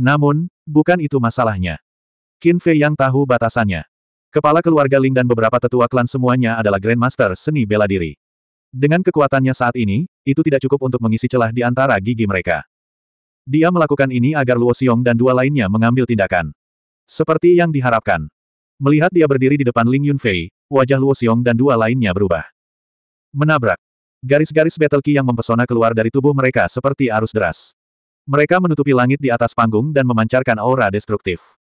Namun, bukan itu masalahnya. Qin Fei yang tahu batasannya. Kepala keluarga Ling dan beberapa tetua klan semuanya adalah Grandmaster seni bela diri. Dengan kekuatannya saat ini, itu tidak cukup untuk mengisi celah di antara gigi mereka. Dia melakukan ini agar Luo Xiong dan dua lainnya mengambil tindakan. Seperti yang diharapkan. Melihat dia berdiri di depan Ling Yunfei, wajah Luo Xiong dan dua lainnya berubah. Menabrak. Garis-garis battle key yang mempesona keluar dari tubuh mereka seperti arus deras. Mereka menutupi langit di atas panggung dan memancarkan aura destruktif.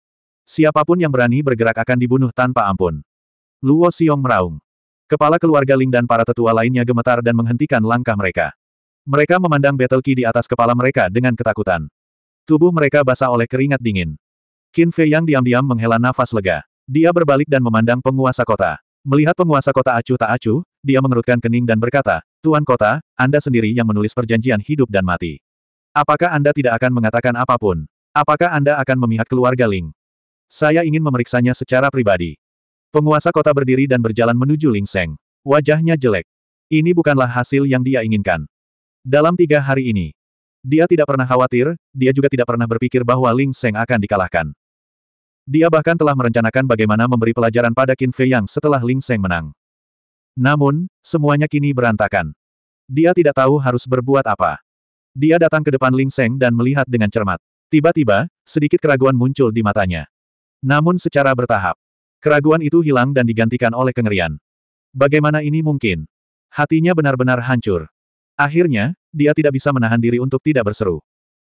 Siapapun yang berani bergerak akan dibunuh tanpa ampun. Luo Xiong meraung. Kepala keluarga Ling dan para tetua lainnya gemetar dan menghentikan langkah mereka. Mereka memandang Battle Key di atas kepala mereka dengan ketakutan. Tubuh mereka basah oleh keringat dingin. Qin Fei yang diam-diam menghela nafas lega. Dia berbalik dan memandang penguasa kota. Melihat penguasa kota acuh tak acuh, dia mengerutkan kening dan berkata, Tuan kota, Anda sendiri yang menulis perjanjian hidup dan mati. Apakah Anda tidak akan mengatakan apapun? Apakah Anda akan memihak keluarga Ling? Saya ingin memeriksanya secara pribadi. Penguasa kota berdiri dan berjalan menuju Ling Seng. Wajahnya jelek. Ini bukanlah hasil yang dia inginkan. Dalam tiga hari ini, dia tidak pernah khawatir, dia juga tidak pernah berpikir bahwa Ling Seng akan dikalahkan. Dia bahkan telah merencanakan bagaimana memberi pelajaran pada Qin Fei Yang setelah Ling Seng menang. Namun, semuanya kini berantakan. Dia tidak tahu harus berbuat apa. Dia datang ke depan Ling Seng dan melihat dengan cermat. Tiba-tiba, sedikit keraguan muncul di matanya. Namun secara bertahap, keraguan itu hilang dan digantikan oleh kengerian. Bagaimana ini mungkin? Hatinya benar-benar hancur. Akhirnya, dia tidak bisa menahan diri untuk tidak berseru.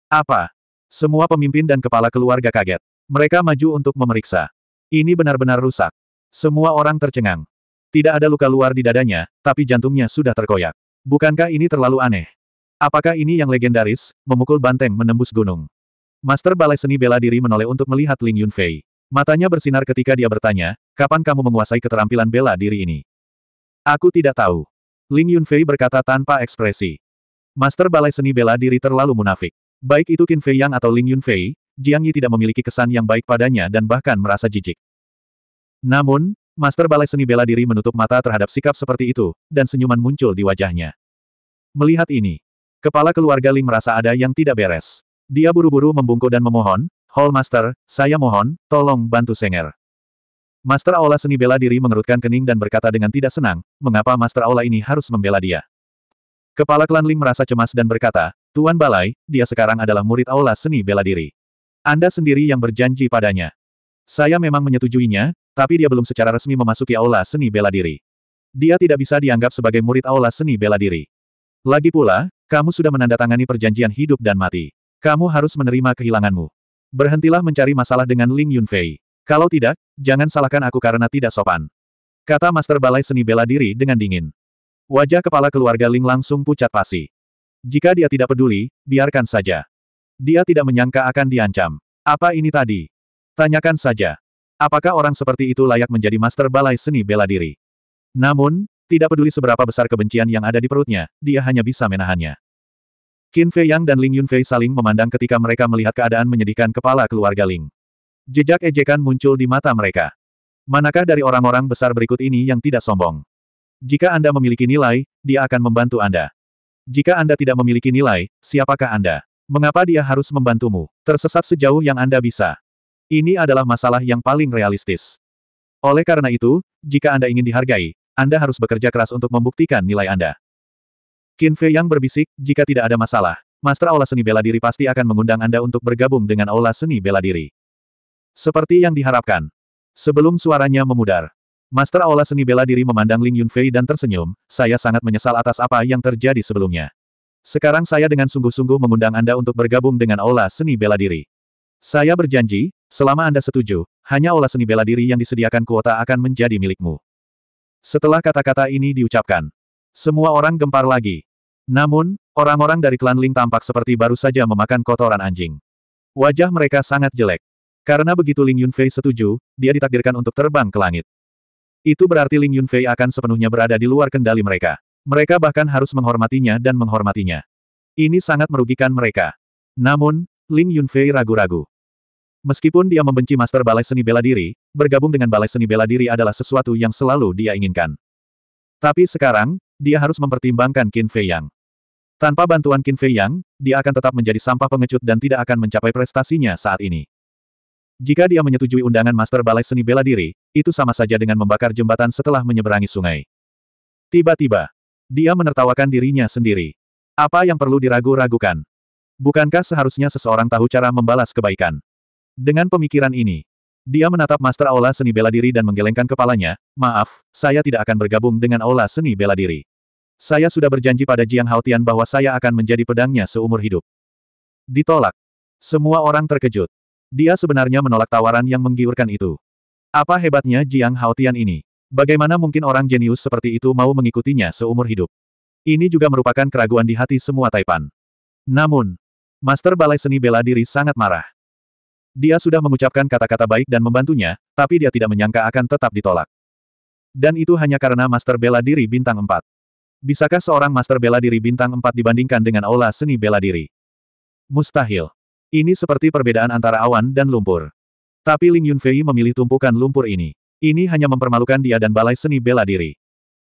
Apa? Semua pemimpin dan kepala keluarga kaget. Mereka maju untuk memeriksa. Ini benar-benar rusak. Semua orang tercengang. Tidak ada luka luar di dadanya, tapi jantungnya sudah terkoyak. Bukankah ini terlalu aneh? Apakah ini yang legendaris, memukul banteng menembus gunung? Master Balai Seni Bela Diri menoleh untuk melihat Ling Yunfei. Matanya bersinar ketika dia bertanya, kapan kamu menguasai keterampilan bela diri ini? Aku tidak tahu. Ling Yunfei berkata tanpa ekspresi. Master Balai Seni Bela Diri terlalu munafik. Baik itu Qin Fei Yang atau Ling Yunfei, Jiang Yi tidak memiliki kesan yang baik padanya dan bahkan merasa jijik. Namun, Master Balai Seni Bela Diri menutup mata terhadap sikap seperti itu, dan senyuman muncul di wajahnya. Melihat ini, Kepala keluarga Ling merasa ada yang tidak beres. Dia buru-buru membungkuk dan memohon, Hall Master, saya mohon, tolong bantu Senger. Master Aula seni bela diri mengerutkan kening dan berkata dengan tidak senang, mengapa Master Aula ini harus membela dia. Kepala klan Ling merasa cemas dan berkata, Tuan Balai, dia sekarang adalah murid Aula seni bela diri. Anda sendiri yang berjanji padanya. Saya memang menyetujuinya, tapi dia belum secara resmi memasuki Aula seni bela diri. Dia tidak bisa dianggap sebagai murid Aula seni bela diri. Lagi pula, kamu sudah menandatangani perjanjian hidup dan mati. Kamu harus menerima kehilanganmu. Berhentilah mencari masalah dengan Ling Yunfei. Kalau tidak, jangan salahkan aku karena tidak sopan. Kata Master Balai Seni Bela Diri dengan dingin. Wajah kepala keluarga Ling langsung pucat pasi. Jika dia tidak peduli, biarkan saja. Dia tidak menyangka akan diancam. Apa ini tadi? Tanyakan saja. Apakah orang seperti itu layak menjadi Master Balai Seni Bela Diri? Namun, tidak peduli seberapa besar kebencian yang ada di perutnya, dia hanya bisa menahannya. Qin Fei Yang dan Ling Yunfei saling memandang ketika mereka melihat keadaan menyedihkan kepala keluarga Ling. Jejak ejekan muncul di mata mereka. Manakah dari orang-orang besar berikut ini yang tidak sombong? Jika Anda memiliki nilai, dia akan membantu Anda. Jika Anda tidak memiliki nilai, siapakah Anda? Mengapa dia harus membantumu? Tersesat sejauh yang Anda bisa. Ini adalah masalah yang paling realistis. Oleh karena itu, jika Anda ingin dihargai, anda harus bekerja keras untuk membuktikan nilai Anda. Qin Fei yang berbisik, jika tidak ada masalah, Master Aula Seni Bela Diri pasti akan mengundang Anda untuk bergabung dengan Aula Seni Bela Diri. Seperti yang diharapkan. Sebelum suaranya memudar, Master Aula Seni Bela Diri memandang Ling Yunfei dan tersenyum, saya sangat menyesal atas apa yang terjadi sebelumnya. Sekarang saya dengan sungguh-sungguh mengundang Anda untuk bergabung dengan Aula Seni Bela Diri. Saya berjanji, selama Anda setuju, hanya Aula Seni Bela Diri yang disediakan kuota akan menjadi milikmu. Setelah kata-kata ini diucapkan, semua orang gempar lagi. Namun, orang-orang dari klan Ling tampak seperti baru saja memakan kotoran anjing. Wajah mereka sangat jelek. Karena begitu Ling Yunfei setuju, dia ditakdirkan untuk terbang ke langit. Itu berarti Ling Yunfei akan sepenuhnya berada di luar kendali mereka. Mereka bahkan harus menghormatinya dan menghormatinya. Ini sangat merugikan mereka. Namun, Ling Yunfei ragu-ragu. Meskipun dia membenci Master Balai Seni Bela Diri, bergabung dengan Balai Seni Bela Diri adalah sesuatu yang selalu dia inginkan. Tapi sekarang, dia harus mempertimbangkan Qin Fei Yang. Tanpa bantuan Qin Fei Yang, dia akan tetap menjadi sampah pengecut dan tidak akan mencapai prestasinya saat ini. Jika dia menyetujui undangan Master Balai Seni Bela Diri, itu sama saja dengan membakar jembatan setelah menyeberangi sungai. Tiba-tiba, dia menertawakan dirinya sendiri. Apa yang perlu diragu-ragukan? Bukankah seharusnya seseorang tahu cara membalas kebaikan? Dengan pemikiran ini, dia menatap Master Aula Seni Bela Diri dan menggelengkan kepalanya, maaf, saya tidak akan bergabung dengan Aula Seni Bela Diri. Saya sudah berjanji pada Jiang Haotian bahwa saya akan menjadi pedangnya seumur hidup. Ditolak. Semua orang terkejut. Dia sebenarnya menolak tawaran yang menggiurkan itu. Apa hebatnya Jiang Haotian ini? Bagaimana mungkin orang jenius seperti itu mau mengikutinya seumur hidup? Ini juga merupakan keraguan di hati semua Taipan. Namun, Master Balai Seni Bela Diri sangat marah. Dia sudah mengucapkan kata-kata baik dan membantunya, tapi dia tidak menyangka akan tetap ditolak. Dan itu hanya karena Master Bela Diri Bintang 4. Bisakah seorang Master Bela Diri Bintang 4 dibandingkan dengan Aula Seni Bela Diri? Mustahil. Ini seperti perbedaan antara awan dan lumpur. Tapi Ling Yunfei memilih tumpukan lumpur ini. Ini hanya mempermalukan dia dan Balai Seni Bela Diri.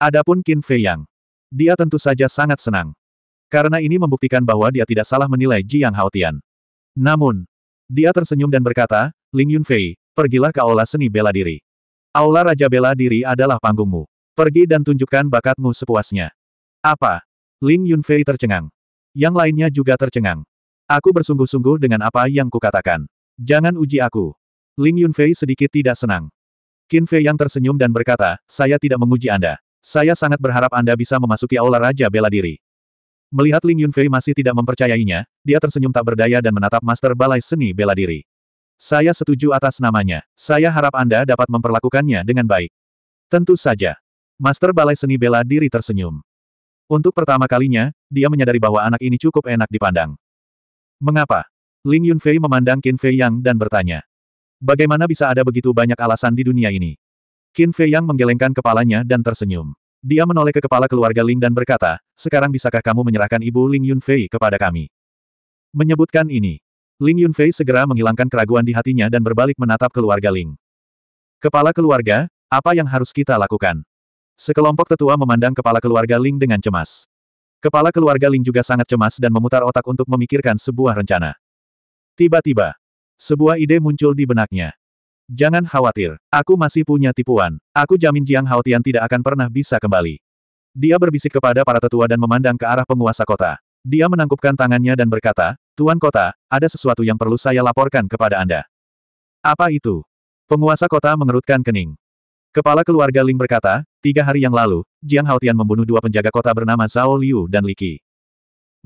Adapun Qin Fei Yang. Dia tentu saja sangat senang. Karena ini membuktikan bahwa dia tidak salah menilai Jiang Haotian. Namun, dia tersenyum dan berkata, Ling Yunfei, pergilah ke Aula Seni Bela Diri. Aula Raja Bela Diri adalah panggungmu. Pergi dan tunjukkan bakatmu sepuasnya. Apa? Ling Yunfei tercengang. Yang lainnya juga tercengang. Aku bersungguh-sungguh dengan apa yang kukatakan. Jangan uji aku. Ling Yunfei sedikit tidak senang. Qin Fei yang tersenyum dan berkata, saya tidak menguji Anda. Saya sangat berharap Anda bisa memasuki Aula Raja Bela Diri. Melihat Ling Yunfei masih tidak mempercayainya, dia tersenyum tak berdaya dan menatap Master Balai Seni Bela Diri. Saya setuju atas namanya. Saya harap Anda dapat memperlakukannya dengan baik. Tentu saja. Master Balai Seni Bela Diri tersenyum. Untuk pertama kalinya, dia menyadari bahwa anak ini cukup enak dipandang. Mengapa? Ling Yunfei memandang Qin Fei Yang dan bertanya. Bagaimana bisa ada begitu banyak alasan di dunia ini? Qin Fei Yang menggelengkan kepalanya dan tersenyum. Dia menoleh ke kepala keluarga Ling dan berkata, sekarang bisakah kamu menyerahkan ibu Ling Yunfei kepada kami? Menyebutkan ini, Ling Yunfei segera menghilangkan keraguan di hatinya dan berbalik menatap keluarga Ling. Kepala keluarga, apa yang harus kita lakukan? Sekelompok tetua memandang kepala keluarga Ling dengan cemas. Kepala keluarga Ling juga sangat cemas dan memutar otak untuk memikirkan sebuah rencana. Tiba-tiba, sebuah ide muncul di benaknya. Jangan khawatir, aku masih punya tipuan. Aku jamin Jiang Haotian tidak akan pernah bisa kembali. Dia berbisik kepada para tetua dan memandang ke arah penguasa kota. Dia menangkupkan tangannya dan berkata, Tuan kota, ada sesuatu yang perlu saya laporkan kepada Anda. Apa itu? Penguasa kota mengerutkan kening. Kepala keluarga Ling berkata, tiga hari yang lalu, Jiang Haotian membunuh dua penjaga kota bernama Zhao Liu dan Li Qi.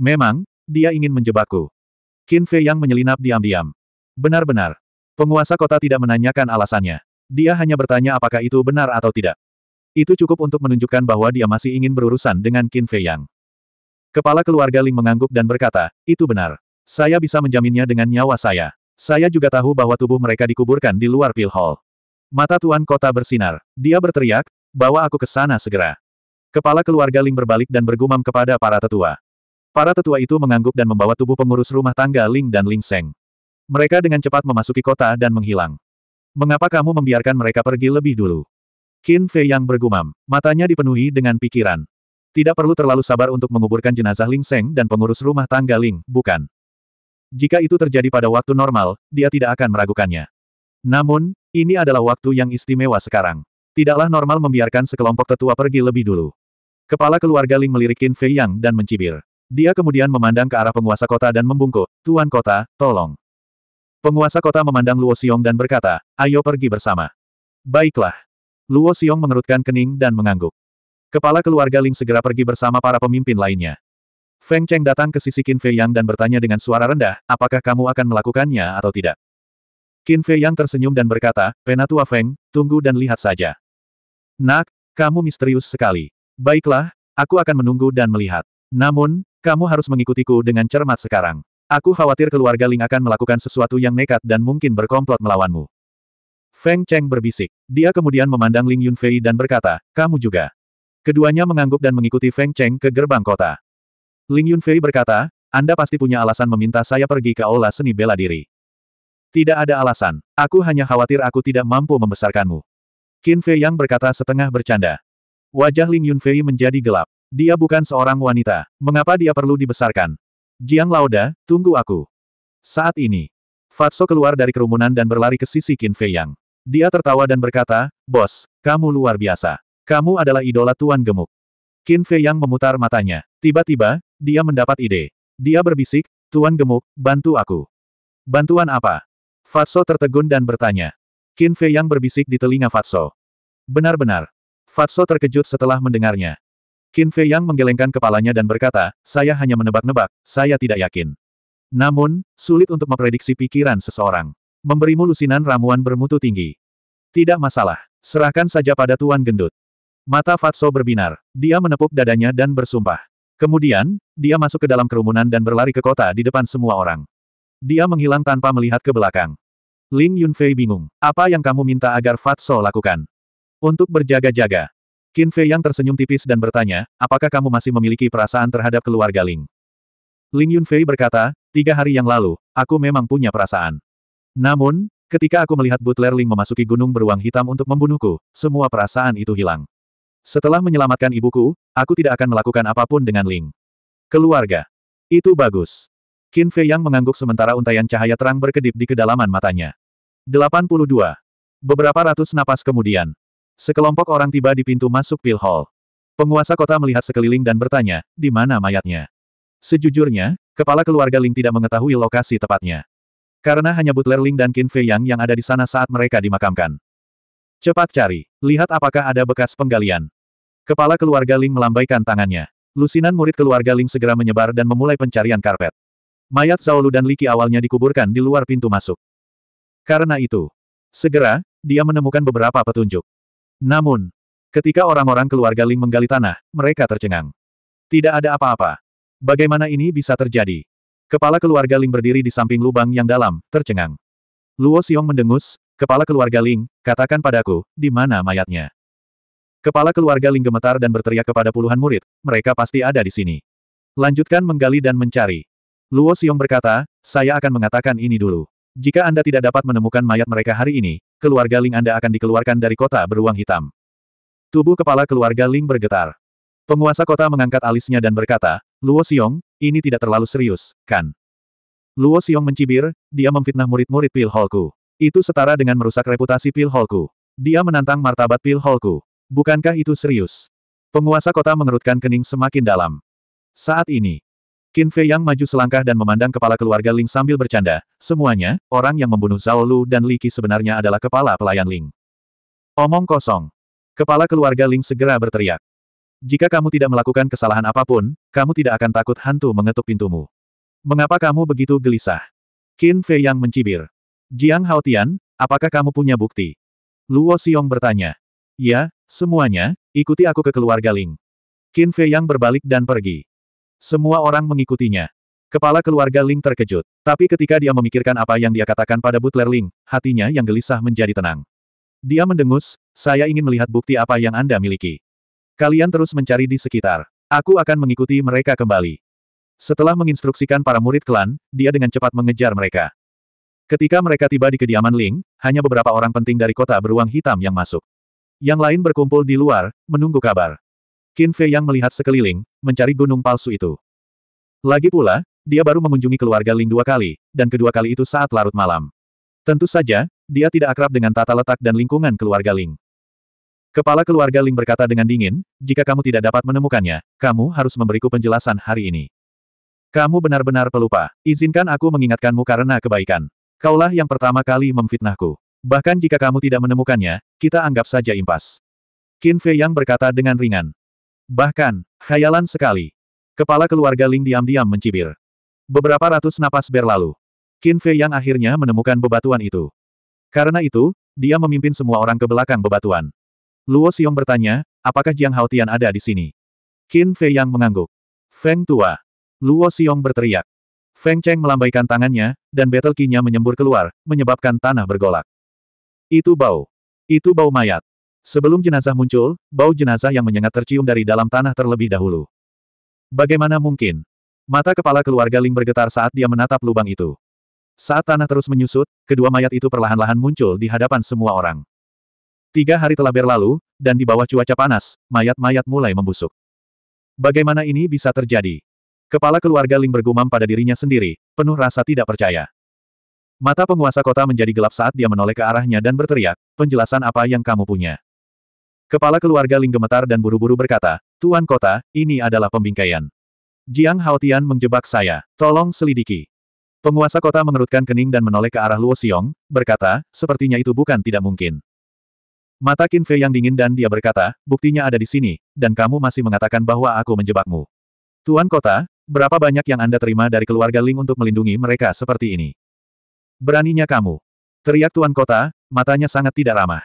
Memang, dia ingin menjebakku. Qin Fei yang menyelinap diam-diam. Benar-benar, Penguasa kota tidak menanyakan alasannya. Dia hanya bertanya apakah itu benar atau tidak. Itu cukup untuk menunjukkan bahwa dia masih ingin berurusan dengan Qin Fei Yang. Kepala keluarga Ling mengangguk dan berkata, itu benar. Saya bisa menjaminnya dengan nyawa saya. Saya juga tahu bahwa tubuh mereka dikuburkan di luar Pil Hall. Mata Tuan Kota bersinar. Dia berteriak, bawa aku ke sana segera. Kepala keluarga Ling berbalik dan bergumam kepada para tetua. Para tetua itu mengangguk dan membawa tubuh pengurus rumah tangga Ling dan Ling Seng. Mereka dengan cepat memasuki kota dan menghilang. Mengapa kamu membiarkan mereka pergi lebih dulu? Qin Fei yang bergumam, matanya dipenuhi dengan pikiran. Tidak perlu terlalu sabar untuk menguburkan jenazah Ling Seng dan pengurus rumah tangga Ling, bukan? Jika itu terjadi pada waktu normal, dia tidak akan meragukannya. Namun, ini adalah waktu yang istimewa sekarang. Tidaklah normal membiarkan sekelompok tetua pergi lebih dulu. Kepala keluarga Ling melirik Qin Fei Yang dan mencibir. Dia kemudian memandang ke arah penguasa kota dan membungkuk, Tuan Kota, tolong. Penguasa kota memandang Luo Xiong dan berkata, ayo pergi bersama. Baiklah. Luo Xiong mengerutkan kening dan mengangguk. Kepala keluarga Ling segera pergi bersama para pemimpin lainnya. Feng Cheng datang ke sisi Qin Fei Yang dan bertanya dengan suara rendah, apakah kamu akan melakukannya atau tidak. Qin Fei Yang tersenyum dan berkata, Penatua Feng, tunggu dan lihat saja. Nak, kamu misterius sekali. Baiklah, aku akan menunggu dan melihat. Namun, kamu harus mengikutiku dengan cermat sekarang. Aku khawatir keluarga Ling akan melakukan sesuatu yang nekat dan mungkin berkomplot melawanmu. Feng Cheng berbisik. Dia kemudian memandang Ling Yunfei dan berkata, kamu juga. Keduanya mengangguk dan mengikuti Feng Cheng ke gerbang kota. Ling Yunfei berkata, Anda pasti punya alasan meminta saya pergi ke aula seni bela diri. Tidak ada alasan. Aku hanya khawatir aku tidak mampu membesarkanmu. Qin Fei Yang berkata setengah bercanda. Wajah Ling Yunfei menjadi gelap. Dia bukan seorang wanita. Mengapa dia perlu dibesarkan? Jiang Laoda, tunggu aku. Saat ini, Fatso keluar dari kerumunan dan berlari ke sisi Qin Fei Yang. Dia tertawa dan berkata, Bos, kamu luar biasa. Kamu adalah idola Tuan Gemuk. Qin Fei Yang memutar matanya. Tiba-tiba, dia mendapat ide. Dia berbisik, Tuan Gemuk, bantu aku. Bantuan apa? Fatso tertegun dan bertanya. Qin Fei Yang berbisik di telinga Fatso. Benar-benar. Fatso terkejut setelah mendengarnya. Qin Fei Yang menggelengkan kepalanya dan berkata, saya hanya menebak-nebak, saya tidak yakin. Namun, sulit untuk memprediksi pikiran seseorang. Memberimu lusinan ramuan bermutu tinggi. Tidak masalah. Serahkan saja pada Tuan Gendut. Mata Fatso berbinar. Dia menepuk dadanya dan bersumpah. Kemudian, dia masuk ke dalam kerumunan dan berlari ke kota di depan semua orang. Dia menghilang tanpa melihat ke belakang. Ling Yunfei bingung. Apa yang kamu minta agar Fatso lakukan? Untuk berjaga-jaga. Qin Fei yang tersenyum tipis dan bertanya, apakah kamu masih memiliki perasaan terhadap keluarga Ling? Ling Yunfei berkata, tiga hari yang lalu, aku memang punya perasaan. Namun, ketika aku melihat Butler Ling memasuki gunung beruang hitam untuk membunuhku, semua perasaan itu hilang. Setelah menyelamatkan ibuku, aku tidak akan melakukan apapun dengan Ling. Keluarga. Itu bagus. Qin Fei Yang mengangguk sementara untaian cahaya terang berkedip di kedalaman matanya. 82. Beberapa ratus napas kemudian, Sekelompok orang tiba di pintu masuk Pil Hall. Penguasa kota melihat sekeliling dan bertanya, di mana mayatnya? Sejujurnya, kepala keluarga Ling tidak mengetahui lokasi tepatnya. Karena hanya Butler Ling dan Qin Fei Yang yang ada di sana saat mereka dimakamkan. Cepat cari, lihat apakah ada bekas penggalian. Kepala keluarga Ling melambaikan tangannya. Lusinan murid keluarga Ling segera menyebar dan memulai pencarian karpet. Mayat Zaolu dan Liki awalnya dikuburkan di luar pintu masuk. Karena itu, segera, dia menemukan beberapa petunjuk. Namun, ketika orang-orang keluarga Ling menggali tanah, mereka tercengang. Tidak ada apa-apa. Bagaimana ini bisa terjadi? Kepala keluarga Ling berdiri di samping lubang yang dalam, tercengang. Luo Xiong mendengus, kepala keluarga Ling, katakan padaku, di mana mayatnya? Kepala keluarga Ling gemetar dan berteriak kepada puluhan murid, mereka pasti ada di sini. Lanjutkan menggali dan mencari. Luo Xiong berkata, saya akan mengatakan ini dulu. Jika Anda tidak dapat menemukan mayat mereka hari ini, keluarga Ling Anda akan dikeluarkan dari kota beruang hitam. Tubuh kepala keluarga Ling bergetar. Penguasa kota mengangkat alisnya dan berkata, Luo Xiong, ini tidak terlalu serius, kan? Luo Xiong mencibir, dia memfitnah murid-murid Pil Holku. Itu setara dengan merusak reputasi Pil Holku. Dia menantang martabat Pil Holku. Bukankah itu serius? Penguasa kota mengerutkan kening semakin dalam. Saat ini, Qin Fei Yang maju selangkah dan memandang kepala keluarga Ling sambil bercanda. Semuanya, orang yang membunuh Zhao Lu dan Li Qi sebenarnya adalah kepala pelayan Ling. Omong kosong. Kepala keluarga Ling segera berteriak. Jika kamu tidak melakukan kesalahan apapun, kamu tidak akan takut hantu mengetuk pintumu. Mengapa kamu begitu gelisah? Qin Fei Yang mencibir. Jiang Haotian, apakah kamu punya bukti? Luo Xiong bertanya. Ya, semuanya, ikuti aku ke keluarga Ling. Qin Fei Yang berbalik dan pergi. Semua orang mengikutinya. Kepala keluarga Ling terkejut. Tapi ketika dia memikirkan apa yang dia katakan pada Butler Ling, hatinya yang gelisah menjadi tenang. Dia mendengus, saya ingin melihat bukti apa yang Anda miliki. Kalian terus mencari di sekitar. Aku akan mengikuti mereka kembali. Setelah menginstruksikan para murid klan, dia dengan cepat mengejar mereka. Ketika mereka tiba di kediaman Ling, hanya beberapa orang penting dari kota beruang hitam yang masuk. Yang lain berkumpul di luar, menunggu kabar. Qin Fei yang melihat sekeliling, mencari gunung palsu itu. Lagi pula, dia baru mengunjungi keluarga Ling dua kali, dan kedua kali itu saat larut malam. Tentu saja, dia tidak akrab dengan tata letak dan lingkungan keluarga Ling. Kepala keluarga Ling berkata dengan dingin, jika kamu tidak dapat menemukannya, kamu harus memberiku penjelasan hari ini. Kamu benar-benar pelupa. Izinkan aku mengingatkanmu karena kebaikan. Kaulah yang pertama kali memfitnahku. Bahkan jika kamu tidak menemukannya, kita anggap saja impas. Qin Fei Yang berkata dengan ringan. Bahkan, khayalan sekali. Kepala keluarga Ling diam-diam mencibir. Beberapa ratus napas berlalu. Qin Fei yang akhirnya menemukan bebatuan itu. Karena itu, dia memimpin semua orang ke belakang bebatuan. Luo Xiong bertanya, apakah Jiang Haotian ada di sini? Qin Fei yang mengangguk. Feng tua. Luo Xiong berteriak. Feng Cheng melambaikan tangannya, dan battle key-nya menyembur keluar, menyebabkan tanah bergolak. Itu bau. Itu bau mayat. Sebelum jenazah muncul, bau jenazah yang menyengat tercium dari dalam tanah terlebih dahulu. Bagaimana mungkin? Mata kepala keluarga Ling bergetar saat dia menatap lubang itu. Saat tanah terus menyusut, kedua mayat itu perlahan-lahan muncul di hadapan semua orang. Tiga hari telah berlalu, dan di bawah cuaca panas, mayat-mayat mulai membusuk. Bagaimana ini bisa terjadi? Kepala keluarga Ling bergumam pada dirinya sendiri, penuh rasa tidak percaya. Mata penguasa kota menjadi gelap saat dia menoleh ke arahnya dan berteriak, penjelasan apa yang kamu punya. Kepala keluarga Ling gemetar dan buru-buru berkata, Tuan Kota, ini adalah pembingkaian. Jiang Haotian menjebak saya. Tolong selidiki. Penguasa kota mengerutkan kening dan menoleh ke arah Luo Xiong, berkata, sepertinya itu bukan tidak mungkin. Mata Qin Fei yang dingin dan dia berkata, buktinya ada di sini, dan kamu masih mengatakan bahwa aku menjebakmu. Tuan Kota, berapa banyak yang Anda terima dari keluarga Ling untuk melindungi mereka seperti ini? Beraninya kamu. Teriak Tuan Kota, matanya sangat tidak ramah.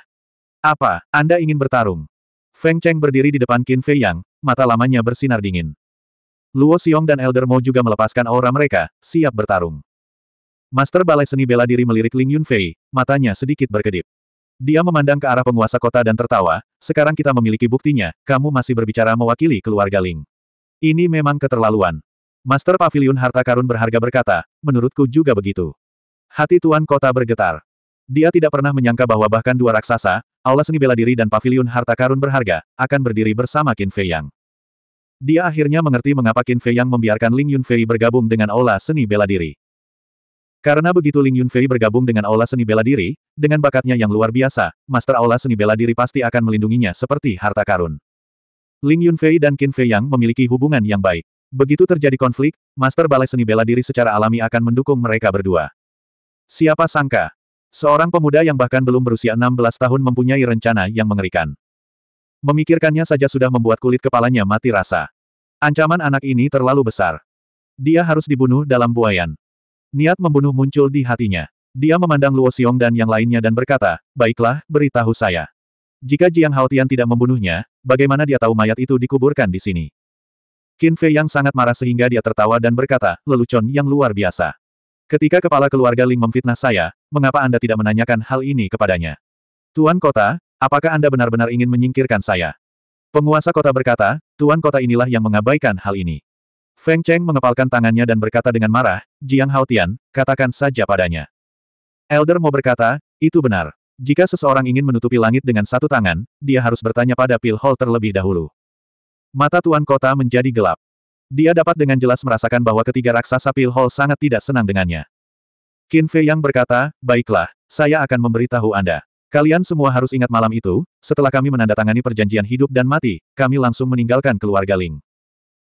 Apa, Anda ingin bertarung? Feng Cheng berdiri di depan Qin Fei Yang, mata lamanya bersinar dingin. Luo Xiong dan Elder Mo juga melepaskan aura mereka, siap bertarung. Master Balai Seni Bela Diri melirik Ling Yun Fei, matanya sedikit berkedip. Dia memandang ke arah penguasa kota dan tertawa, sekarang kita memiliki buktinya, kamu masih berbicara mewakili keluarga Ling. Ini memang keterlaluan. Master Pavilion Harta Karun berharga berkata, menurutku juga begitu. Hati Tuan Kota bergetar. Dia tidak pernah menyangka bahwa bahkan dua raksasa, aula seni bela diri dan paviliun harta karun berharga, akan berdiri bersama Qin Fei Yang. Dia akhirnya mengerti mengapa Qin Fei Yang membiarkan Ling Yun Fei bergabung dengan aula seni bela diri. Karena begitu Ling Yun Fei bergabung dengan aula seni bela diri, dengan bakatnya yang luar biasa, master aula seni bela diri pasti akan melindunginya seperti harta karun. Ling Yun Fei dan Qin Fei Yang memiliki hubungan yang baik. Begitu terjadi konflik, master balai seni bela diri secara alami akan mendukung mereka berdua. Siapa sangka, Seorang pemuda yang bahkan belum berusia 16 tahun mempunyai rencana yang mengerikan. Memikirkannya saja sudah membuat kulit kepalanya mati rasa. Ancaman anak ini terlalu besar. Dia harus dibunuh dalam buayan. Niat membunuh muncul di hatinya. Dia memandang Luo Xiong dan yang lainnya dan berkata, Baiklah, beritahu saya. Jika Jiang Haotian tidak membunuhnya, bagaimana dia tahu mayat itu dikuburkan di sini? Qin Fei yang sangat marah sehingga dia tertawa dan berkata, lelucon yang luar biasa. Ketika kepala keluarga Ling memfitnah saya, mengapa Anda tidak menanyakan hal ini kepadanya? Tuan Kota, apakah Anda benar-benar ingin menyingkirkan saya? Penguasa kota berkata, Tuan Kota inilah yang mengabaikan hal ini. Feng Cheng mengepalkan tangannya dan berkata dengan marah, Jiang Haotian, katakan saja padanya. Elder Mo berkata, itu benar. Jika seseorang ingin menutupi langit dengan satu tangan, dia harus bertanya pada Pil Hall terlebih dahulu. Mata Tuan Kota menjadi gelap. Dia dapat dengan jelas merasakan bahwa ketiga raksasa Pil Hall sangat tidak senang dengannya. Qin Fei yang berkata, baiklah, saya akan memberitahu Anda. Kalian semua harus ingat malam itu, setelah kami menandatangani perjanjian hidup dan mati, kami langsung meninggalkan keluarga Ling.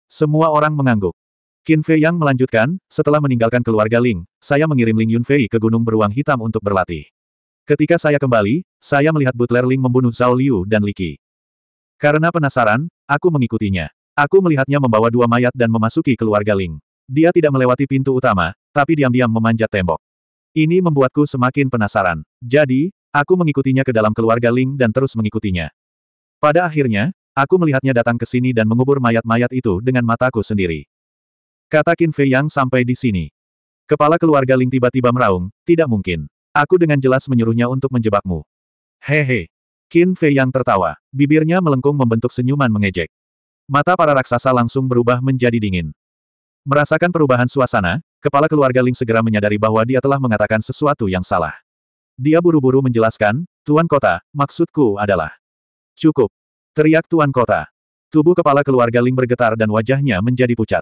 Semua orang mengangguk. Qin Fei yang melanjutkan, setelah meninggalkan keluarga Ling, saya mengirim Ling Yunfei ke Gunung Beruang Hitam untuk berlatih. Ketika saya kembali, saya melihat Butler Ling membunuh Zhao Liu dan Li Qi. Karena penasaran, aku mengikutinya. Aku melihatnya membawa dua mayat dan memasuki keluarga Ling. Dia tidak melewati pintu utama, tapi diam-diam memanjat tembok. Ini membuatku semakin penasaran. Jadi, aku mengikutinya ke dalam keluarga Ling dan terus mengikutinya. Pada akhirnya, aku melihatnya datang ke sini dan mengubur mayat-mayat itu dengan mataku sendiri. Kata Qin Fei Yang sampai di sini. Kepala keluarga Ling tiba-tiba meraung, tidak mungkin. Aku dengan jelas menyuruhnya untuk menjebakmu. Hehe. Qin Fei Yang tertawa. Bibirnya melengkung membentuk senyuman mengejek. Mata para raksasa langsung berubah menjadi dingin. Merasakan perubahan suasana, kepala keluarga Ling segera menyadari bahwa dia telah mengatakan sesuatu yang salah. Dia buru-buru menjelaskan, Tuan Kota, maksudku adalah. Cukup. Teriak Tuan Kota. Tubuh kepala keluarga Ling bergetar dan wajahnya menjadi pucat.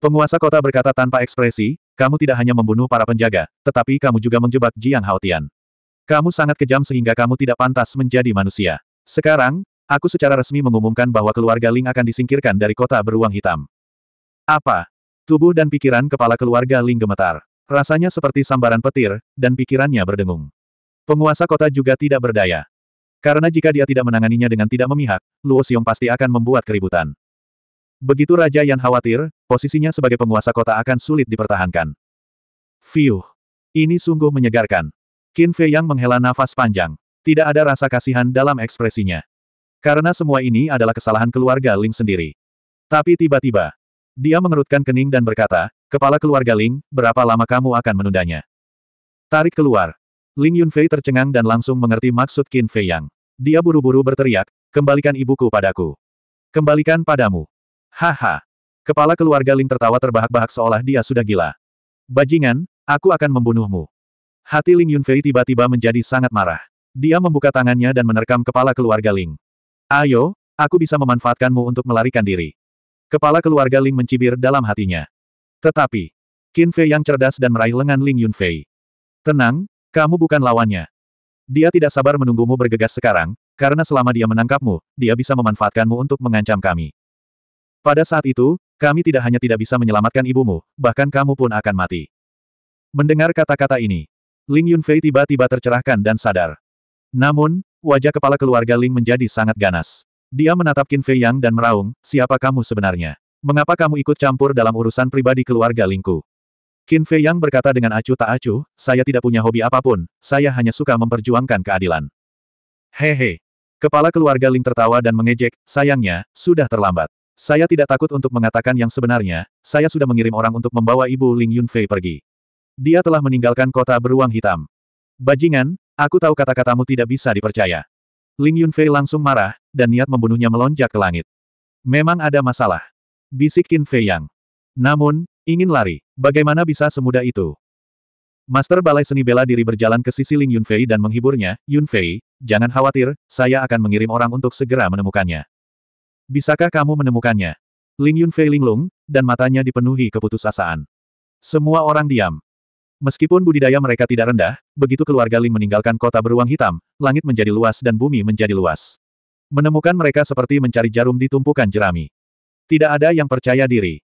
Penguasa kota berkata tanpa ekspresi, kamu tidak hanya membunuh para penjaga, tetapi kamu juga menjebak Jiang Haotian. Kamu sangat kejam sehingga kamu tidak pantas menjadi manusia. Sekarang, Aku secara resmi mengumumkan bahwa keluarga Ling akan disingkirkan dari kota beruang hitam. Apa? Tubuh dan pikiran kepala keluarga Ling gemetar. Rasanya seperti sambaran petir, dan pikirannya berdengung. Penguasa kota juga tidak berdaya. Karena jika dia tidak menanganinya dengan tidak memihak, Luo Xiong pasti akan membuat keributan. Begitu Raja Yan khawatir, posisinya sebagai penguasa kota akan sulit dipertahankan. Fiuh! Ini sungguh menyegarkan. Qin Fei Yang menghela nafas panjang. Tidak ada rasa kasihan dalam ekspresinya. Karena semua ini adalah kesalahan keluarga Ling sendiri. Tapi tiba-tiba, dia mengerutkan kening dan berkata, Kepala keluarga Ling, berapa lama kamu akan menundanya? Tarik keluar. Ling Yunfei tercengang dan langsung mengerti maksud Qin Fei Yang. Dia buru-buru berteriak, kembalikan ibuku padaku. Kembalikan padamu. Haha. Kepala keluarga Ling tertawa terbahak-bahak seolah dia sudah gila. Bajingan, aku akan membunuhmu. Hati Ling Yunfei tiba-tiba menjadi sangat marah. Dia membuka tangannya dan menerkam kepala keluarga Ling. Ayo, aku bisa memanfaatkanmu untuk melarikan diri. Kepala keluarga Ling mencibir dalam hatinya. Tetapi, Qin Fei yang cerdas dan meraih lengan Ling Yunfei. Tenang, kamu bukan lawannya. Dia tidak sabar menunggumu bergegas sekarang, karena selama dia menangkapmu, dia bisa memanfaatkanmu untuk mengancam kami. Pada saat itu, kami tidak hanya tidak bisa menyelamatkan ibumu, bahkan kamu pun akan mati. Mendengar kata-kata ini, Ling Yunfei tiba-tiba tercerahkan dan sadar. Namun, Wajah kepala keluarga Ling menjadi sangat ganas. Dia menatap Qin Fei Yang dan meraung, siapa kamu sebenarnya? Mengapa kamu ikut campur dalam urusan pribadi keluarga Lingku? Qin Fei Yang berkata dengan acuh tak acuh, saya tidak punya hobi apapun, saya hanya suka memperjuangkan keadilan. Hehe. Kepala keluarga Ling tertawa dan mengejek, sayangnya, sudah terlambat. Saya tidak takut untuk mengatakan yang sebenarnya, saya sudah mengirim orang untuk membawa ibu Ling Yunfei pergi. Dia telah meninggalkan kota beruang hitam. Bajingan, Aku tahu kata-katamu tidak bisa dipercaya. Ling Yunfei langsung marah, dan niat membunuhnya melonjak ke langit. Memang ada masalah. Bisik Qin Fei Yang. Namun, ingin lari. Bagaimana bisa semudah itu? Master Balai Seni Bela Diri berjalan ke sisi Ling Yunfei dan menghiburnya, Yunfei, jangan khawatir, saya akan mengirim orang untuk segera menemukannya. Bisakah kamu menemukannya? Ling Yunfei linglung, dan matanya dipenuhi keputusasaan. Semua orang diam. Meskipun budidaya mereka tidak rendah, begitu keluarga Ling meninggalkan kota beruang hitam, langit menjadi luas dan bumi menjadi luas. Menemukan mereka seperti mencari jarum di tumpukan jerami. Tidak ada yang percaya diri.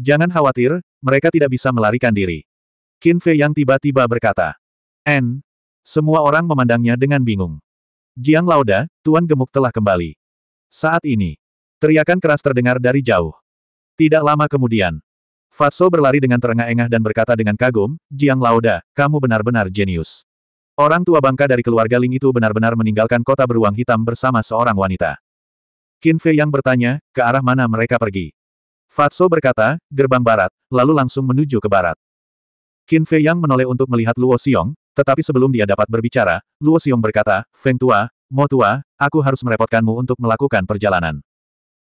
Jangan khawatir, mereka tidak bisa melarikan diri. Qin Fei yang tiba-tiba berkata. N. Semua orang memandangnya dengan bingung. Jiang Lauda, Tuan Gemuk telah kembali. Saat ini. Teriakan keras terdengar dari jauh. Tidak lama kemudian, Fatso berlari dengan terengah-engah dan berkata dengan kagum, Jiang Laoda, kamu benar-benar jenius. Orang tua bangka dari keluarga Ling itu benar-benar meninggalkan kota beruang hitam bersama seorang wanita. Qin Fei yang bertanya, ke arah mana mereka pergi? Fatso berkata, gerbang barat, lalu langsung menuju ke barat. Qin Fei yang menoleh untuk melihat Luo Xiong, tetapi sebelum dia dapat berbicara, Luo Xiong berkata, Feng Tua, Mo Tua, aku harus merepotkanmu untuk melakukan perjalanan.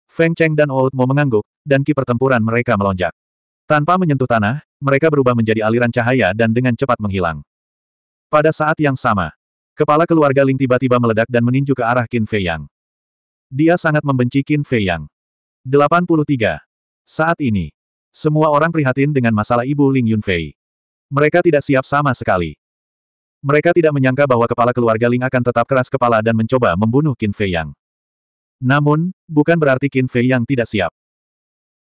Feng Cheng dan Old Mo mengangguk, dan ki pertempuran mereka melonjak. Tanpa menyentuh tanah, mereka berubah menjadi aliran cahaya dan dengan cepat menghilang. Pada saat yang sama, kepala keluarga Ling tiba-tiba meledak dan meninju ke arah Qin Fei Yang. Dia sangat membenci Qin Fei Yang. 83. Saat ini, semua orang prihatin dengan masalah ibu Ling Yunfei. Mereka tidak siap sama sekali. Mereka tidak menyangka bahwa kepala keluarga Ling akan tetap keras kepala dan mencoba membunuh Qin Fei Yang. Namun, bukan berarti Qin Fei Yang tidak siap.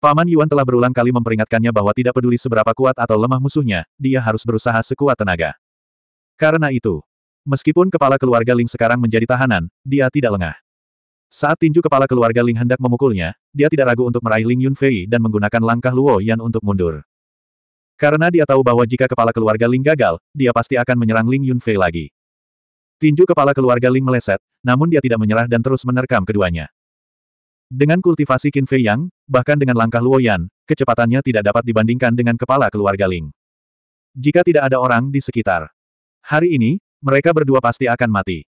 Paman Yuan telah berulang kali memperingatkannya bahwa tidak peduli seberapa kuat atau lemah musuhnya, dia harus berusaha sekuat tenaga. Karena itu, meskipun kepala keluarga Ling sekarang menjadi tahanan, dia tidak lengah. Saat tinju kepala keluarga Ling hendak memukulnya, dia tidak ragu untuk meraih Ling Yunfei dan menggunakan langkah Luo Yan untuk mundur. Karena dia tahu bahwa jika kepala keluarga Ling gagal, dia pasti akan menyerang Ling Yunfei lagi. Tinju kepala keluarga Ling meleset, namun dia tidak menyerah dan terus menerkam keduanya. Dengan kultivasi Qin Fei Yang, bahkan dengan langkah Luoyan, kecepatannya tidak dapat dibandingkan dengan kepala keluarga Ling. Jika tidak ada orang di sekitar. Hari ini, mereka berdua pasti akan mati.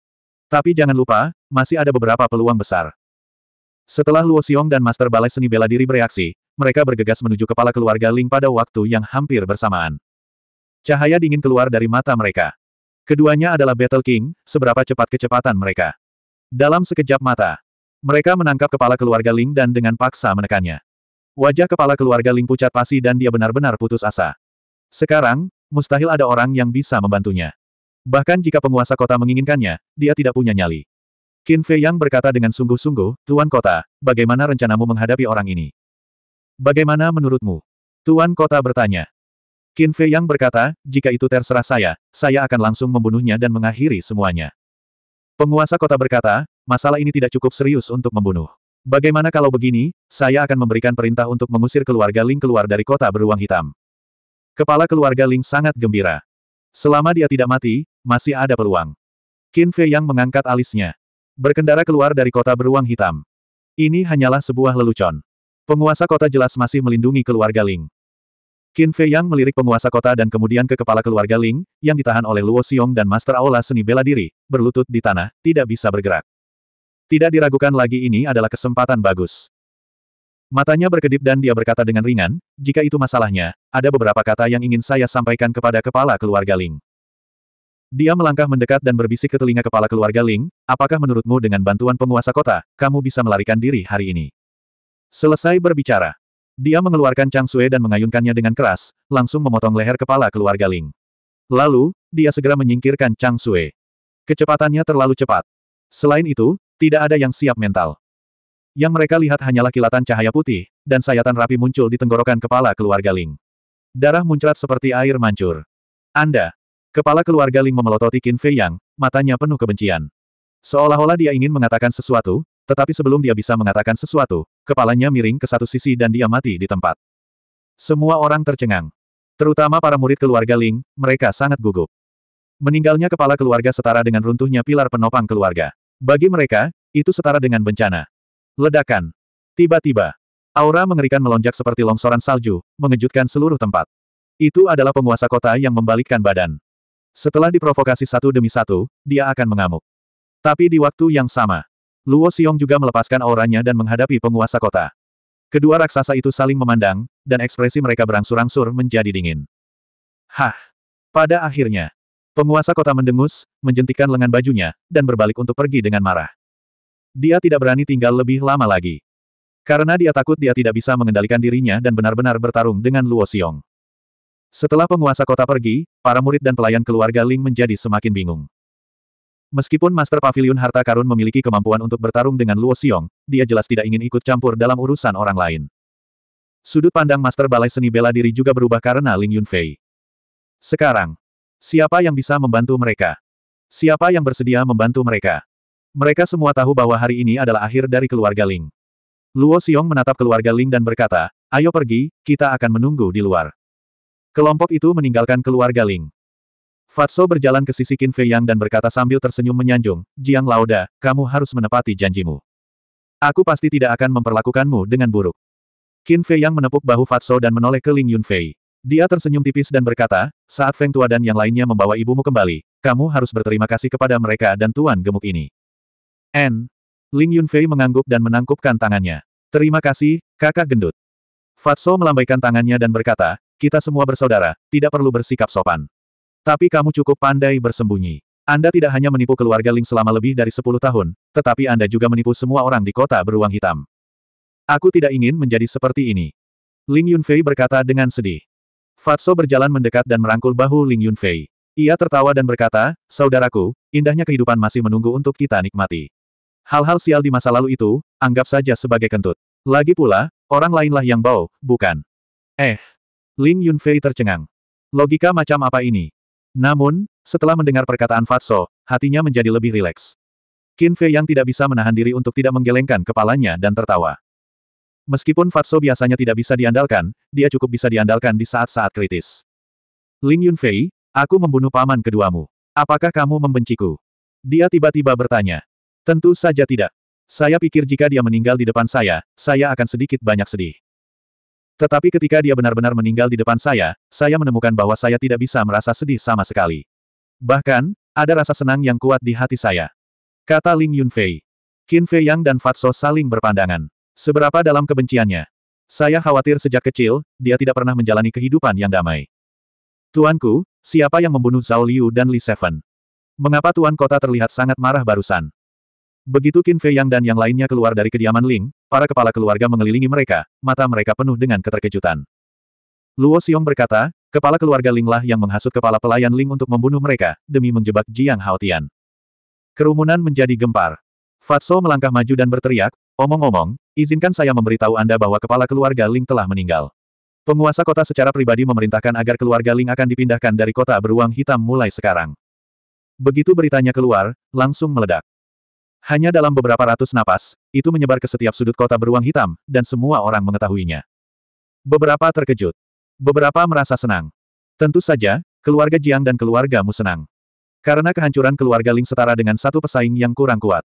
Tapi jangan lupa, masih ada beberapa peluang besar. Setelah Luo Xiong dan Master Balai Seni Bela Diri bereaksi, mereka bergegas menuju kepala keluarga Ling pada waktu yang hampir bersamaan. Cahaya dingin keluar dari mata mereka. Keduanya adalah Battle King, seberapa cepat kecepatan mereka. Dalam sekejap mata, mereka menangkap kepala keluarga Ling dan dengan paksa menekannya. Wajah kepala keluarga Ling pucat pasi dan dia benar-benar putus asa. Sekarang, mustahil ada orang yang bisa membantunya. Bahkan jika penguasa kota menginginkannya, dia tidak punya nyali. Qin Fei Yang berkata dengan sungguh-sungguh, Tuan Kota, bagaimana rencanamu menghadapi orang ini? Bagaimana menurutmu? Tuan Kota bertanya. Qin Fei Yang berkata, jika itu terserah saya, saya akan langsung membunuhnya dan mengakhiri semuanya. Penguasa kota berkata, masalah ini tidak cukup serius untuk membunuh. Bagaimana kalau begini, saya akan memberikan perintah untuk mengusir keluarga Ling keluar dari kota beruang hitam. Kepala keluarga Ling sangat gembira. Selama dia tidak mati, masih ada peluang. Qin Fei yang mengangkat alisnya. Berkendara keluar dari kota beruang hitam. Ini hanyalah sebuah lelucon. Penguasa kota jelas masih melindungi keluarga Ling. Qin Fei yang melirik penguasa kota dan kemudian ke kepala keluarga Ling, yang ditahan oleh Luo Xiong dan Master Aula seni bela diri, berlutut di tanah, tidak bisa bergerak. Tidak diragukan lagi ini adalah kesempatan bagus. Matanya berkedip dan dia berkata dengan ringan, jika itu masalahnya, ada beberapa kata yang ingin saya sampaikan kepada kepala keluarga Ling. Dia melangkah mendekat dan berbisik ke telinga kepala keluarga Ling, apakah menurutmu dengan bantuan penguasa kota, kamu bisa melarikan diri hari ini? Selesai berbicara. Dia mengeluarkan Chang Sue dan mengayunkannya dengan keras, langsung memotong leher kepala keluarga Ling. Lalu, dia segera menyingkirkan Chang Sue. Kecepatannya terlalu cepat. Selain itu, tidak ada yang siap mental. Yang mereka lihat hanyalah kilatan cahaya putih, dan sayatan rapi muncul di tenggorokan kepala keluarga Ling. Darah muncrat seperti air mancur. Anda. Kepala keluarga Ling memelototi Qin Fei Yang, matanya penuh kebencian. Seolah-olah dia ingin mengatakan sesuatu, tetapi sebelum dia bisa mengatakan sesuatu, kepalanya miring ke satu sisi dan dia mati di tempat. Semua orang tercengang. Terutama para murid keluarga Ling, mereka sangat gugup. Meninggalnya kepala keluarga setara dengan runtuhnya pilar penopang keluarga. Bagi mereka, itu setara dengan bencana. Ledakan. Tiba-tiba, aura mengerikan melonjak seperti longsoran salju, mengejutkan seluruh tempat. Itu adalah penguasa kota yang membalikkan badan. Setelah diprovokasi satu demi satu, dia akan mengamuk. Tapi di waktu yang sama, Luo Xiong juga melepaskan auranya dan menghadapi penguasa kota. Kedua raksasa itu saling memandang, dan ekspresi mereka berangsur-angsur menjadi dingin. Hah! Pada akhirnya, Penguasa kota mendengus, menjentikan lengan bajunya, dan berbalik untuk pergi dengan marah. Dia tidak berani tinggal lebih lama lagi. Karena dia takut dia tidak bisa mengendalikan dirinya dan benar-benar bertarung dengan Luo Xiong. Setelah penguasa kota pergi, para murid dan pelayan keluarga Ling menjadi semakin bingung. Meskipun Master Pavilion Harta Karun memiliki kemampuan untuk bertarung dengan Luo Xiong, dia jelas tidak ingin ikut campur dalam urusan orang lain. Sudut pandang Master Balai Seni Bela Diri juga berubah karena Ling Yunfei. Sekarang, Siapa yang bisa membantu mereka? Siapa yang bersedia membantu mereka? Mereka semua tahu bahwa hari ini adalah akhir dari keluarga Ling. Luo Xiong menatap keluarga Ling dan berkata, ayo pergi, kita akan menunggu di luar. Kelompok itu meninggalkan keluarga Ling. Fatso berjalan ke sisi Qin Fei Yang dan berkata sambil tersenyum menyanjung, Jiang Laoda, kamu harus menepati janjimu. Aku pasti tidak akan memperlakukanmu dengan buruk. Qin Fei Yang menepuk bahu Fatso dan menoleh ke Ling Yunfei. Dia tersenyum tipis dan berkata, saat Feng Tua dan yang lainnya membawa ibumu kembali, kamu harus berterima kasih kepada mereka dan Tuan Gemuk ini. N. Ling Yunfei mengangguk dan menangkupkan tangannya. Terima kasih, kakak gendut. Fatso melambaikan tangannya dan berkata, kita semua bersaudara, tidak perlu bersikap sopan. Tapi kamu cukup pandai bersembunyi. Anda tidak hanya menipu keluarga Ling selama lebih dari 10 tahun, tetapi Anda juga menipu semua orang di kota beruang hitam. Aku tidak ingin menjadi seperti ini. Ling Yunfei berkata dengan sedih. Fatso berjalan mendekat dan merangkul bahu Ling Yunfei. Ia tertawa dan berkata, Saudaraku, indahnya kehidupan masih menunggu untuk kita nikmati. Hal-hal sial di masa lalu itu, anggap saja sebagai kentut. Lagi pula, orang lainlah yang bau, bukan? Eh. Ling Yunfei tercengang. Logika macam apa ini? Namun, setelah mendengar perkataan Fatso, hatinya menjadi lebih rileks. Qin Fei yang tidak bisa menahan diri untuk tidak menggelengkan kepalanya dan tertawa. Meskipun Fatso biasanya tidak bisa diandalkan, dia cukup bisa diandalkan di saat-saat kritis. Ling Yunfei, aku membunuh paman keduamu. Apakah kamu membenciku? Dia tiba-tiba bertanya. Tentu saja tidak. Saya pikir jika dia meninggal di depan saya, saya akan sedikit banyak sedih. Tetapi ketika dia benar-benar meninggal di depan saya, saya menemukan bahwa saya tidak bisa merasa sedih sama sekali. Bahkan, ada rasa senang yang kuat di hati saya. Kata Ling Yunfei. Qin Fei Yang dan Fatso saling berpandangan. Seberapa dalam kebenciannya. Saya khawatir sejak kecil, dia tidak pernah menjalani kehidupan yang damai. Tuanku, siapa yang membunuh Zhao Liu dan Li Seven? Mengapa Tuan Kota terlihat sangat marah barusan? Begitu Qin Fei Yang dan yang lainnya keluar dari kediaman Ling, para kepala keluarga mengelilingi mereka, mata mereka penuh dengan keterkejutan. Luo Xiong berkata, kepala keluarga Ling lah yang menghasut kepala pelayan Ling untuk membunuh mereka, demi menjebak Jiang Haotian. Kerumunan menjadi gempar. Fatso melangkah maju dan berteriak, Omong-omong, izinkan saya memberitahu Anda bahwa kepala keluarga Ling telah meninggal. Penguasa kota secara pribadi memerintahkan agar keluarga Ling akan dipindahkan dari kota beruang hitam mulai sekarang. Begitu beritanya keluar, langsung meledak. Hanya dalam beberapa ratus napas, itu menyebar ke setiap sudut kota beruang hitam, dan semua orang mengetahuinya. Beberapa terkejut. Beberapa merasa senang. Tentu saja, keluarga Jiang dan keluargamu senang. Karena kehancuran keluarga Ling setara dengan satu pesaing yang kurang kuat.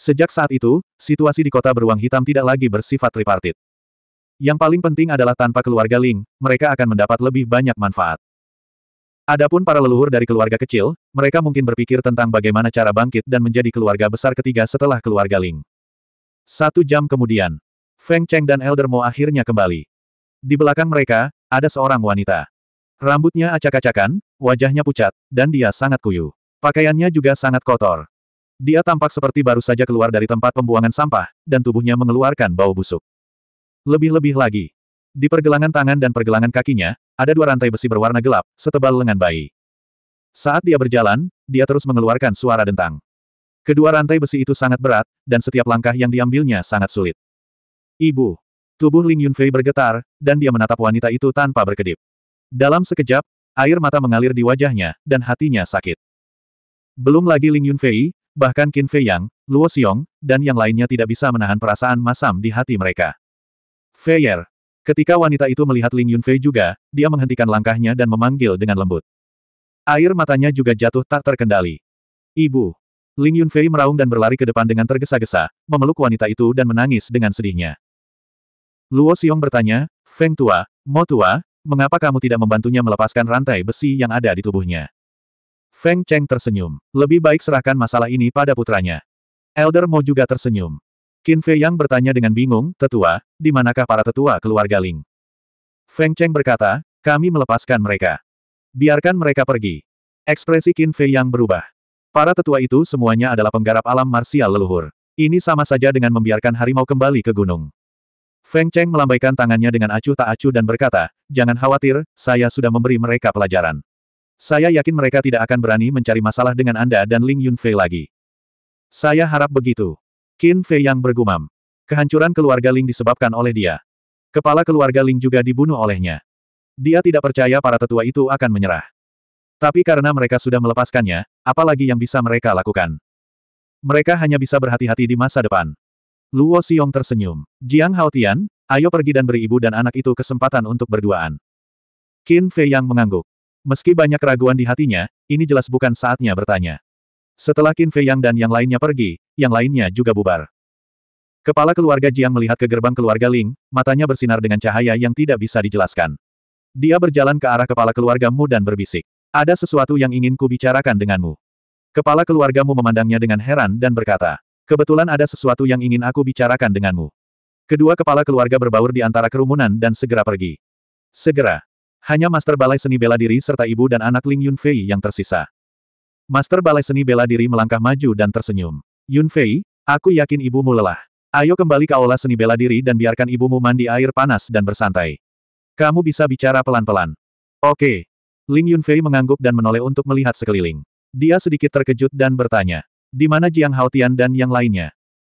Sejak saat itu, situasi di kota beruang hitam tidak lagi bersifat tripartit. Yang paling penting adalah tanpa keluarga Ling, mereka akan mendapat lebih banyak manfaat. Adapun para leluhur dari keluarga kecil, mereka mungkin berpikir tentang bagaimana cara bangkit dan menjadi keluarga besar ketiga setelah keluarga Ling. Satu jam kemudian, Feng Cheng dan Elder Mo akhirnya kembali. Di belakang mereka, ada seorang wanita. Rambutnya acak-acakan, wajahnya pucat, dan dia sangat kuyu. Pakaiannya juga sangat kotor. Dia tampak seperti baru saja keluar dari tempat pembuangan sampah, dan tubuhnya mengeluarkan bau busuk. Lebih-lebih lagi. Di pergelangan tangan dan pergelangan kakinya, ada dua rantai besi berwarna gelap, setebal lengan bayi. Saat dia berjalan, dia terus mengeluarkan suara dentang. Kedua rantai besi itu sangat berat, dan setiap langkah yang diambilnya sangat sulit. Ibu. Tubuh Ling Yunfei bergetar, dan dia menatap wanita itu tanpa berkedip. Dalam sekejap, air mata mengalir di wajahnya, dan hatinya sakit. Belum lagi Ling Yunfei, Bahkan Qin Fei Yang, Luo Xiong, dan yang lainnya tidak bisa menahan perasaan masam di hati mereka. Fei Ketika wanita itu melihat Ling Yunfei juga, dia menghentikan langkahnya dan memanggil dengan lembut. Air matanya juga jatuh tak terkendali. Ibu. Ling Yunfei meraung dan berlari ke depan dengan tergesa-gesa, memeluk wanita itu dan menangis dengan sedihnya. Luo Xiong bertanya, Feng Tua, Mo Tua, mengapa kamu tidak membantunya melepaskan rantai besi yang ada di tubuhnya? Feng Cheng tersenyum. Lebih baik serahkan masalah ini pada putranya. Elder Mo juga tersenyum. Qin Fei Yang bertanya dengan bingung, tetua, di manakah para tetua keluarga Ling? Feng Cheng berkata, kami melepaskan mereka. Biarkan mereka pergi. Ekspresi Qin Fei Yang berubah. Para tetua itu semuanya adalah penggarap alam marsial leluhur. Ini sama saja dengan membiarkan harimau kembali ke gunung. Feng Cheng melambaikan tangannya dengan acuh tak acuh dan berkata, jangan khawatir, saya sudah memberi mereka pelajaran. Saya yakin mereka tidak akan berani mencari masalah dengan Anda dan Ling Yunfei lagi. Saya harap begitu. Qin Fei yang bergumam. Kehancuran keluarga Ling disebabkan oleh dia. Kepala keluarga Ling juga dibunuh olehnya. Dia tidak percaya para tetua itu akan menyerah. Tapi karena mereka sudah melepaskannya, apalagi yang bisa mereka lakukan? Mereka hanya bisa berhati-hati di masa depan. Luo Xiong tersenyum. Jiang Haotian, ayo pergi dan beri ibu dan anak itu kesempatan untuk berduaan. Qin Fei yang mengangguk. Meski banyak keraguan di hatinya, ini jelas bukan saatnya bertanya. Setelah Qin Fei Yang dan yang lainnya pergi, yang lainnya juga bubar. Kepala keluarga Jiang melihat ke gerbang keluarga Ling, matanya bersinar dengan cahaya yang tidak bisa dijelaskan. Dia berjalan ke arah kepala keluargamu dan berbisik. Ada sesuatu yang ingin ku bicarakan denganmu. Kepala keluargamu memandangnya dengan heran dan berkata, kebetulan ada sesuatu yang ingin aku bicarakan denganmu. Kedua kepala keluarga berbaur di antara kerumunan dan segera pergi. Segera, hanya Master Balai Seni Bela Diri serta ibu dan anak Ling Yunfei yang tersisa. Master Balai Seni Bela Diri melangkah maju dan tersenyum. Yunfei, aku yakin ibumu lelah. Ayo kembali ke aula seni bela diri dan biarkan ibumu mandi air panas dan bersantai. Kamu bisa bicara pelan-pelan. Oke. Ling Yunfei mengangguk dan menoleh untuk melihat sekeliling. Dia sedikit terkejut dan bertanya. Di mana Jiang Haotian dan yang lainnya?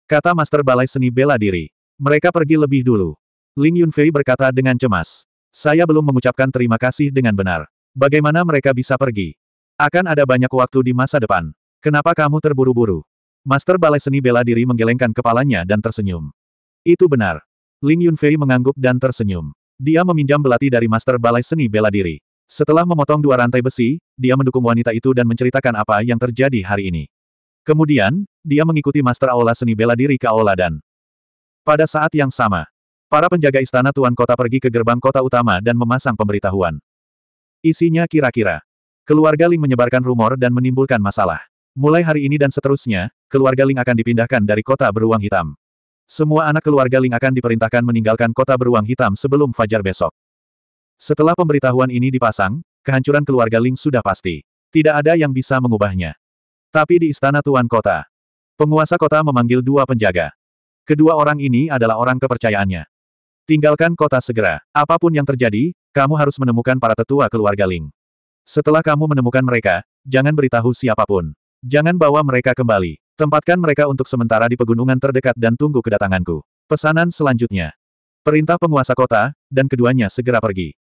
Kata Master Balai Seni Bela Diri. Mereka pergi lebih dulu. Ling Yunfei berkata dengan cemas. Saya belum mengucapkan terima kasih dengan benar. Bagaimana mereka bisa pergi? Akan ada banyak waktu di masa depan. Kenapa kamu terburu-buru? Master Balai Seni Bela Diri menggelengkan kepalanya dan tersenyum. Itu benar. Ling Yunfei mengangguk dan tersenyum. Dia meminjam belati dari Master Balai Seni Bela Diri. Setelah memotong dua rantai besi, dia mendukung wanita itu dan menceritakan apa yang terjadi hari ini. Kemudian, dia mengikuti Master Aula Seni Bela Diri ke Aula dan... Pada saat yang sama, Para penjaga istana tuan kota pergi ke gerbang kota utama dan memasang pemberitahuan. Isinya kira-kira. Keluarga Ling menyebarkan rumor dan menimbulkan masalah. Mulai hari ini dan seterusnya, keluarga Ling akan dipindahkan dari kota beruang hitam. Semua anak keluarga Ling akan diperintahkan meninggalkan kota beruang hitam sebelum fajar besok. Setelah pemberitahuan ini dipasang, kehancuran keluarga Ling sudah pasti. Tidak ada yang bisa mengubahnya. Tapi di istana tuan kota, penguasa kota memanggil dua penjaga. Kedua orang ini adalah orang kepercayaannya. Tinggalkan kota segera. Apapun yang terjadi, kamu harus menemukan para tetua keluarga Ling. Setelah kamu menemukan mereka, jangan beritahu siapapun. Jangan bawa mereka kembali. Tempatkan mereka untuk sementara di pegunungan terdekat dan tunggu kedatanganku. Pesanan selanjutnya. Perintah penguasa kota, dan keduanya segera pergi.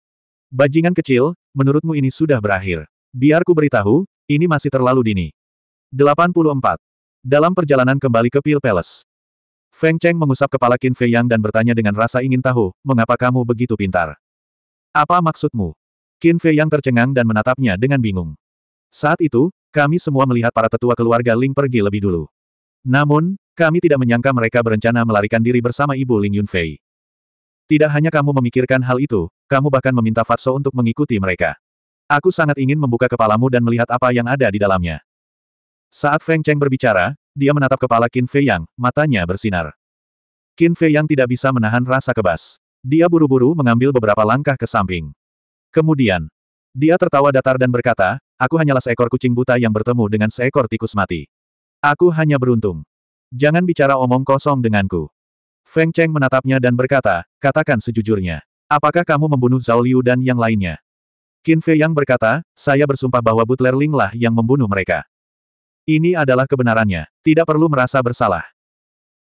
Bajingan kecil, menurutmu ini sudah berakhir. Biar ku beritahu, ini masih terlalu dini. 84. Dalam perjalanan kembali ke Pil Palace, Feng Cheng mengusap kepala Qin Fei Yang dan bertanya dengan rasa ingin tahu, mengapa kamu begitu pintar? Apa maksudmu? Qin Fei Yang tercengang dan menatapnya dengan bingung. Saat itu, kami semua melihat para tetua keluarga Ling pergi lebih dulu. Namun, kami tidak menyangka mereka berencana melarikan diri bersama ibu Ling Fei. Tidak hanya kamu memikirkan hal itu, kamu bahkan meminta Fatso untuk mengikuti mereka. Aku sangat ingin membuka kepalamu dan melihat apa yang ada di dalamnya. Saat Feng Cheng berbicara, dia menatap kepala Qin Fei Yang, matanya bersinar. Qin Fei Yang tidak bisa menahan rasa kebas. Dia buru-buru mengambil beberapa langkah ke samping. Kemudian, dia tertawa datar dan berkata, aku hanyalah seekor kucing buta yang bertemu dengan seekor tikus mati. Aku hanya beruntung. Jangan bicara omong kosong denganku. Feng Cheng menatapnya dan berkata, katakan sejujurnya. Apakah kamu membunuh Zhao Liu dan yang lainnya? Qin Fei Yang berkata, saya bersumpah bahwa Butler Ling lah yang membunuh mereka. Ini adalah kebenarannya, tidak perlu merasa bersalah.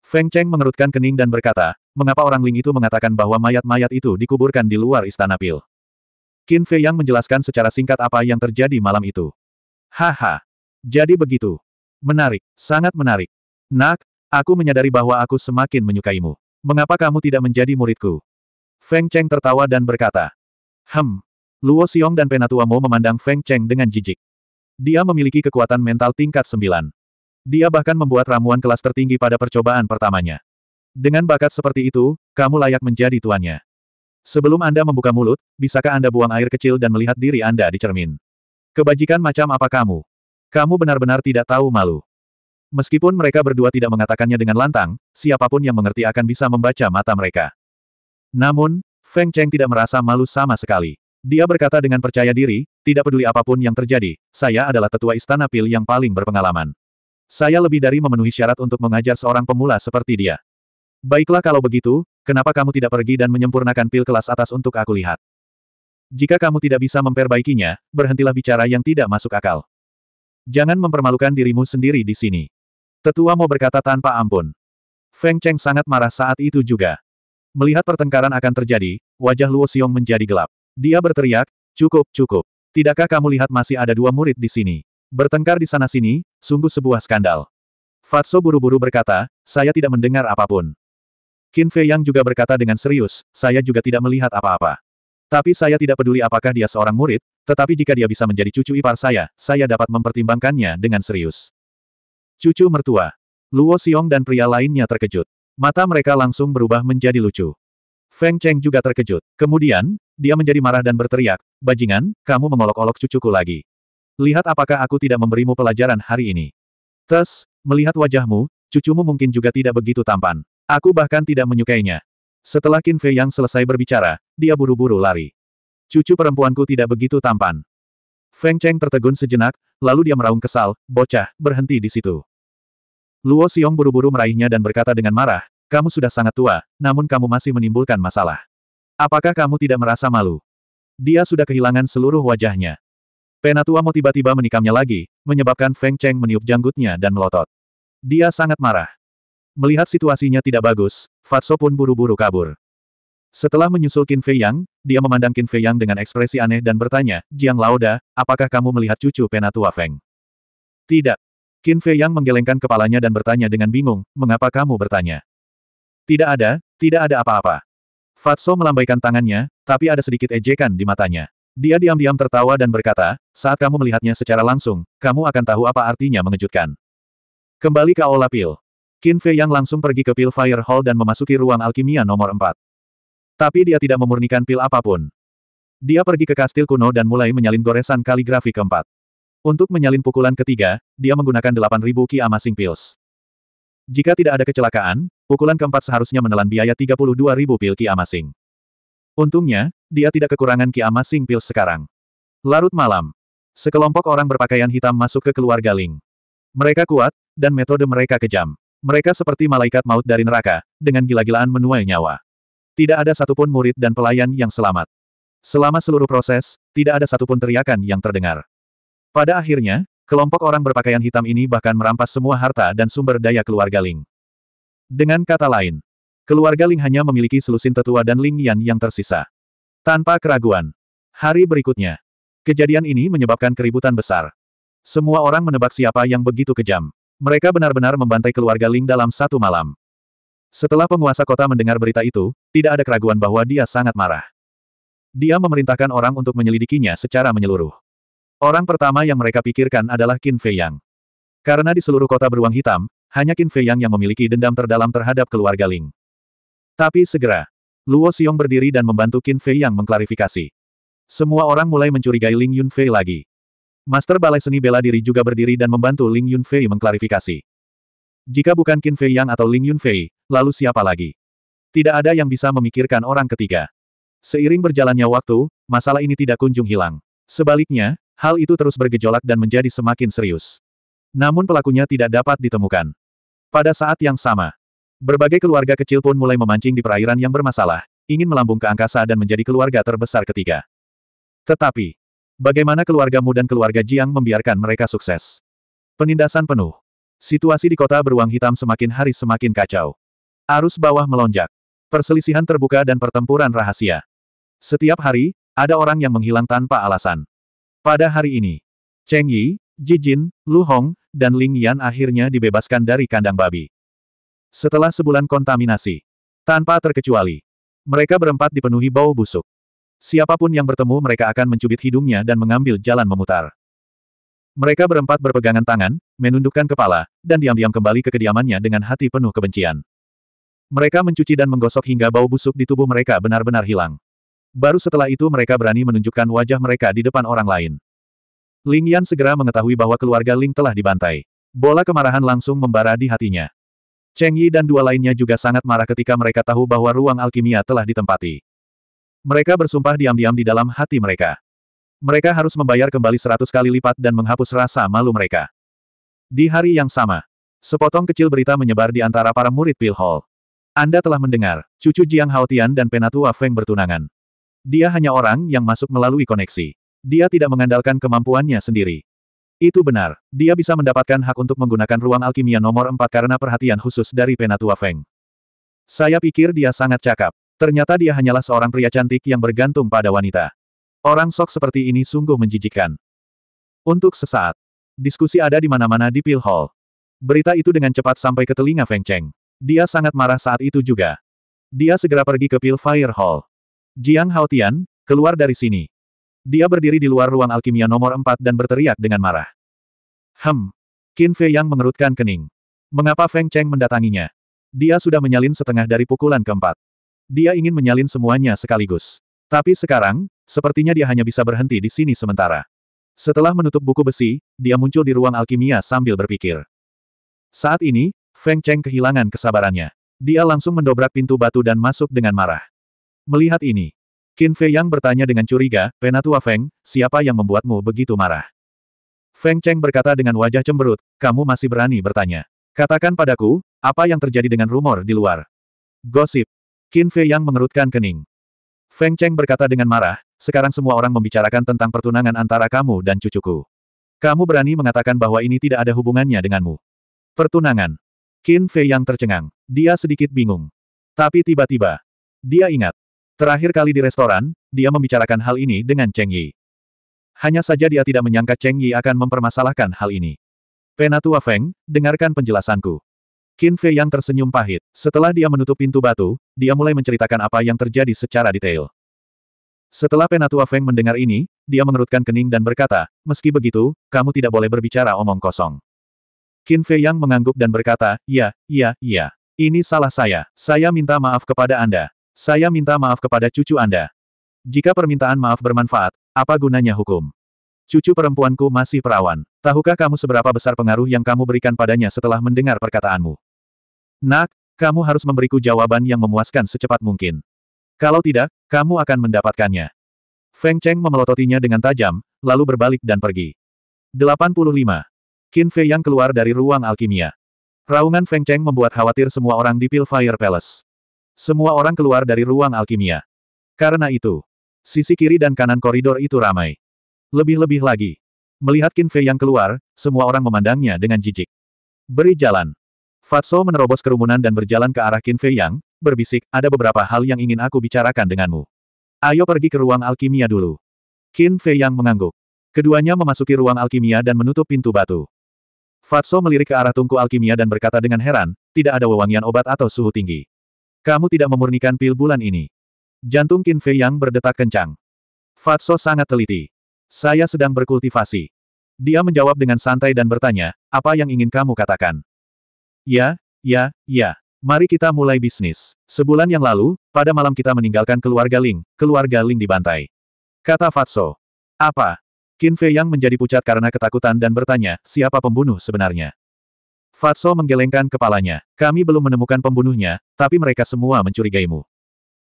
Feng Cheng mengerutkan kening dan berkata, mengapa orang Ling itu mengatakan bahwa mayat-mayat itu dikuburkan di luar istana Pil. Qin Fei Yang menjelaskan secara singkat apa yang terjadi malam itu. Haha. Jadi begitu. Menarik, sangat menarik. Nak, aku menyadari bahwa aku semakin menyukaimu. Mengapa kamu tidak menjadi muridku? Feng Cheng tertawa dan berkata. Hem. Luo Xiong dan Penatua Mo memandang Feng Cheng dengan jijik. Dia memiliki kekuatan mental tingkat 9. Dia bahkan membuat ramuan kelas tertinggi pada percobaan pertamanya. Dengan bakat seperti itu, kamu layak menjadi tuannya. Sebelum Anda membuka mulut, bisakah Anda buang air kecil dan melihat diri Anda di cermin? Kebajikan macam apa kamu? Kamu benar-benar tidak tahu malu. Meskipun mereka berdua tidak mengatakannya dengan lantang, siapapun yang mengerti akan bisa membaca mata mereka. Namun, Feng Cheng tidak merasa malu sama sekali. Dia berkata dengan percaya diri, tidak peduli apapun yang terjadi, saya adalah tetua istana pil yang paling berpengalaman. Saya lebih dari memenuhi syarat untuk mengajar seorang pemula seperti dia. Baiklah kalau begitu, kenapa kamu tidak pergi dan menyempurnakan pil kelas atas untuk aku lihat? Jika kamu tidak bisa memperbaikinya, berhentilah bicara yang tidak masuk akal. Jangan mempermalukan dirimu sendiri di sini. Tetua mau berkata tanpa ampun. Feng Cheng sangat marah saat itu juga. Melihat pertengkaran akan terjadi, wajah Luo Xiong menjadi gelap. Dia berteriak, cukup, cukup. Tidakkah kamu lihat masih ada dua murid di sini? Bertengkar di sana-sini, sungguh sebuah skandal. Fatso buru-buru berkata, saya tidak mendengar apapun. Qin Fei Yang juga berkata dengan serius, saya juga tidak melihat apa-apa. Tapi saya tidak peduli apakah dia seorang murid, tetapi jika dia bisa menjadi cucu ipar saya, saya dapat mempertimbangkannya dengan serius. Cucu mertua. Luo Xiong dan pria lainnya terkejut. Mata mereka langsung berubah menjadi lucu. Feng Cheng juga terkejut. Kemudian, dia menjadi marah dan berteriak, Bajingan, kamu mengolok-olok cucuku lagi. Lihat apakah aku tidak memberimu pelajaran hari ini. Tes, melihat wajahmu, cucumu mungkin juga tidak begitu tampan. Aku bahkan tidak menyukainya. Setelah Qin Fei Yang selesai berbicara, dia buru-buru lari. Cucu perempuanku tidak begitu tampan. Feng Cheng tertegun sejenak, lalu dia meraung kesal, bocah, berhenti di situ. Luo Xiong buru-buru meraihnya dan berkata dengan marah, kamu sudah sangat tua, namun kamu masih menimbulkan masalah. Apakah kamu tidak merasa malu? Dia sudah kehilangan seluruh wajahnya. Penatua mau tiba-tiba menikamnya lagi, menyebabkan Feng Cheng meniup janggutnya dan melotot. Dia sangat marah. Melihat situasinya tidak bagus, Fatso pun buru-buru kabur. Setelah menyusul Qin Fei Yang, dia memandang Qin Fei Yang dengan ekspresi aneh dan bertanya, Jiang Laoda, apakah kamu melihat cucu Penatua Feng? Tidak. Qin Fei Yang menggelengkan kepalanya dan bertanya dengan bingung, mengapa kamu bertanya? Tidak ada, tidak ada apa-apa. Fatso melambaikan tangannya, tapi ada sedikit ejekan di matanya. Dia diam-diam tertawa dan berkata, saat kamu melihatnya secara langsung, kamu akan tahu apa artinya mengejutkan. Kembali ke Aula Pil. Qin Fei Yang langsung pergi ke Pil Fire Hall dan memasuki ruang alkimia nomor 4. Tapi dia tidak memurnikan pil apapun. Dia pergi ke kastil kuno dan mulai menyalin goresan kaligrafi keempat. Untuk menyalin pukulan ketiga, dia menggunakan 8000 ki amasing pills. Jika tidak ada kecelakaan, pukulan keempat seharusnya menelan biaya 32.000 pil Ki Amasing. Untungnya, dia tidak kekurangan Ki Amasing pil sekarang. Larut malam. Sekelompok orang berpakaian hitam masuk ke keluarga Ling. Mereka kuat, dan metode mereka kejam. Mereka seperti malaikat maut dari neraka, dengan gila-gilaan menuai nyawa. Tidak ada satupun murid dan pelayan yang selamat. Selama seluruh proses, tidak ada satupun teriakan yang terdengar. Pada akhirnya, Kelompok orang berpakaian hitam ini bahkan merampas semua harta dan sumber daya keluarga Ling. Dengan kata lain, keluarga Ling hanya memiliki selusin tetua dan Ling Yan yang tersisa. Tanpa keraguan. Hari berikutnya. Kejadian ini menyebabkan keributan besar. Semua orang menebak siapa yang begitu kejam. Mereka benar-benar membantai keluarga Ling dalam satu malam. Setelah penguasa kota mendengar berita itu, tidak ada keraguan bahwa dia sangat marah. Dia memerintahkan orang untuk menyelidikinya secara menyeluruh. Orang pertama yang mereka pikirkan adalah Qin Fei Yang. Karena di seluruh kota beruang hitam, hanya Qin Fei Yang yang memiliki dendam terdalam terhadap keluarga Ling. Tapi segera, Luo Xiong berdiri dan membantu Qin Fei Yang mengklarifikasi. Semua orang mulai mencurigai Ling Yun Fei lagi. Master Balai Seni Bela Diri juga berdiri dan membantu Ling Yun Fei mengklarifikasi. Jika bukan Qin Fei Yang atau Ling Yun Fei, lalu siapa lagi? Tidak ada yang bisa memikirkan orang ketiga. Seiring berjalannya waktu, masalah ini tidak kunjung hilang. Sebaliknya, Hal itu terus bergejolak dan menjadi semakin serius. Namun pelakunya tidak dapat ditemukan. Pada saat yang sama, berbagai keluarga kecil pun mulai memancing di perairan yang bermasalah, ingin melambung ke angkasa dan menjadi keluarga terbesar ketiga. Tetapi, bagaimana keluargamu dan keluarga Jiang membiarkan mereka sukses? Penindasan penuh. Situasi di kota beruang hitam semakin hari semakin kacau. Arus bawah melonjak. Perselisihan terbuka dan pertempuran rahasia. Setiap hari, ada orang yang menghilang tanpa alasan. Pada hari ini, Cheng Yi, Ji Jin, Lu Hong, dan Ling Yan akhirnya dibebaskan dari kandang babi. Setelah sebulan kontaminasi, tanpa terkecuali, mereka berempat dipenuhi bau busuk. Siapapun yang bertemu mereka akan mencubit hidungnya dan mengambil jalan memutar. Mereka berempat berpegangan tangan, menundukkan kepala, dan diam-diam kembali ke kediamannya dengan hati penuh kebencian. Mereka mencuci dan menggosok hingga bau busuk di tubuh mereka benar-benar hilang. Baru setelah itu mereka berani menunjukkan wajah mereka di depan orang lain. Ling Yan segera mengetahui bahwa keluarga Ling telah dibantai. Bola kemarahan langsung membara di hatinya. Cheng Yi dan dua lainnya juga sangat marah ketika mereka tahu bahwa ruang alkimia telah ditempati. Mereka bersumpah diam-diam di dalam hati mereka. Mereka harus membayar kembali seratus kali lipat dan menghapus rasa malu mereka. Di hari yang sama, sepotong kecil berita menyebar di antara para murid Pil Hall. Anda telah mendengar, cucu Jiang Haotian dan Penatua Feng bertunangan. Dia hanya orang yang masuk melalui koneksi. Dia tidak mengandalkan kemampuannya sendiri. Itu benar, dia bisa mendapatkan hak untuk menggunakan ruang alkimia nomor 4 karena perhatian khusus dari Penatua Feng. Saya pikir dia sangat cakap. Ternyata dia hanyalah seorang pria cantik yang bergantung pada wanita. Orang sok seperti ini sungguh menjijikkan. Untuk sesaat, diskusi ada di mana-mana di Pill Hall. Berita itu dengan cepat sampai ke telinga Feng Cheng. Dia sangat marah saat itu juga. Dia segera pergi ke Pill Fire Hall. Jiang Haotian, keluar dari sini. Dia berdiri di luar ruang alkimia nomor 4 dan berteriak dengan marah. Hem. Qin Fei yang mengerutkan kening. Mengapa Feng Cheng mendatanginya? Dia sudah menyalin setengah dari pukulan keempat. Dia ingin menyalin semuanya sekaligus. Tapi sekarang, sepertinya dia hanya bisa berhenti di sini sementara. Setelah menutup buku besi, dia muncul di ruang alkimia sambil berpikir. Saat ini, Feng Cheng kehilangan kesabarannya. Dia langsung mendobrak pintu batu dan masuk dengan marah. Melihat ini, Qin Fei Yang bertanya dengan curiga, Penatua Feng, siapa yang membuatmu begitu marah? Feng Cheng berkata dengan wajah cemberut, kamu masih berani bertanya. Katakan padaku, apa yang terjadi dengan rumor di luar? Gosip. Qin Fei Yang mengerutkan kening. Feng Cheng berkata dengan marah, sekarang semua orang membicarakan tentang pertunangan antara kamu dan cucuku. Kamu berani mengatakan bahwa ini tidak ada hubungannya denganmu. Pertunangan. Qin Fei Yang tercengang. Dia sedikit bingung. Tapi tiba-tiba, dia ingat, Terakhir kali di restoran, dia membicarakan hal ini dengan Cheng Yi. Hanya saja dia tidak menyangka Cheng Yi akan mempermasalahkan hal ini. Penatua Feng, dengarkan penjelasanku. Qin Fei yang tersenyum pahit. Setelah dia menutup pintu batu, dia mulai menceritakan apa yang terjadi secara detail. Setelah Penatua Feng mendengar ini, dia mengerutkan kening dan berkata, meski begitu, kamu tidak boleh berbicara omong kosong. Qin Fei Yang mengangguk dan berkata, ya, ya, ya. Ini salah saya. Saya minta maaf kepada Anda. Saya minta maaf kepada cucu Anda. Jika permintaan maaf bermanfaat, apa gunanya hukum? Cucu perempuanku masih perawan. Tahukah kamu seberapa besar pengaruh yang kamu berikan padanya setelah mendengar perkataanmu? Nak, kamu harus memberiku jawaban yang memuaskan secepat mungkin. Kalau tidak, kamu akan mendapatkannya. Feng Cheng memelototinya dengan tajam, lalu berbalik dan pergi. 85. Qin Fei yang keluar dari ruang alkimia. Raungan Feng Cheng membuat khawatir semua orang di Pilfire Palace. Semua orang keluar dari ruang alkimia. Karena itu, sisi kiri dan kanan koridor itu ramai. Lebih-lebih lagi. Melihat Qin Fei yang keluar, semua orang memandangnya dengan jijik. Beri jalan. Fatso menerobos kerumunan dan berjalan ke arah Qin Fei yang, berbisik, ada beberapa hal yang ingin aku bicarakan denganmu. Ayo pergi ke ruang alkimia dulu. Qin Fei yang mengangguk. Keduanya memasuki ruang alkimia dan menutup pintu batu. Fatso melirik ke arah tungku alkimia dan berkata dengan heran, tidak ada wewangian obat atau suhu tinggi. Kamu tidak memurnikan pil bulan ini. Jantung Qin Fei yang berdetak kencang. Fatso sangat teliti. Saya sedang berkultivasi. Dia menjawab dengan santai dan bertanya, apa yang ingin kamu katakan? Ya, ya, ya. Mari kita mulai bisnis. Sebulan yang lalu, pada malam kita meninggalkan keluarga Ling, keluarga Ling dibantai. Kata Fatso. Apa? Qin Fei yang menjadi pucat karena ketakutan dan bertanya, siapa pembunuh sebenarnya? Fatso menggelengkan kepalanya. Kami belum menemukan pembunuhnya, tapi mereka semua mencurigaimu.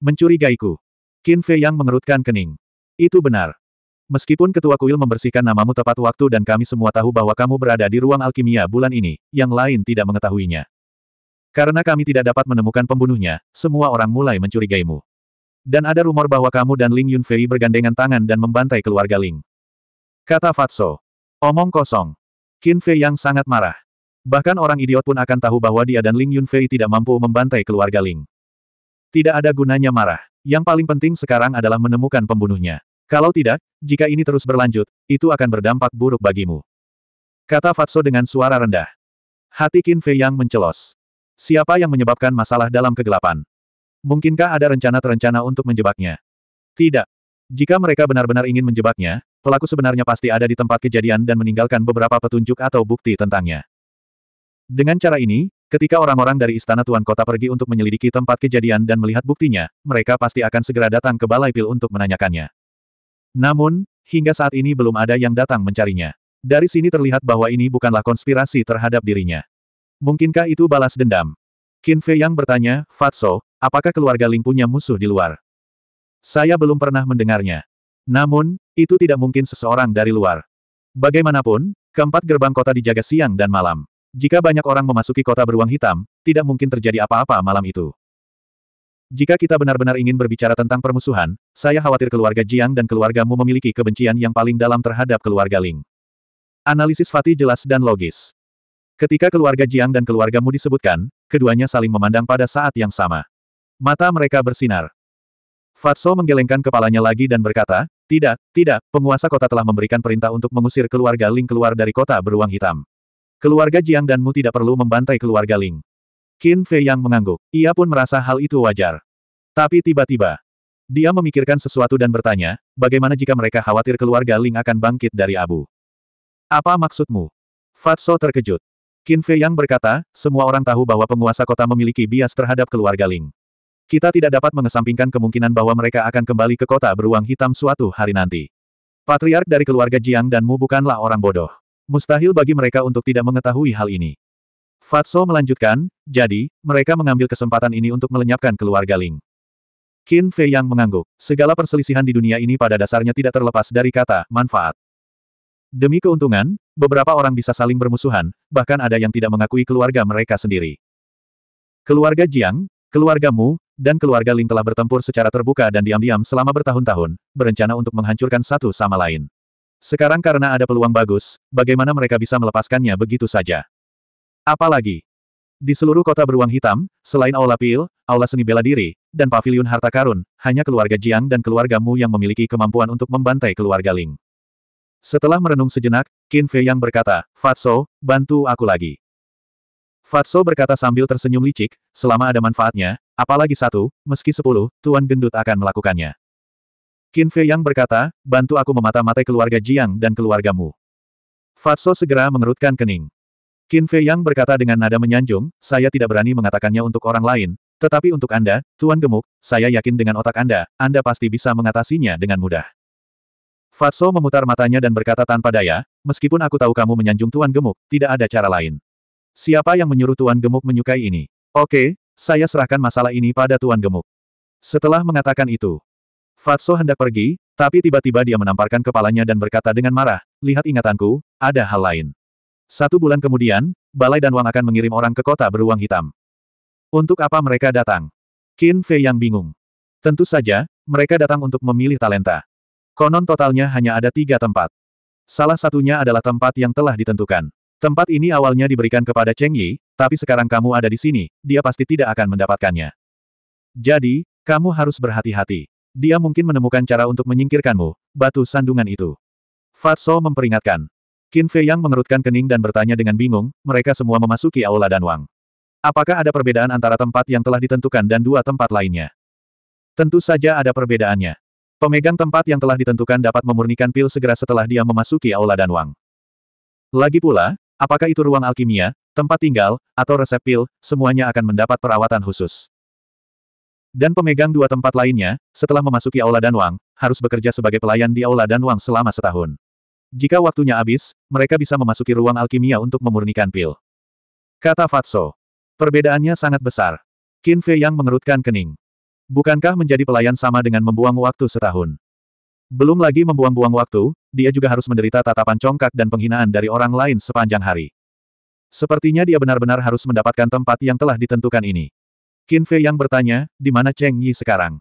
Mencurigaiku. Qin Fei yang mengerutkan kening. Itu benar. Meskipun ketua kuil membersihkan namamu tepat waktu dan kami semua tahu bahwa kamu berada di ruang alkimia bulan ini, yang lain tidak mengetahuinya. Karena kami tidak dapat menemukan pembunuhnya, semua orang mulai mencurigaimu. Dan ada rumor bahwa kamu dan Ling Yunfei bergandengan tangan dan membantai keluarga Ling. Kata Fatso. Omong kosong. Qin Fei yang sangat marah. Bahkan orang idiot pun akan tahu bahwa dia dan Ling Yunfei tidak mampu membantai keluarga Ling. Tidak ada gunanya marah. Yang paling penting sekarang adalah menemukan pembunuhnya. Kalau tidak, jika ini terus berlanjut, itu akan berdampak buruk bagimu. Kata Fatso dengan suara rendah. Hati Qin Fei yang mencelos. Siapa yang menyebabkan masalah dalam kegelapan? Mungkinkah ada rencana-terencana untuk menjebaknya? Tidak. Jika mereka benar-benar ingin menjebaknya, pelaku sebenarnya pasti ada di tempat kejadian dan meninggalkan beberapa petunjuk atau bukti tentangnya. Dengan cara ini, ketika orang-orang dari Istana Tuan Kota pergi untuk menyelidiki tempat kejadian dan melihat buktinya, mereka pasti akan segera datang ke Balai Pil untuk menanyakannya. Namun, hingga saat ini belum ada yang datang mencarinya. Dari sini terlihat bahwa ini bukanlah konspirasi terhadap dirinya. Mungkinkah itu balas dendam? Qin Fei yang bertanya, Fatso, apakah keluarga Ling punya musuh di luar? Saya belum pernah mendengarnya. Namun, itu tidak mungkin seseorang dari luar. Bagaimanapun, keempat gerbang kota dijaga siang dan malam. Jika banyak orang memasuki kota beruang hitam, tidak mungkin terjadi apa-apa malam itu. Jika kita benar-benar ingin berbicara tentang permusuhan, saya khawatir keluarga Jiang dan keluargamu memiliki kebencian yang paling dalam terhadap keluarga Ling. Analisis Fatih jelas dan logis. Ketika keluarga Jiang dan keluargamu disebutkan, keduanya saling memandang pada saat yang sama. Mata mereka bersinar. Fatso menggelengkan kepalanya lagi dan berkata, tidak, tidak, penguasa kota telah memberikan perintah untuk mengusir keluarga Ling keluar dari kota beruang hitam. Keluarga Jiang dan Mu tidak perlu membantai keluarga Ling. Qin Fei yang mengangguk. Ia pun merasa hal itu wajar. Tapi tiba-tiba, dia memikirkan sesuatu dan bertanya, bagaimana jika mereka khawatir keluarga Ling akan bangkit dari abu? Apa maksudmu? Fatso terkejut. Qin Fei yang berkata, semua orang tahu bahwa penguasa kota memiliki bias terhadap keluarga Ling. Kita tidak dapat mengesampingkan kemungkinan bahwa mereka akan kembali ke kota beruang hitam suatu hari nanti. Patriark dari keluarga Jiang dan Mu bukanlah orang bodoh. Mustahil bagi mereka untuk tidak mengetahui hal ini. Fatso melanjutkan, jadi, mereka mengambil kesempatan ini untuk melenyapkan keluarga Ling. Qin Fei yang mengangguk. Segala perselisihan di dunia ini pada dasarnya tidak terlepas dari kata manfaat. Demi keuntungan, beberapa orang bisa saling bermusuhan, bahkan ada yang tidak mengakui keluarga mereka sendiri. Keluarga Jiang, keluarga Mu, dan keluarga Ling telah bertempur secara terbuka dan diam-diam selama bertahun-tahun, berencana untuk menghancurkan satu sama lain. Sekarang karena ada peluang bagus, bagaimana mereka bisa melepaskannya begitu saja? Apalagi, di seluruh kota beruang hitam, selain Aula Pil, Aula Seni Bela Diri, dan Paviliun Harta Karun, hanya keluarga Jiang dan keluargamu yang memiliki kemampuan untuk membantai keluarga Ling. Setelah merenung sejenak, Qin Fei Yang berkata, Fatso, bantu aku lagi. Fatso berkata sambil tersenyum licik, selama ada manfaatnya, apalagi satu, meski sepuluh, Tuan Gendut akan melakukannya. Qin Fei Yang berkata, bantu aku memata-matai keluarga Jiang dan keluargamu. Fatso segera mengerutkan kening. Qin Fei Yang berkata dengan nada menyanjung, saya tidak berani mengatakannya untuk orang lain, tetapi untuk Anda, Tuan Gemuk, saya yakin dengan otak Anda, Anda pasti bisa mengatasinya dengan mudah. Fatso memutar matanya dan berkata tanpa daya, meskipun aku tahu kamu menyanjung Tuan Gemuk, tidak ada cara lain. Siapa yang menyuruh Tuan Gemuk menyukai ini? Oke, saya serahkan masalah ini pada Tuan Gemuk. Setelah mengatakan itu, Fatso hendak pergi, tapi tiba-tiba dia menamparkan kepalanya dan berkata dengan marah, lihat ingatanku, ada hal lain. Satu bulan kemudian, Balai dan Wang akan mengirim orang ke kota beruang hitam. Untuk apa mereka datang? Qin Fei yang bingung. Tentu saja, mereka datang untuk memilih talenta. Konon totalnya hanya ada tiga tempat. Salah satunya adalah tempat yang telah ditentukan. Tempat ini awalnya diberikan kepada Cheng Yi, tapi sekarang kamu ada di sini, dia pasti tidak akan mendapatkannya. Jadi, kamu harus berhati-hati. Dia mungkin menemukan cara untuk menyingkirkanmu, batu sandungan itu. Fatso memperingatkan. Qin Fei Yang mengerutkan kening dan bertanya dengan bingung, mereka semua memasuki aula dan Wang. Apakah ada perbedaan antara tempat yang telah ditentukan dan dua tempat lainnya? Tentu saja ada perbedaannya. Pemegang tempat yang telah ditentukan dapat memurnikan pil segera setelah dia memasuki aula dan Wang. Lagi pula, apakah itu ruang alkimia, tempat tinggal, atau resep pil, semuanya akan mendapat perawatan khusus. Dan pemegang dua tempat lainnya, setelah memasuki Aula Danwang, harus bekerja sebagai pelayan di Aula Danwang selama setahun. Jika waktunya habis, mereka bisa memasuki ruang alkimia untuk memurnikan pil. Kata Fatso. Perbedaannya sangat besar. Qin Fei yang mengerutkan kening. Bukankah menjadi pelayan sama dengan membuang waktu setahun? Belum lagi membuang-buang waktu, dia juga harus menderita tatapan congkak dan penghinaan dari orang lain sepanjang hari. Sepertinya dia benar-benar harus mendapatkan tempat yang telah ditentukan ini. Qin Fei yang bertanya, di mana Cheng Yi sekarang?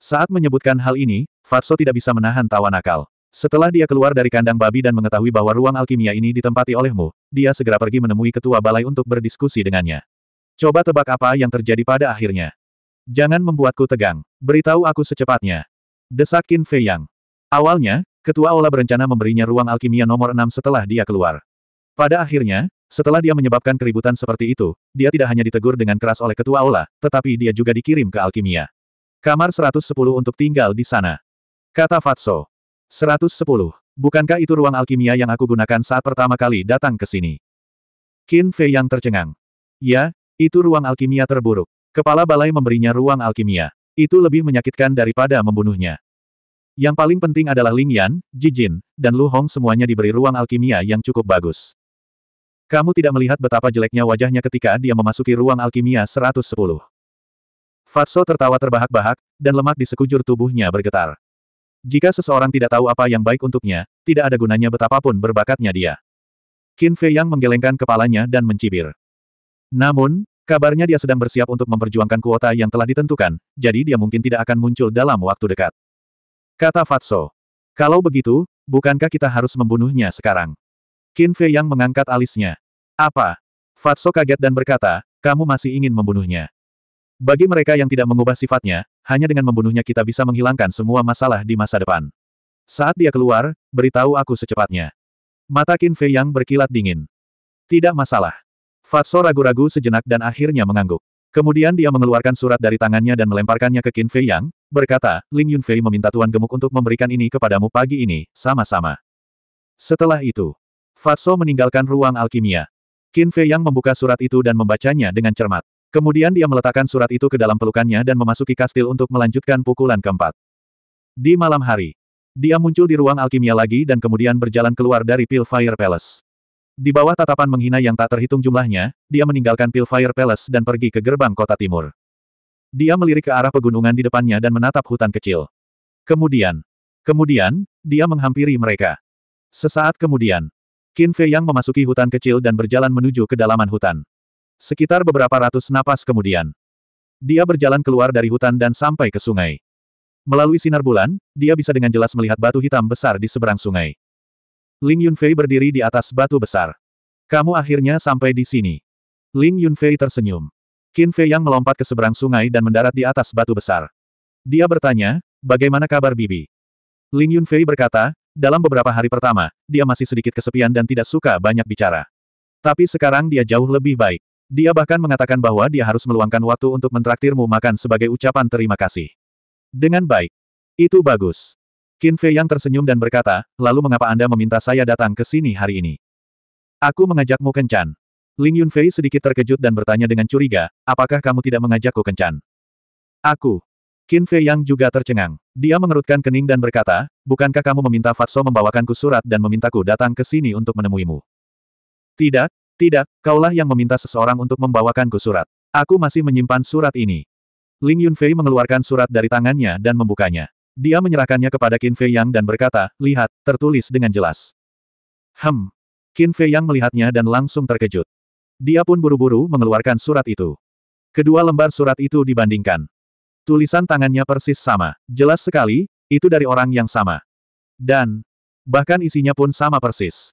Saat menyebutkan hal ini, Fatso tidak bisa menahan tawa nakal. Setelah dia keluar dari kandang babi dan mengetahui bahwa ruang alkimia ini ditempati olehmu, dia segera pergi menemui ketua balai untuk berdiskusi dengannya. Coba tebak apa yang terjadi pada akhirnya. Jangan membuatku tegang. Beritahu aku secepatnya. Desak Qin Fei Yang. Awalnya, ketua Ola berencana memberinya ruang alkimia nomor 6 setelah dia keluar. Pada akhirnya, setelah dia menyebabkan keributan seperti itu, dia tidak hanya ditegur dengan keras oleh ketua aula, tetapi dia juga dikirim ke alkimia. Kamar 110 untuk tinggal di sana. Kata Fatso. 110. Bukankah itu ruang alkimia yang aku gunakan saat pertama kali datang ke sini? Qin Fei yang tercengang. Ya, itu ruang alkimia terburuk. Kepala balai memberinya ruang alkimia. Itu lebih menyakitkan daripada membunuhnya. Yang paling penting adalah Ling Yan, Jijin, dan Lu Hong semuanya diberi ruang alkimia yang cukup bagus. Kamu tidak melihat betapa jeleknya wajahnya ketika dia memasuki ruang alkimia 110. Fatso tertawa terbahak-bahak, dan lemak di sekujur tubuhnya bergetar. Jika seseorang tidak tahu apa yang baik untuknya, tidak ada gunanya betapapun berbakatnya dia. Qin Fei Yang menggelengkan kepalanya dan mencibir. Namun, kabarnya dia sedang bersiap untuk memperjuangkan kuota yang telah ditentukan, jadi dia mungkin tidak akan muncul dalam waktu dekat. Kata Fatso. Kalau begitu, bukankah kita harus membunuhnya sekarang? Qin Fei yang mengangkat alisnya. Apa? Fatso kaget dan berkata, kamu masih ingin membunuhnya. Bagi mereka yang tidak mengubah sifatnya, hanya dengan membunuhnya kita bisa menghilangkan semua masalah di masa depan. Saat dia keluar, beritahu aku secepatnya. Mata Qin Fei yang berkilat dingin. Tidak masalah. Fatso ragu-ragu sejenak dan akhirnya mengangguk. Kemudian dia mengeluarkan surat dari tangannya dan melemparkannya ke Qin Fei Yang, berkata, Ling Yunfei meminta Tuan Gemuk untuk memberikan ini kepadamu pagi ini, sama-sama. Setelah itu, Fatso meninggalkan ruang alkimia. Qin Fei Yang membuka surat itu dan membacanya dengan cermat. Kemudian dia meletakkan surat itu ke dalam pelukannya dan memasuki kastil untuk melanjutkan pukulan keempat. Di malam hari, dia muncul di ruang alkimia lagi dan kemudian berjalan keluar dari Pil Fire Palace. Di bawah tatapan menghina yang tak terhitung jumlahnya, dia meninggalkan Pil Fire Palace dan pergi ke gerbang kota timur. Dia melirik ke arah pegunungan di depannya dan menatap hutan kecil. Kemudian, kemudian, dia menghampiri mereka. Sesaat kemudian, Qin Fei Yang memasuki hutan kecil dan berjalan menuju kedalaman hutan. Sekitar beberapa ratus napas kemudian. Dia berjalan keluar dari hutan dan sampai ke sungai. Melalui sinar bulan, dia bisa dengan jelas melihat batu hitam besar di seberang sungai. Ling Yunfei berdiri di atas batu besar. Kamu akhirnya sampai di sini. Ling Yunfei tersenyum. Qin Fei Yang melompat ke seberang sungai dan mendarat di atas batu besar. Dia bertanya, bagaimana kabar Bibi? Ling Yunfei berkata, dalam beberapa hari pertama, dia masih sedikit kesepian dan tidak suka banyak bicara. Tapi sekarang dia jauh lebih baik. Dia bahkan mengatakan bahwa dia harus meluangkan waktu untuk mentraktirmu makan sebagai ucapan terima kasih. Dengan baik. Itu bagus. Qin Fei yang tersenyum dan berkata, lalu mengapa Anda meminta saya datang ke sini hari ini? Aku mengajakmu kencan. Ling Yunfei sedikit terkejut dan bertanya dengan curiga, apakah kamu tidak mengajakku kencan? Aku. Qin Fei Yang juga tercengang. Dia mengerutkan kening dan berkata, bukankah kamu meminta Fatso membawakanku surat dan memintaku datang ke sini untuk menemuimu? Tidak, tidak, kaulah yang meminta seseorang untuk membawakanku surat. Aku masih menyimpan surat ini. Ling Yunfei mengeluarkan surat dari tangannya dan membukanya. Dia menyerahkannya kepada Qin Fei Yang dan berkata, lihat, tertulis dengan jelas. Hem. Qin Fei Yang melihatnya dan langsung terkejut. Dia pun buru-buru mengeluarkan surat itu. Kedua lembar surat itu dibandingkan. Tulisan tangannya persis sama. Jelas sekali, itu dari orang yang sama. Dan, bahkan isinya pun sama persis.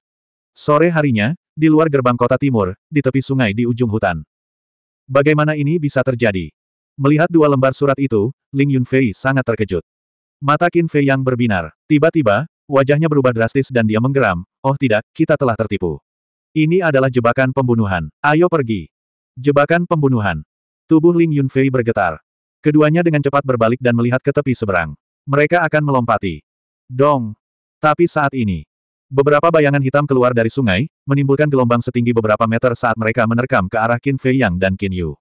Sore harinya, di luar gerbang kota timur, di tepi sungai di ujung hutan. Bagaimana ini bisa terjadi? Melihat dua lembar surat itu, Ling Yunfei sangat terkejut. Mata Qin Fei yang berbinar. Tiba-tiba, wajahnya berubah drastis dan dia menggeram, oh tidak, kita telah tertipu. Ini adalah jebakan pembunuhan. Ayo pergi. Jebakan pembunuhan. Tubuh Ling Yunfei bergetar. Keduanya dengan cepat berbalik dan melihat ke tepi seberang. Mereka akan melompati. Dong! Tapi saat ini, beberapa bayangan hitam keluar dari sungai, menimbulkan gelombang setinggi beberapa meter saat mereka menerkam ke arah Qin Fei Yang dan Qin Yu.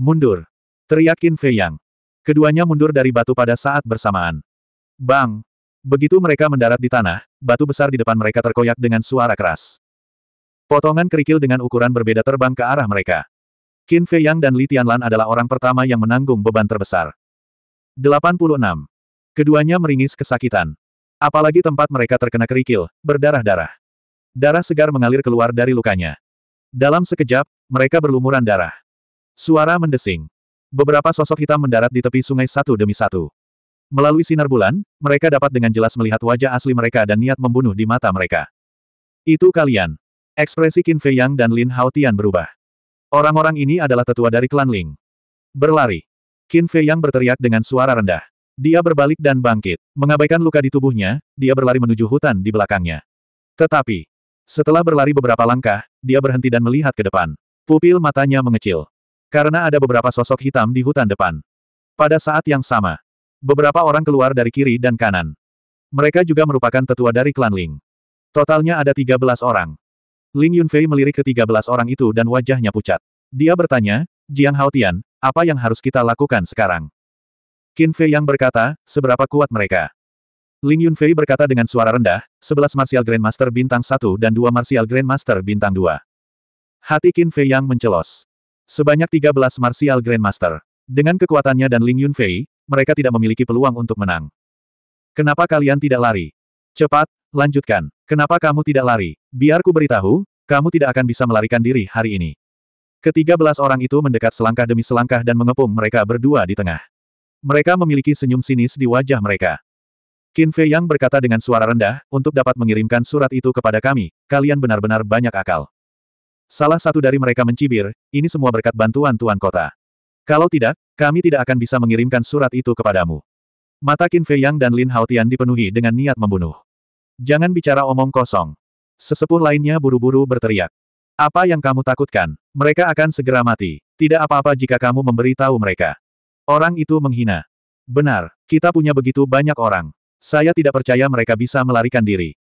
Mundur! Teriak Qin Fei Yang. Keduanya mundur dari batu pada saat bersamaan. Bang! Begitu mereka mendarat di tanah, batu besar di depan mereka terkoyak dengan suara keras. Potongan kerikil dengan ukuran berbeda terbang ke arah mereka. Qin Fei Yang dan Li Tianlan adalah orang pertama yang menanggung beban terbesar. 86. Keduanya meringis kesakitan. Apalagi tempat mereka terkena kerikil, berdarah-darah. Darah segar mengalir keluar dari lukanya. Dalam sekejap, mereka berlumuran darah. Suara mendesing. Beberapa sosok hitam mendarat di tepi sungai satu demi satu. Melalui sinar bulan, mereka dapat dengan jelas melihat wajah asli mereka dan niat membunuh di mata mereka. Itu kalian. Ekspresi Qin Fei Yang dan Lin Hao Tian berubah. Orang-orang ini adalah tetua dari klan Ling. Berlari. Qin Fei Yang berteriak dengan suara rendah. Dia berbalik dan bangkit. Mengabaikan luka di tubuhnya, dia berlari menuju hutan di belakangnya. Tetapi, setelah berlari beberapa langkah, dia berhenti dan melihat ke depan. Pupil matanya mengecil. Karena ada beberapa sosok hitam di hutan depan. Pada saat yang sama, beberapa orang keluar dari kiri dan kanan. Mereka juga merupakan tetua dari klan Ling. Totalnya ada 13 orang. Ling Yunfei melirik ke tiga belas orang itu dan wajahnya pucat. Dia bertanya, Jiang Haotian, apa yang harus kita lakukan sekarang? Qin Fei yang berkata, seberapa kuat mereka? Ling Yunfei berkata dengan suara rendah, sebelas Martial Grandmaster bintang satu dan dua Martial Grandmaster bintang dua. Hati Qin Fei yang mencelos. Sebanyak tiga belas Martial Grandmaster. Dengan kekuatannya dan Ling Yunfei, mereka tidak memiliki peluang untuk menang. Kenapa kalian tidak lari? Cepat, lanjutkan. Kenapa kamu tidak lari? Biar ku beritahu, kamu tidak akan bisa melarikan diri hari ini. Ketiga belas orang itu mendekat selangkah demi selangkah dan mengepung mereka berdua di tengah. Mereka memiliki senyum sinis di wajah mereka. Qin Fei Yang berkata dengan suara rendah, untuk dapat mengirimkan surat itu kepada kami, kalian benar-benar banyak akal. Salah satu dari mereka mencibir, ini semua berkat bantuan Tuan Kota. Kalau tidak, kami tidak akan bisa mengirimkan surat itu kepadamu. Mata Qin Fei Yang dan Lin Haotian dipenuhi dengan niat membunuh. Jangan bicara omong kosong. Sesepuh lainnya buru-buru berteriak. Apa yang kamu takutkan? Mereka akan segera mati. Tidak apa-apa jika kamu memberitahu mereka. Orang itu menghina. Benar, kita punya begitu banyak orang. Saya tidak percaya mereka bisa melarikan diri.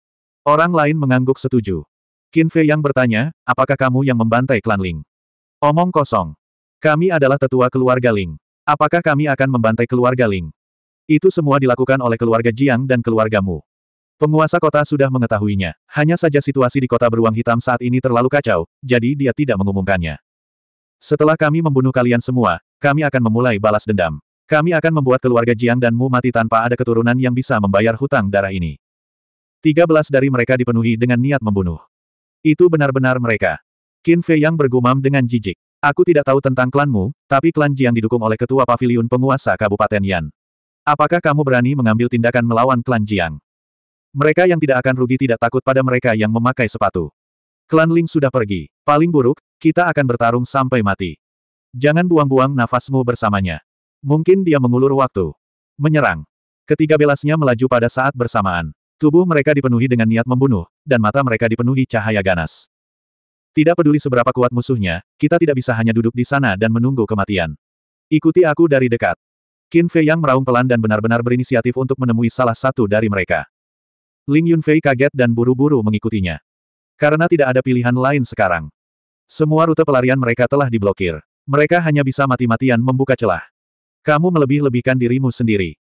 Orang lain mengangguk setuju. Qin Fei yang bertanya, apakah kamu yang membantai klan Ling? Omong kosong. Kami adalah tetua keluarga Ling. Apakah kami akan membantai keluarga Ling? Itu semua dilakukan oleh keluarga Jiang dan keluargamu. Penguasa kota sudah mengetahuinya, hanya saja situasi di kota beruang hitam saat ini terlalu kacau, jadi dia tidak mengumumkannya. Setelah kami membunuh kalian semua, kami akan memulai balas dendam. Kami akan membuat keluarga Jiang dan Mu mati tanpa ada keturunan yang bisa membayar hutang darah ini. 13 dari mereka dipenuhi dengan niat membunuh. Itu benar-benar mereka. Qin Fei yang bergumam dengan jijik. Aku tidak tahu tentang klanmu, tapi klan Jiang didukung oleh ketua paviliun penguasa Kabupaten Yan. Apakah kamu berani mengambil tindakan melawan klan Jiang? Mereka yang tidak akan rugi tidak takut pada mereka yang memakai sepatu. Klan Ling sudah pergi. Paling buruk, kita akan bertarung sampai mati. Jangan buang-buang nafasmu bersamanya. Mungkin dia mengulur waktu. Menyerang. Ketiga belasnya melaju pada saat bersamaan. Tubuh mereka dipenuhi dengan niat membunuh, dan mata mereka dipenuhi cahaya ganas. Tidak peduli seberapa kuat musuhnya, kita tidak bisa hanya duduk di sana dan menunggu kematian. Ikuti aku dari dekat. Qin Fei yang meraung pelan dan benar-benar berinisiatif untuk menemui salah satu dari mereka. Ling Yunfei kaget dan buru-buru mengikutinya. Karena tidak ada pilihan lain sekarang. Semua rute pelarian mereka telah diblokir. Mereka hanya bisa mati-matian membuka celah. Kamu melebih-lebihkan dirimu sendiri.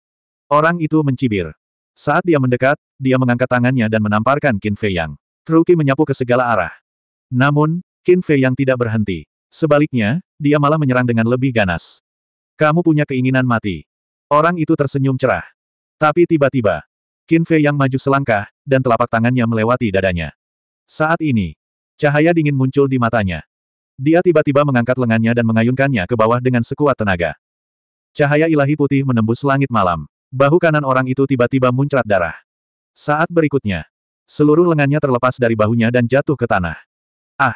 Orang itu mencibir. Saat dia mendekat, dia mengangkat tangannya dan menamparkan Qin Fei Yang. Truki menyapu ke segala arah. Namun, Qin Fei Yang tidak berhenti. Sebaliknya, dia malah menyerang dengan lebih ganas. Kamu punya keinginan mati. Orang itu tersenyum cerah. Tapi tiba-tiba, Qin Fei yang maju selangkah, dan telapak tangannya melewati dadanya. Saat ini, cahaya dingin muncul di matanya. Dia tiba-tiba mengangkat lengannya dan mengayunkannya ke bawah dengan sekuat tenaga. Cahaya ilahi putih menembus langit malam. Bahu kanan orang itu tiba-tiba muncrat darah. Saat berikutnya, seluruh lengannya terlepas dari bahunya dan jatuh ke tanah. Ah!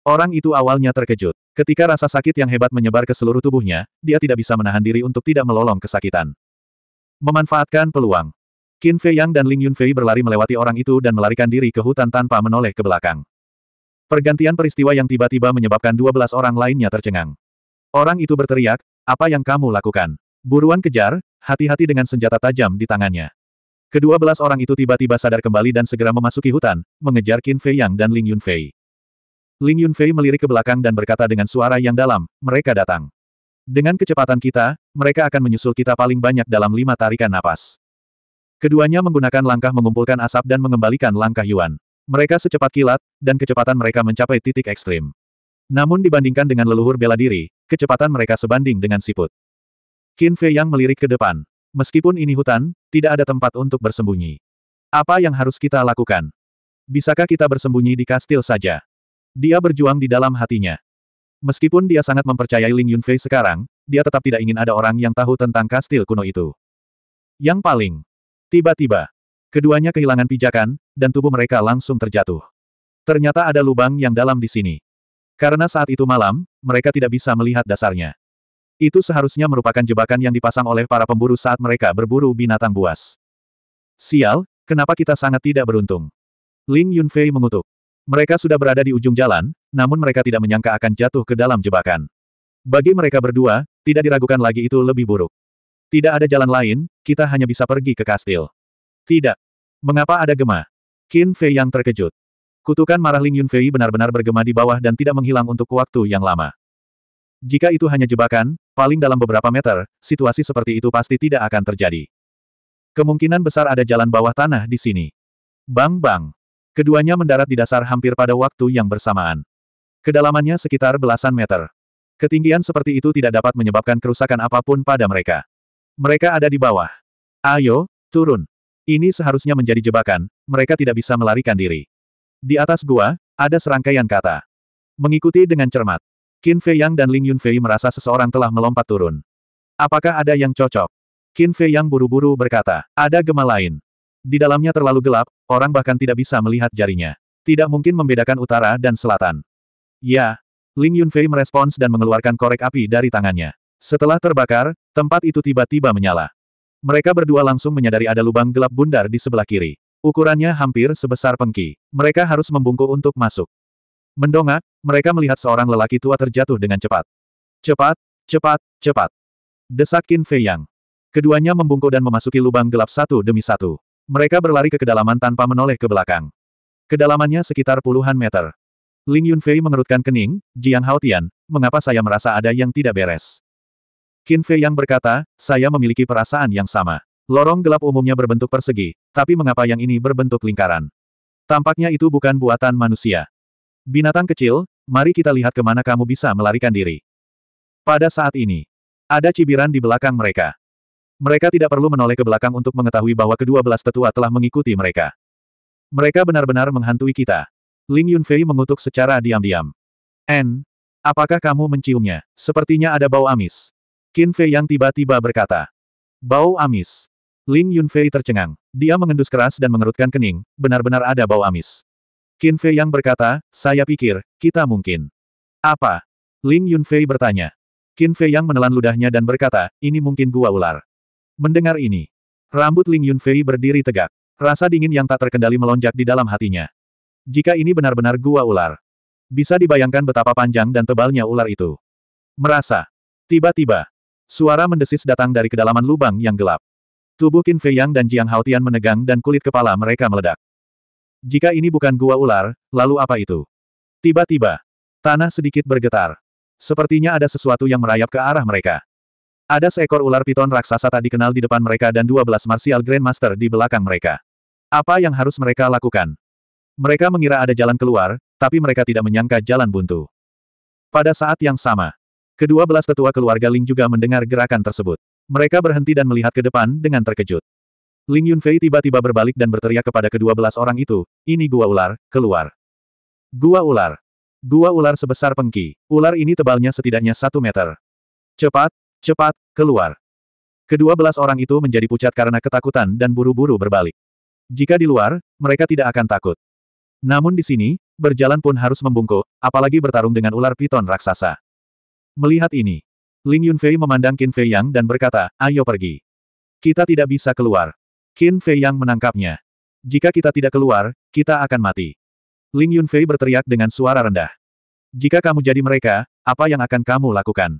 Orang itu awalnya terkejut. Ketika rasa sakit yang hebat menyebar ke seluruh tubuhnya, dia tidak bisa menahan diri untuk tidak melolong kesakitan. Memanfaatkan peluang, Qin Fei Yang dan Ling Yunfei berlari melewati orang itu dan melarikan diri ke hutan tanpa menoleh ke belakang. Pergantian peristiwa yang tiba-tiba menyebabkan dua belas orang lainnya tercengang. Orang itu berteriak, apa yang kamu lakukan? Buruan kejar, hati-hati dengan senjata tajam di tangannya. Kedua belas orang itu tiba-tiba sadar kembali dan segera memasuki hutan, mengejar Qin Fei Yang dan Ling Yunfei. Ling Yunfei melirik ke belakang dan berkata dengan suara yang dalam, mereka datang. Dengan kecepatan kita, mereka akan menyusul kita paling banyak dalam lima tarikan napas. Keduanya menggunakan langkah mengumpulkan asap dan mengembalikan langkah Yuan. Mereka secepat kilat, dan kecepatan mereka mencapai titik ekstrim. Namun dibandingkan dengan leluhur bela diri, kecepatan mereka sebanding dengan siput. Qin Fei yang melirik ke depan. Meskipun ini hutan, tidak ada tempat untuk bersembunyi. Apa yang harus kita lakukan? Bisakah kita bersembunyi di kastil saja? Dia berjuang di dalam hatinya. Meskipun dia sangat mempercayai Ling Yunfei sekarang, dia tetap tidak ingin ada orang yang tahu tentang kastil kuno itu. Yang paling, Tiba-tiba, keduanya kehilangan pijakan, dan tubuh mereka langsung terjatuh. Ternyata ada lubang yang dalam di sini. Karena saat itu malam, mereka tidak bisa melihat dasarnya. Itu seharusnya merupakan jebakan yang dipasang oleh para pemburu saat mereka berburu binatang buas. Sial, kenapa kita sangat tidak beruntung? Ling Yunfei mengutuk. Mereka sudah berada di ujung jalan, namun mereka tidak menyangka akan jatuh ke dalam jebakan. Bagi mereka berdua, tidak diragukan lagi itu lebih buruk. Tidak ada jalan lain, kita hanya bisa pergi ke kastil. Tidak. Mengapa ada gema? Qin Fei yang terkejut. Kutukan marah Ling Yunfei benar-benar bergema di bawah dan tidak menghilang untuk waktu yang lama. Jika itu hanya jebakan, paling dalam beberapa meter, situasi seperti itu pasti tidak akan terjadi. Kemungkinan besar ada jalan bawah tanah di sini. Bang-bang. Keduanya mendarat di dasar hampir pada waktu yang bersamaan. Kedalamannya sekitar belasan meter. Ketinggian seperti itu tidak dapat menyebabkan kerusakan apapun pada mereka. Mereka ada di bawah. Ayo, turun. Ini seharusnya menjadi jebakan, mereka tidak bisa melarikan diri. Di atas gua, ada serangkaian kata. Mengikuti dengan cermat. Qin Fei Yang dan Ling Yunfei merasa seseorang telah melompat turun. Apakah ada yang cocok? Qin Fei Yang buru-buru berkata, ada gema lain. Di dalamnya terlalu gelap, orang bahkan tidak bisa melihat jarinya. Tidak mungkin membedakan utara dan selatan. Ya, Ling Yunfei merespons dan mengeluarkan korek api dari tangannya. Setelah terbakar, tempat itu tiba-tiba menyala. Mereka berdua langsung menyadari ada lubang gelap bundar di sebelah kiri. Ukurannya hampir sebesar pengki. Mereka harus membungkuk untuk masuk. Mendongak, mereka melihat seorang lelaki tua terjatuh dengan cepat. Cepat, cepat, cepat. Desak Qin Fei Yang. Keduanya membungkuk dan memasuki lubang gelap satu demi satu. Mereka berlari ke kedalaman tanpa menoleh ke belakang. Kedalamannya sekitar puluhan meter. Ling Yunfei mengerutkan kening, Jiang Haotian, mengapa saya merasa ada yang tidak beres? Qin Fei yang berkata, saya memiliki perasaan yang sama. Lorong gelap umumnya berbentuk persegi, tapi mengapa yang ini berbentuk lingkaran? Tampaknya itu bukan buatan manusia. Binatang kecil, mari kita lihat kemana kamu bisa melarikan diri. Pada saat ini, ada cibiran di belakang mereka. Mereka tidak perlu menoleh ke belakang untuk mengetahui bahwa kedua belas tetua telah mengikuti mereka. Mereka benar-benar menghantui kita. Ling Yunfei mengutuk secara diam diam En, apakah kamu menciumnya? Sepertinya ada bau amis. Qin Fei yang tiba-tiba berkata. Bau amis. Ling Yunfei tercengang. Dia mengendus keras dan mengerutkan kening, benar-benar ada bau amis. Qin Fei yang berkata, saya pikir, kita mungkin. Apa? Ling Yunfei bertanya. Qin Fei yang menelan ludahnya dan berkata, ini mungkin gua ular. Mendengar ini. Rambut Ling Yunfei berdiri tegak. Rasa dingin yang tak terkendali melonjak di dalam hatinya. Jika ini benar-benar gua ular. Bisa dibayangkan betapa panjang dan tebalnya ular itu. Merasa. Tiba-tiba, Suara mendesis datang dari kedalaman lubang yang gelap. Tubuh Qin Fei Yang dan Jiang Haotian menegang dan kulit kepala mereka meledak. Jika ini bukan gua ular, lalu apa itu? Tiba-tiba, tanah sedikit bergetar. Sepertinya ada sesuatu yang merayap ke arah mereka. Ada seekor ular piton raksasa tak dikenal di depan mereka dan 12 martial grandmaster di belakang mereka. Apa yang harus mereka lakukan? Mereka mengira ada jalan keluar, tapi mereka tidak menyangka jalan buntu. Pada saat yang sama, Kedua belas tetua keluarga Ling juga mendengar gerakan tersebut. Mereka berhenti dan melihat ke depan dengan terkejut. Ling Yunfei tiba-tiba berbalik dan berteriak kepada kedua belas orang itu, ini gua ular, keluar. Gua ular. Gua ular sebesar pengki. Ular ini tebalnya setidaknya satu meter. Cepat, cepat, keluar. Kedua belas orang itu menjadi pucat karena ketakutan dan buru-buru berbalik. Jika di luar, mereka tidak akan takut. Namun di sini, berjalan pun harus membungkuk, apalagi bertarung dengan ular piton raksasa. Melihat ini, Ling Yunfei memandang Qin Fei Yang dan berkata, ayo pergi. Kita tidak bisa keluar. Qin Fei Yang menangkapnya. Jika kita tidak keluar, kita akan mati. Ling Yunfei berteriak dengan suara rendah. Jika kamu jadi mereka, apa yang akan kamu lakukan?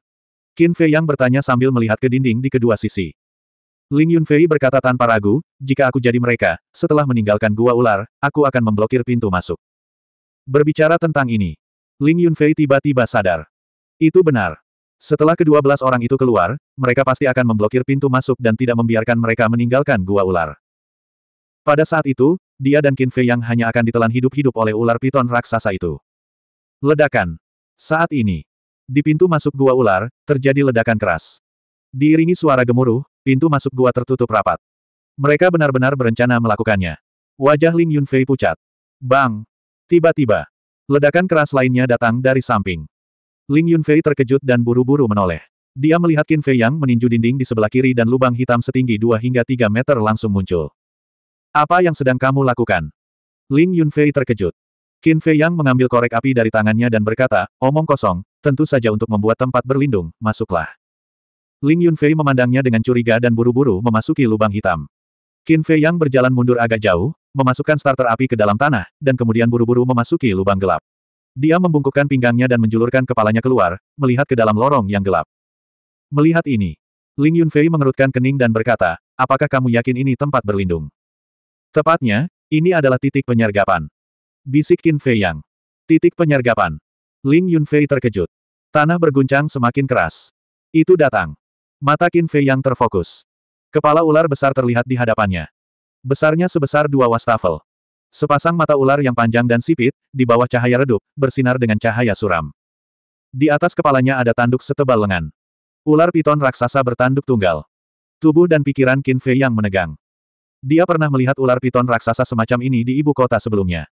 Qin Fei Yang bertanya sambil melihat ke dinding di kedua sisi. Ling Yunfei berkata tanpa ragu, jika aku jadi mereka, setelah meninggalkan gua ular, aku akan memblokir pintu masuk. Berbicara tentang ini, Ling Yunfei tiba-tiba sadar. Itu benar. Setelah kedua belas orang itu keluar, mereka pasti akan memblokir pintu masuk dan tidak membiarkan mereka meninggalkan gua ular. Pada saat itu, dia dan Qin Fei yang hanya akan ditelan hidup-hidup oleh ular piton raksasa itu. Ledakan. Saat ini, di pintu masuk gua ular, terjadi ledakan keras. Diiringi suara gemuruh, pintu masuk gua tertutup rapat. Mereka benar-benar berencana melakukannya. Wajah Ling Yunfei pucat. Bang! Tiba-tiba, ledakan keras lainnya datang dari samping. Ling Yunfei terkejut dan buru-buru menoleh. Dia melihat Qin Fei Yang meninju dinding di sebelah kiri dan lubang hitam setinggi 2 hingga 3 meter langsung muncul. Apa yang sedang kamu lakukan? Ling Yunfei terkejut. Qin Fei Yang mengambil korek api dari tangannya dan berkata, omong kosong, tentu saja untuk membuat tempat berlindung, masuklah. Ling Yunfei memandangnya dengan curiga dan buru-buru memasuki lubang hitam. Qin Fei Yang berjalan mundur agak jauh, memasukkan starter api ke dalam tanah, dan kemudian buru-buru memasuki lubang gelap. Dia membungkukkan pinggangnya dan menjulurkan kepalanya keluar, melihat ke dalam lorong yang gelap. Melihat ini, Ling Yunfei mengerutkan kening dan berkata, apakah kamu yakin ini tempat berlindung? Tepatnya, ini adalah titik penyergapan. Bisik Qin Fei Yang. Titik penyergapan. Ling Yunfei terkejut. Tanah berguncang semakin keras. Itu datang. Mata Qin Fei Yang terfokus. Kepala ular besar terlihat di hadapannya. Besarnya sebesar dua wastafel. Sepasang mata ular yang panjang dan sipit, di bawah cahaya redup, bersinar dengan cahaya suram. Di atas kepalanya ada tanduk setebal lengan. Ular piton raksasa bertanduk tunggal. Tubuh dan pikiran Qin Fei yang menegang. Dia pernah melihat ular piton raksasa semacam ini di ibu kota sebelumnya.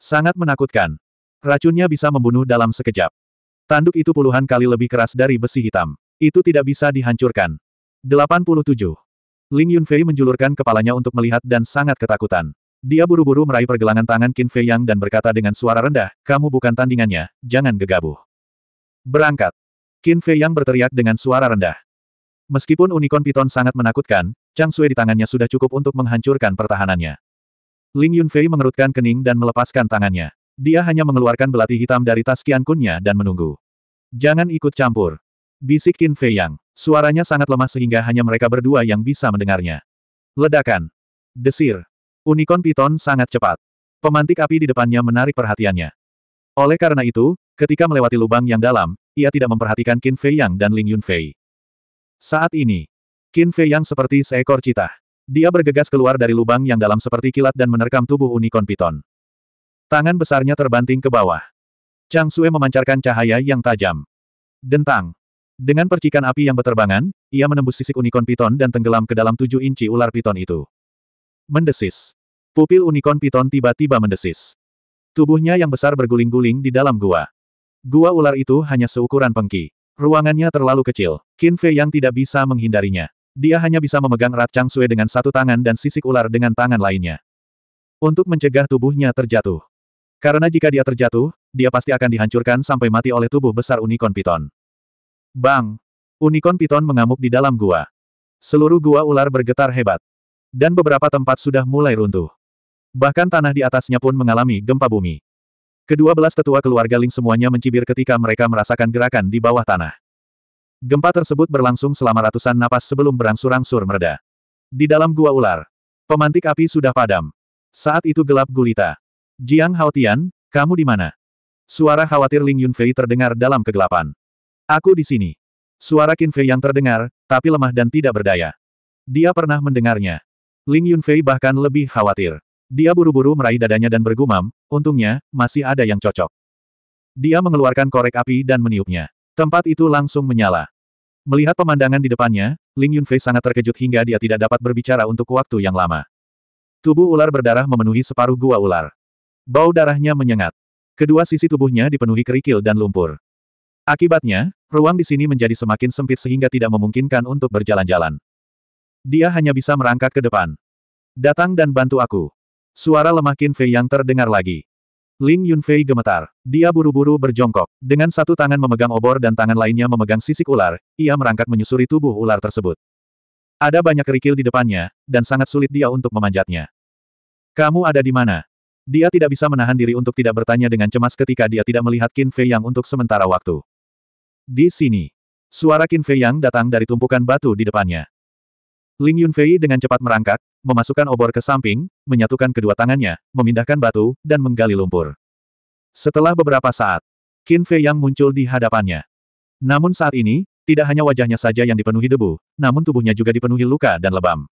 Sangat menakutkan. Racunnya bisa membunuh dalam sekejap. Tanduk itu puluhan kali lebih keras dari besi hitam. Itu tidak bisa dihancurkan. 87. Ling Yunfei menjulurkan kepalanya untuk melihat dan sangat ketakutan. Dia buru-buru meraih pergelangan tangan Qin Fei Yang dan berkata dengan suara rendah, kamu bukan tandingannya, jangan gegabuh." Berangkat. Qin Fei Yang berteriak dengan suara rendah. Meskipun unicorn piton sangat menakutkan, Chang Sui di tangannya sudah cukup untuk menghancurkan pertahanannya. Ling Yunfei mengerutkan kening dan melepaskan tangannya. Dia hanya mengeluarkan belati hitam dari tas kiankunnya dan menunggu. Jangan ikut campur. Bisik Qin Fei Yang. Suaranya sangat lemah sehingga hanya mereka berdua yang bisa mendengarnya. Ledakan. Desir. Unicorn Python sangat cepat. Pemantik api di depannya menarik perhatiannya. Oleh karena itu, ketika melewati lubang yang dalam, ia tidak memperhatikan Qin Fei Yang dan Ling Yun Fei. Saat ini, Qin Fei Yang seperti seekor cita. Dia bergegas keluar dari lubang yang dalam seperti kilat dan menerkam tubuh unicorn piton. Tangan besarnya terbanting ke bawah. Chang Sue memancarkan cahaya yang tajam. Dentang. Dengan percikan api yang beterbangan, ia menembus sisik unicorn piton dan tenggelam ke dalam tujuh inci ular piton itu. Mendesis. Pupil unicorn piton tiba-tiba mendesis. Tubuhnya yang besar berguling-guling di dalam gua. Gua ular itu hanya seukuran pengki. Ruangannya terlalu kecil. Qin Fei yang tidak bisa menghindarinya. Dia hanya bisa memegang Rat Chang Sui dengan satu tangan dan sisik ular dengan tangan lainnya. Untuk mencegah tubuhnya terjatuh. Karena jika dia terjatuh, dia pasti akan dihancurkan sampai mati oleh tubuh besar unicorn piton. Bang! Unicorn piton mengamuk di dalam gua. Seluruh gua ular bergetar hebat. Dan beberapa tempat sudah mulai runtuh. Bahkan tanah di atasnya pun mengalami gempa bumi. Kedua belas tetua keluarga Ling semuanya mencibir ketika mereka merasakan gerakan di bawah tanah. Gempa tersebut berlangsung selama ratusan napas sebelum berangsur-angsur mereda. Di dalam gua ular, pemantik api sudah padam. Saat itu gelap gulita. Jiang Haotian, kamu di mana? Suara khawatir Ling Yunfei terdengar dalam kegelapan. Aku di sini. Suara Qinfei yang terdengar, tapi lemah dan tidak berdaya. Dia pernah mendengarnya. Ling Yunfei bahkan lebih khawatir. Dia buru-buru meraih dadanya dan bergumam, untungnya, masih ada yang cocok. Dia mengeluarkan korek api dan meniupnya. Tempat itu langsung menyala. Melihat pemandangan di depannya, Ling Yunfei sangat terkejut hingga dia tidak dapat berbicara untuk waktu yang lama. Tubuh ular berdarah memenuhi separuh gua ular. Bau darahnya menyengat. Kedua sisi tubuhnya dipenuhi kerikil dan lumpur. Akibatnya, ruang di sini menjadi semakin sempit sehingga tidak memungkinkan untuk berjalan-jalan. Dia hanya bisa merangkak ke depan. Datang dan bantu aku. Suara lemah Qin Fei yang terdengar lagi. Ling Yunfei gemetar. Dia buru-buru berjongkok. Dengan satu tangan memegang obor dan tangan lainnya memegang sisik ular, ia merangkak menyusuri tubuh ular tersebut. Ada banyak kerikil di depannya, dan sangat sulit dia untuk memanjatnya. Kamu ada di mana? Dia tidak bisa menahan diri untuk tidak bertanya dengan cemas ketika dia tidak melihat Qin Fei Yang untuk sementara waktu. Di sini. Suara Qin Fei Yang datang dari tumpukan batu di depannya. Ling Yunfei dengan cepat merangkak, memasukkan obor ke samping, menyatukan kedua tangannya, memindahkan batu, dan menggali lumpur. Setelah beberapa saat, Qin Fei Yang muncul di hadapannya. Namun saat ini, tidak hanya wajahnya saja yang dipenuhi debu, namun tubuhnya juga dipenuhi luka dan lebam.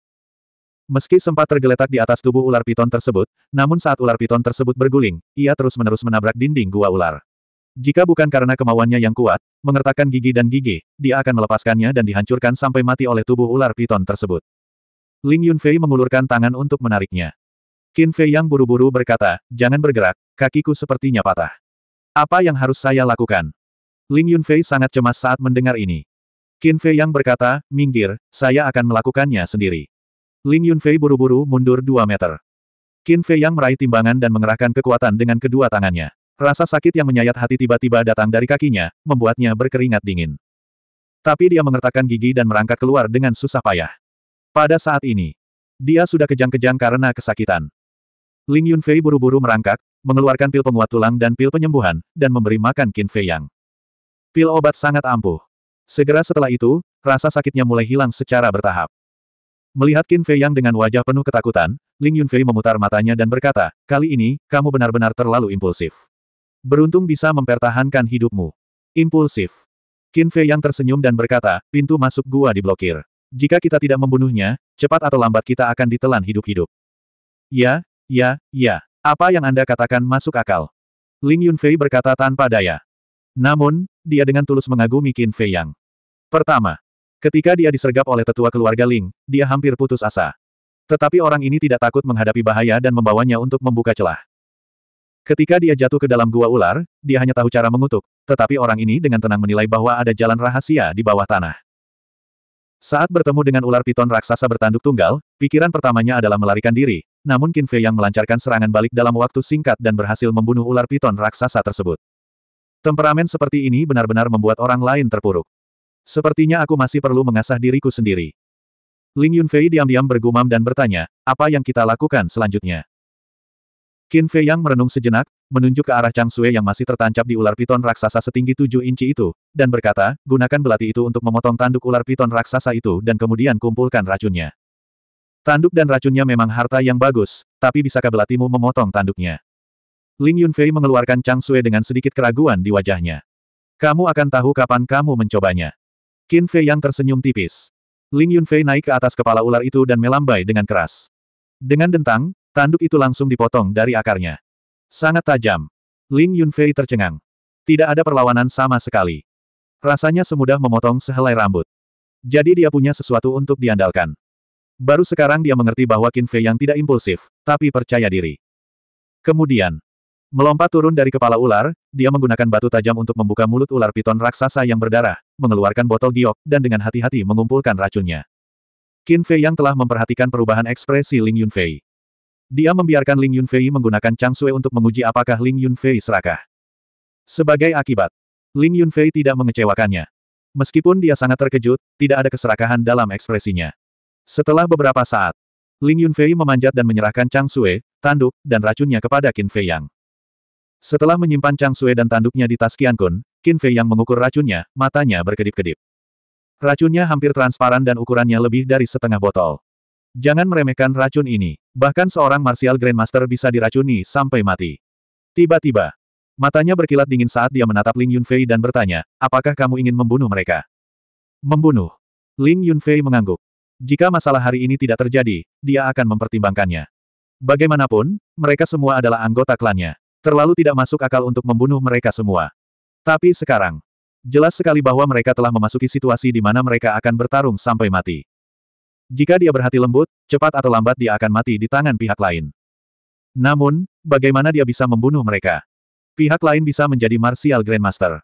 Meski sempat tergeletak di atas tubuh ular piton tersebut, namun saat ular piton tersebut berguling, ia terus-menerus menabrak dinding gua ular. Jika bukan karena kemauannya yang kuat, mengertakkan gigi dan gigi, dia akan melepaskannya dan dihancurkan sampai mati oleh tubuh ular piton tersebut. Ling Yunfei mengulurkan tangan untuk menariknya. Qin Fei yang buru-buru berkata, jangan bergerak, kakiku sepertinya patah. Apa yang harus saya lakukan? Ling Yunfei sangat cemas saat mendengar ini. Qin Fei yang berkata, minggir, saya akan melakukannya sendiri. Ling Yunfei buru-buru mundur 2 meter. Qin Fei yang meraih timbangan dan mengerahkan kekuatan dengan kedua tangannya. Rasa sakit yang menyayat hati tiba-tiba datang dari kakinya, membuatnya berkeringat dingin. Tapi dia mengertakkan gigi dan merangkak keluar dengan susah payah. Pada saat ini, dia sudah kejang-kejang karena kesakitan. Ling Yunfei buru-buru merangkak, mengeluarkan pil penguat tulang dan pil penyembuhan, dan memberi makan Qin Fei Yang. Pil obat sangat ampuh. Segera setelah itu, rasa sakitnya mulai hilang secara bertahap. Melihat Qin Fei Yang dengan wajah penuh ketakutan, Ling Yunfei memutar matanya dan berkata, kali ini, kamu benar-benar terlalu impulsif. Beruntung bisa mempertahankan hidupmu. Impulsif. Qin Fei yang tersenyum dan berkata, pintu masuk gua diblokir. Jika kita tidak membunuhnya, cepat atau lambat kita akan ditelan hidup-hidup. Ya, ya, ya. Apa yang Anda katakan masuk akal. Ling Yunfei berkata tanpa daya. Namun, dia dengan tulus mengagumi Qin Fei Yang. Pertama, ketika dia disergap oleh tetua keluarga Ling, dia hampir putus asa. Tetapi orang ini tidak takut menghadapi bahaya dan membawanya untuk membuka celah. Ketika dia jatuh ke dalam gua ular, dia hanya tahu cara mengutuk, tetapi orang ini dengan tenang menilai bahwa ada jalan rahasia di bawah tanah. Saat bertemu dengan ular piton raksasa bertanduk tunggal, pikiran pertamanya adalah melarikan diri, namun Qin Fei yang melancarkan serangan balik dalam waktu singkat dan berhasil membunuh ular piton raksasa tersebut. Temperamen seperti ini benar-benar membuat orang lain terpuruk. Sepertinya aku masih perlu mengasah diriku sendiri. Ling Yunfei diam-diam bergumam dan bertanya, apa yang kita lakukan selanjutnya? Qin Fei Yang merenung sejenak, menunjuk ke arah Chang Sue yang masih tertancap di ular piton raksasa setinggi tujuh inci itu, dan berkata, gunakan belati itu untuk memotong tanduk ular piton raksasa itu dan kemudian kumpulkan racunnya. Tanduk dan racunnya memang harta yang bagus, tapi bisakah belatimu memotong tanduknya? Ling Yunfei mengeluarkan Chang Sue dengan sedikit keraguan di wajahnya. Kamu akan tahu kapan kamu mencobanya. Qin Fei Yang tersenyum tipis. Ling Yunfei naik ke atas kepala ular itu dan melambai dengan keras. Dengan dentang, Tanduk itu langsung dipotong dari akarnya. Sangat tajam. Ling Yunfei tercengang. Tidak ada perlawanan sama sekali. Rasanya semudah memotong sehelai rambut. Jadi dia punya sesuatu untuk diandalkan. Baru sekarang dia mengerti bahwa Qin Fei yang tidak impulsif, tapi percaya diri. Kemudian, melompat turun dari kepala ular, dia menggunakan batu tajam untuk membuka mulut ular piton raksasa yang berdarah, mengeluarkan botol giok, dan dengan hati-hati mengumpulkan racunnya. Qin Fei yang telah memperhatikan perubahan ekspresi Ling Yunfei. Dia membiarkan Ling Yunfei menggunakan Chang Sui untuk menguji apakah Ling Yunfei serakah. Sebagai akibat, Ling Yunfei tidak mengecewakannya. Meskipun dia sangat terkejut, tidak ada keserakahan dalam ekspresinya. Setelah beberapa saat, Ling Yunfei memanjat dan menyerahkan Chang Sui, tanduk, dan racunnya kepada Qin Fei Yang. Setelah menyimpan Chang Sui dan tanduknya di tas Qian Kun, Qin Fei Yang mengukur racunnya, matanya berkedip-kedip. Racunnya hampir transparan dan ukurannya lebih dari setengah botol. Jangan meremehkan racun ini. Bahkan seorang Martial Grandmaster bisa diracuni sampai mati. Tiba-tiba, matanya berkilat dingin saat dia menatap Ling Yunfei dan bertanya, apakah kamu ingin membunuh mereka? Membunuh. Ling Yunfei mengangguk. Jika masalah hari ini tidak terjadi, dia akan mempertimbangkannya. Bagaimanapun, mereka semua adalah anggota klannya. Terlalu tidak masuk akal untuk membunuh mereka semua. Tapi sekarang, jelas sekali bahwa mereka telah memasuki situasi di mana mereka akan bertarung sampai mati. Jika dia berhati lembut, cepat atau lambat dia akan mati di tangan pihak lain. Namun, bagaimana dia bisa membunuh mereka? Pihak lain bisa menjadi Martial Grandmaster.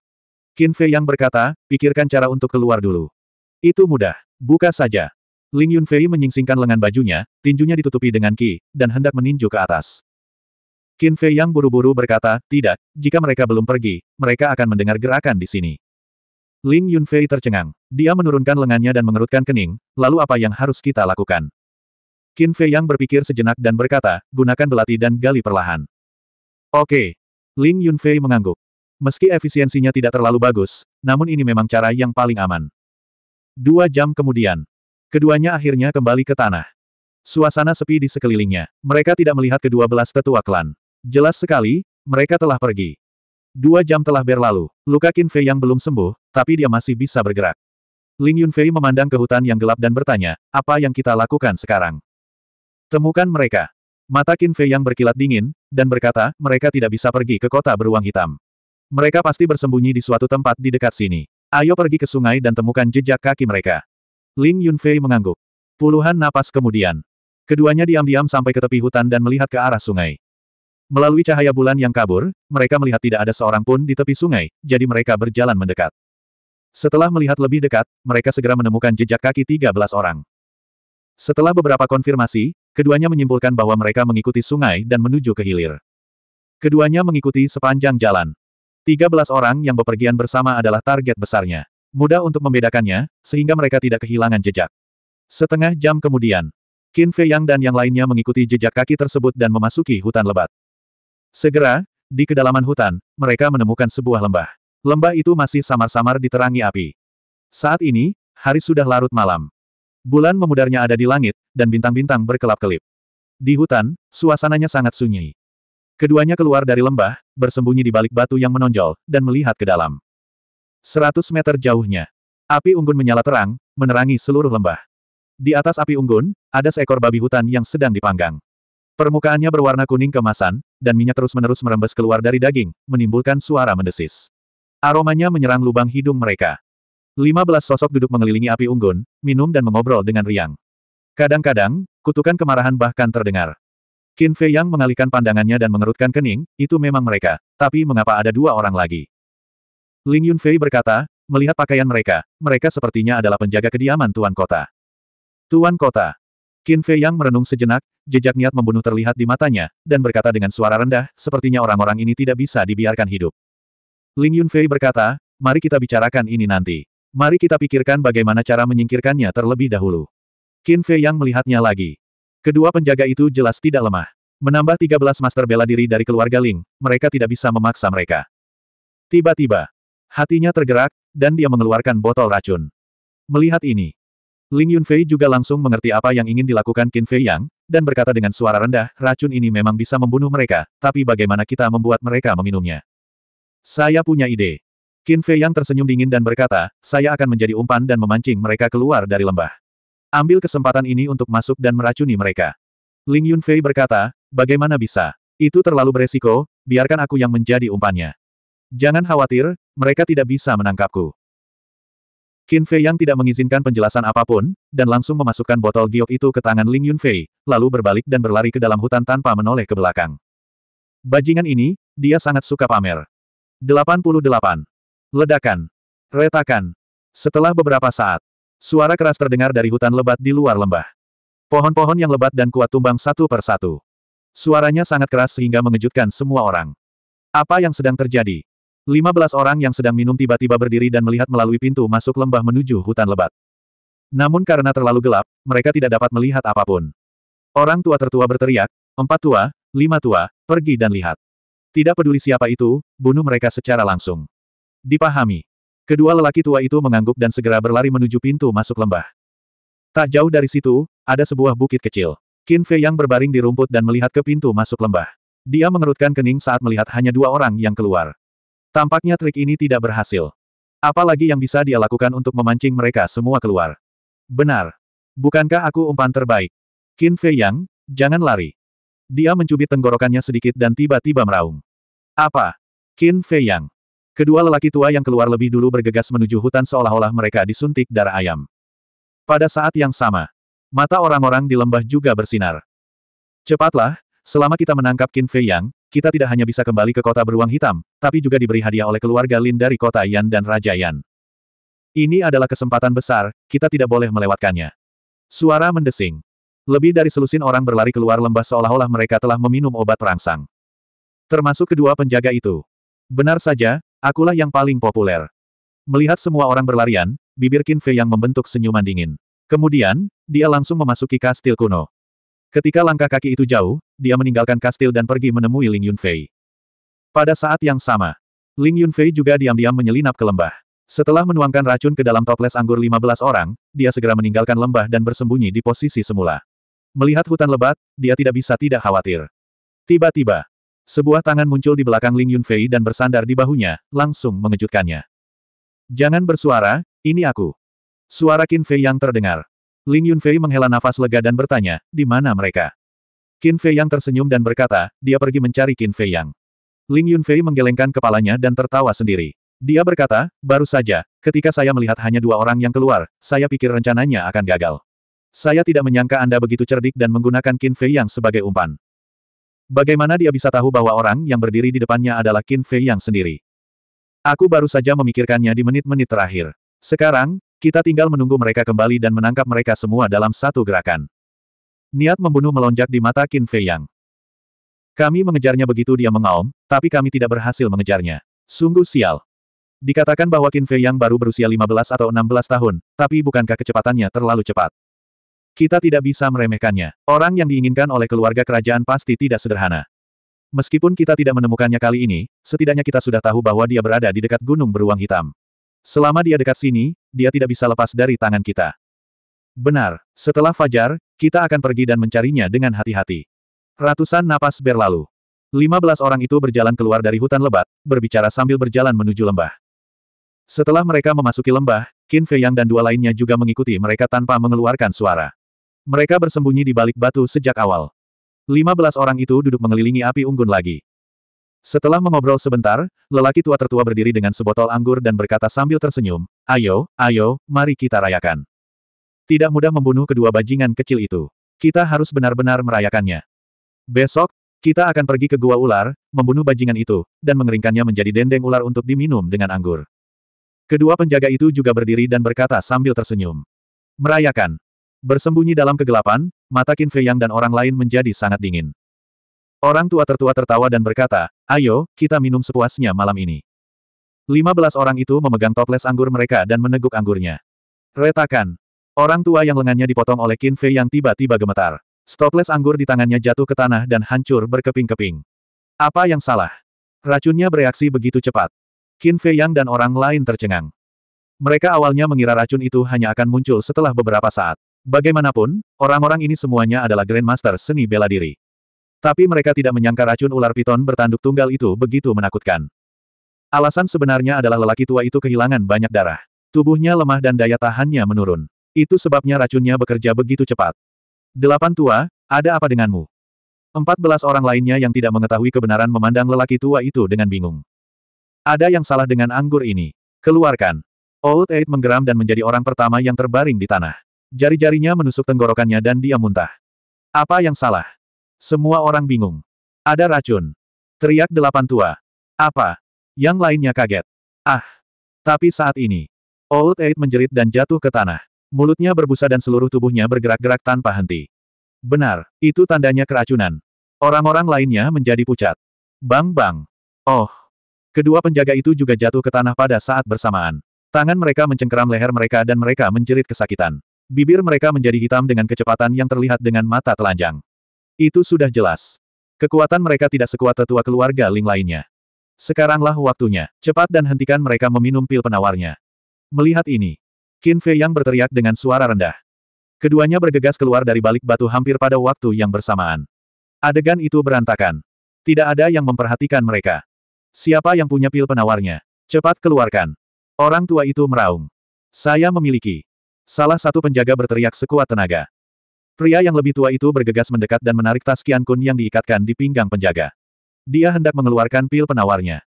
Qin Fei yang berkata, pikirkan cara untuk keluar dulu. Itu mudah. Buka saja. Ling Yunfei menyingsingkan lengan bajunya, tinjunya ditutupi dengan ki, dan hendak meninju ke atas. Qin Fei yang buru-buru berkata, tidak, jika mereka belum pergi, mereka akan mendengar gerakan di sini. Ling Yunfei tercengang. Dia menurunkan lengannya dan mengerutkan kening, lalu apa yang harus kita lakukan? Qin Fei yang berpikir sejenak dan berkata, gunakan belati dan gali perlahan. Oke. Ling Yunfei mengangguk. Meski efisiensinya tidak terlalu bagus, namun ini memang cara yang paling aman. Dua jam kemudian, keduanya akhirnya kembali ke tanah. Suasana sepi di sekelilingnya. Mereka tidak melihat kedua belas tetua klan. Jelas sekali, mereka telah pergi. Dua jam telah berlalu, luka Qin Fei yang belum sembuh, tapi dia masih bisa bergerak. Ling Yunfei memandang ke hutan yang gelap dan bertanya, apa yang kita lakukan sekarang? Temukan mereka. Mata Qin Fei yang berkilat dingin, dan berkata, mereka tidak bisa pergi ke kota beruang hitam. Mereka pasti bersembunyi di suatu tempat di dekat sini. Ayo pergi ke sungai dan temukan jejak kaki mereka. Ling Yunfei mengangguk. Puluhan napas kemudian. Keduanya diam-diam sampai ke tepi hutan dan melihat ke arah sungai. Melalui cahaya bulan yang kabur, mereka melihat tidak ada seorang pun di tepi sungai, jadi mereka berjalan mendekat. Setelah melihat lebih dekat, mereka segera menemukan jejak kaki 13 orang. Setelah beberapa konfirmasi, keduanya menyimpulkan bahwa mereka mengikuti sungai dan menuju ke hilir. Keduanya mengikuti sepanjang jalan. 13 orang yang bepergian bersama adalah target besarnya. Mudah untuk membedakannya, sehingga mereka tidak kehilangan jejak. Setengah jam kemudian, Qin Fei Yang dan yang lainnya mengikuti jejak kaki tersebut dan memasuki hutan lebat. Segera, di kedalaman hutan, mereka menemukan sebuah lembah. Lembah itu masih samar-samar diterangi api. Saat ini, hari sudah larut malam. Bulan memudarnya ada di langit, dan bintang-bintang berkelap-kelip. Di hutan, suasananya sangat sunyi. Keduanya keluar dari lembah, bersembunyi di balik batu yang menonjol, dan melihat ke dalam. Seratus meter jauhnya. Api unggun menyala terang, menerangi seluruh lembah. Di atas api unggun, ada seekor babi hutan yang sedang dipanggang. Permukaannya berwarna kuning kemasan, dan minyak terus-menerus merembes keluar dari daging, menimbulkan suara mendesis. Aromanya menyerang lubang hidung mereka. 15 sosok duduk mengelilingi api unggun, minum dan mengobrol dengan riang. Kadang-kadang, kutukan kemarahan bahkan terdengar. Qin Fei Yang mengalihkan pandangannya dan mengerutkan kening, itu memang mereka, tapi mengapa ada dua orang lagi? Ling Yunfei berkata, melihat pakaian mereka, mereka sepertinya adalah penjaga kediaman Tuan Kota. Tuan Kota, Qin Fei Yang merenung sejenak, jejak niat membunuh terlihat di matanya, dan berkata dengan suara rendah, sepertinya orang-orang ini tidak bisa dibiarkan hidup. Ling Yunfei berkata, mari kita bicarakan ini nanti. Mari kita pikirkan bagaimana cara menyingkirkannya terlebih dahulu. Qin Fei Yang melihatnya lagi. Kedua penjaga itu jelas tidak lemah. Menambah 13 master bela diri dari keluarga Ling, mereka tidak bisa memaksa mereka. Tiba-tiba, hatinya tergerak, dan dia mengeluarkan botol racun. Melihat ini, Ling Yunfei juga langsung mengerti apa yang ingin dilakukan Qin Fei Yang, dan berkata dengan suara rendah, racun ini memang bisa membunuh mereka, tapi bagaimana kita membuat mereka meminumnya? Saya punya ide. Qin Fei Yang tersenyum dingin dan berkata, saya akan menjadi umpan dan memancing mereka keluar dari lembah. Ambil kesempatan ini untuk masuk dan meracuni mereka. Ling Yunfei berkata, bagaimana bisa? Itu terlalu beresiko, biarkan aku yang menjadi umpannya. Jangan khawatir, mereka tidak bisa menangkapku. Qin Fei yang tidak mengizinkan penjelasan apapun, dan langsung memasukkan botol giok itu ke tangan Ling Yunfei, lalu berbalik dan berlari ke dalam hutan tanpa menoleh ke belakang. Bajingan ini, dia sangat suka pamer. 88. Ledakan. Retakan. Setelah beberapa saat, suara keras terdengar dari hutan lebat di luar lembah. Pohon-pohon yang lebat dan kuat tumbang satu per satu. Suaranya sangat keras sehingga mengejutkan semua orang. Apa yang sedang terjadi? 15 orang yang sedang minum tiba-tiba berdiri dan melihat melalui pintu masuk lembah menuju hutan lebat. Namun karena terlalu gelap, mereka tidak dapat melihat apapun. Orang tua tertua berteriak, empat tua, lima tua, pergi dan lihat. Tidak peduli siapa itu, bunuh mereka secara langsung. Dipahami. Kedua lelaki tua itu mengangguk dan segera berlari menuju pintu masuk lembah. Tak jauh dari situ, ada sebuah bukit kecil. Qin Fei yang berbaring di rumput dan melihat ke pintu masuk lembah. Dia mengerutkan kening saat melihat hanya dua orang yang keluar. Tampaknya trik ini tidak berhasil. Apalagi yang bisa dia lakukan untuk memancing mereka semua keluar. Benar. Bukankah aku umpan terbaik? Qin Fei Yang, jangan lari. Dia mencubit tenggorokannya sedikit dan tiba-tiba meraung. Apa? Qin Fei Yang. Kedua lelaki tua yang keluar lebih dulu bergegas menuju hutan seolah-olah mereka disuntik darah ayam. Pada saat yang sama, mata orang-orang di lembah juga bersinar. Cepatlah, selama kita menangkap Qin Fei Yang, kita tidak hanya bisa kembali ke kota beruang hitam, tapi juga diberi hadiah oleh keluarga Lin dari kota Yan dan Raja Yan. Ini adalah kesempatan besar, kita tidak boleh melewatkannya. Suara mendesing. Lebih dari selusin orang berlari keluar lembah seolah-olah mereka telah meminum obat perangsang. Termasuk kedua penjaga itu. Benar saja, akulah yang paling populer. Melihat semua orang berlarian, bibir Qin Fei yang membentuk senyuman dingin. Kemudian, dia langsung memasuki kastil kuno. Ketika langkah kaki itu jauh, dia meninggalkan kastil dan pergi menemui Ling Yunfei. Pada saat yang sama, Ling Yunfei juga diam-diam menyelinap ke lembah. Setelah menuangkan racun ke dalam toples anggur 15 orang, dia segera meninggalkan lembah dan bersembunyi di posisi semula. Melihat hutan lebat, dia tidak bisa tidak khawatir. Tiba-tiba, sebuah tangan muncul di belakang Ling Yunfei dan bersandar di bahunya, langsung mengejutkannya. Jangan bersuara, ini aku. Suara Qin Fei yang terdengar. Ling Yunfei menghela nafas lega dan bertanya, di mana mereka? Qin Fei Yang tersenyum dan berkata, dia pergi mencari Qin Fei Yang. Ling Yunfei menggelengkan kepalanya dan tertawa sendiri. Dia berkata, baru saja, ketika saya melihat hanya dua orang yang keluar, saya pikir rencananya akan gagal. Saya tidak menyangka Anda begitu cerdik dan menggunakan Qin Fei Yang sebagai umpan. Bagaimana dia bisa tahu bahwa orang yang berdiri di depannya adalah Qin Fei Yang sendiri? Aku baru saja memikirkannya di menit-menit terakhir. Sekarang, kita tinggal menunggu mereka kembali dan menangkap mereka semua dalam satu gerakan. Niat membunuh melonjak di mata Qin Fei Yang. Kami mengejarnya begitu dia mengaum, tapi kami tidak berhasil mengejarnya. Sungguh sial. Dikatakan bahwa Qin Fei Yang baru berusia 15 atau 16 tahun, tapi bukankah kecepatannya terlalu cepat? Kita tidak bisa meremehkannya. Orang yang diinginkan oleh keluarga kerajaan pasti tidak sederhana. Meskipun kita tidak menemukannya kali ini, setidaknya kita sudah tahu bahwa dia berada di dekat gunung beruang hitam. Selama dia dekat sini, dia tidak bisa lepas dari tangan kita. Benar, setelah fajar, kita akan pergi dan mencarinya dengan hati-hati. Ratusan napas berlalu. Lima belas orang itu berjalan keluar dari hutan lebat, berbicara sambil berjalan menuju lembah. Setelah mereka memasuki lembah, Qin Fei Yang dan dua lainnya juga mengikuti mereka tanpa mengeluarkan suara. Mereka bersembunyi di balik batu sejak awal. Lima belas orang itu duduk mengelilingi api unggun lagi. Setelah mengobrol sebentar, lelaki tua tertua berdiri dengan sebotol anggur dan berkata sambil tersenyum, Ayo, ayo, mari kita rayakan. Tidak mudah membunuh kedua bajingan kecil itu. Kita harus benar-benar merayakannya. Besok, kita akan pergi ke gua ular, membunuh bajingan itu, dan mengeringkannya menjadi dendeng ular untuk diminum dengan anggur. Kedua penjaga itu juga berdiri dan berkata sambil tersenyum. Merayakan. Bersembunyi dalam kegelapan, mata Qin Fei Yang dan orang lain menjadi sangat dingin. Orang tua tertua tertawa dan berkata, ayo, kita minum sepuasnya malam ini. 15 orang itu memegang toples anggur mereka dan meneguk anggurnya. Retakan. Orang tua yang lengannya dipotong oleh Qin Fei yang tiba-tiba gemetar. Stoples anggur di tangannya jatuh ke tanah dan hancur berkeping-keping. Apa yang salah? Racunnya bereaksi begitu cepat. Qin Fei Yang dan orang lain tercengang. Mereka awalnya mengira racun itu hanya akan muncul setelah beberapa saat. Bagaimanapun, orang-orang ini semuanya adalah Grandmaster seni bela diri. Tapi mereka tidak menyangka racun ular piton bertanduk tunggal itu begitu menakutkan. Alasan sebenarnya adalah lelaki tua itu kehilangan banyak darah. Tubuhnya lemah dan daya tahannya menurun. Itu sebabnya racunnya bekerja begitu cepat. Delapan tua, ada apa denganmu? Empat belas orang lainnya yang tidak mengetahui kebenaran memandang lelaki tua itu dengan bingung. Ada yang salah dengan anggur ini. Keluarkan. Old Eight menggeram dan menjadi orang pertama yang terbaring di tanah. Jari-jarinya menusuk tenggorokannya dan dia muntah. Apa yang salah? Semua orang bingung. Ada racun. Teriak delapan tua. Apa? Yang lainnya kaget. Ah! Tapi saat ini, Old Eight menjerit dan jatuh ke tanah. Mulutnya berbusa dan seluruh tubuhnya bergerak-gerak tanpa henti. Benar, itu tandanya keracunan. Orang-orang lainnya menjadi pucat. Bang-bang. Oh. Kedua penjaga itu juga jatuh ke tanah pada saat bersamaan. Tangan mereka mencengkeram leher mereka dan mereka menjerit kesakitan. Bibir mereka menjadi hitam dengan kecepatan yang terlihat dengan mata telanjang. Itu sudah jelas. Kekuatan mereka tidak sekuat tetua keluarga Ling lainnya. Sekaranglah waktunya. Cepat dan hentikan mereka meminum pil penawarnya. Melihat ini, Qin Fei yang berteriak dengan suara rendah. Keduanya bergegas keluar dari balik batu hampir pada waktu yang bersamaan. Adegan itu berantakan. Tidak ada yang memperhatikan mereka. Siapa yang punya pil penawarnya? Cepat keluarkan. Orang tua itu meraung. Saya memiliki. Salah satu penjaga berteriak sekuat tenaga. Pria yang lebih tua itu bergegas mendekat dan menarik tas Qian Kun yang diikatkan di pinggang penjaga. Dia hendak mengeluarkan pil penawarnya.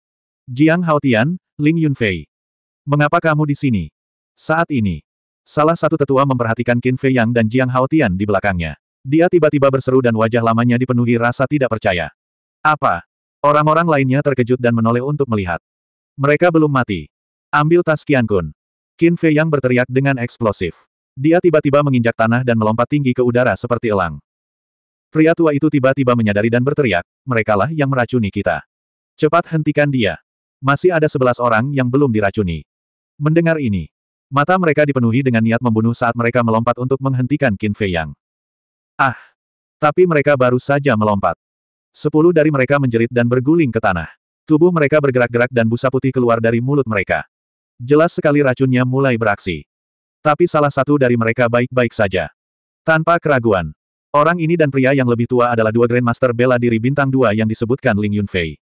Jiang Haotian, Ling Yunfei. Mengapa kamu di sini? Saat ini. Salah satu tetua memperhatikan Qin Fei Yang dan Jiang Haotian di belakangnya. Dia tiba-tiba berseru dan wajah lamanya dipenuhi rasa tidak percaya. Apa? Orang-orang lainnya terkejut dan menoleh untuk melihat. Mereka belum mati. Ambil tas Qian Kun. Qin Fei Yang berteriak dengan eksplosif. Dia tiba-tiba menginjak tanah dan melompat tinggi ke udara seperti elang. Pria tua itu tiba-tiba menyadari dan berteriak, merekalah yang meracuni kita. Cepat hentikan dia. Masih ada sebelas orang yang belum diracuni. Mendengar ini, mata mereka dipenuhi dengan niat membunuh saat mereka melompat untuk menghentikan Qin Fei Yang. Ah! Tapi mereka baru saja melompat. Sepuluh dari mereka menjerit dan berguling ke tanah. Tubuh mereka bergerak-gerak dan busa putih keluar dari mulut mereka. Jelas sekali racunnya mulai beraksi. Tapi salah satu dari mereka baik-baik saja. Tanpa keraguan. Orang ini dan pria yang lebih tua adalah dua Grandmaster bela diri bintang dua yang disebutkan Ling Yunfei.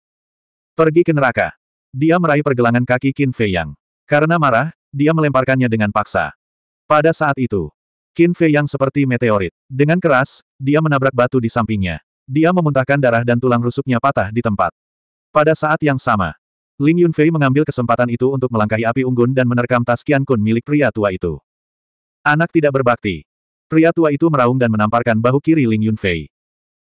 Pergi ke neraka. Dia meraih pergelangan kaki Qin Fei Yang. Karena marah, dia melemparkannya dengan paksa. Pada saat itu, Qin Fei Yang seperti meteorit. Dengan keras, dia menabrak batu di sampingnya. Dia memuntahkan darah dan tulang rusuknya patah di tempat. Pada saat yang sama, Ling Yunfei mengambil kesempatan itu untuk melangkahi api unggun dan menerkam tas Qian Kun milik pria tua itu. Anak tidak berbakti. Pria tua itu meraung dan menamparkan bahu kiri Ling Yunfei.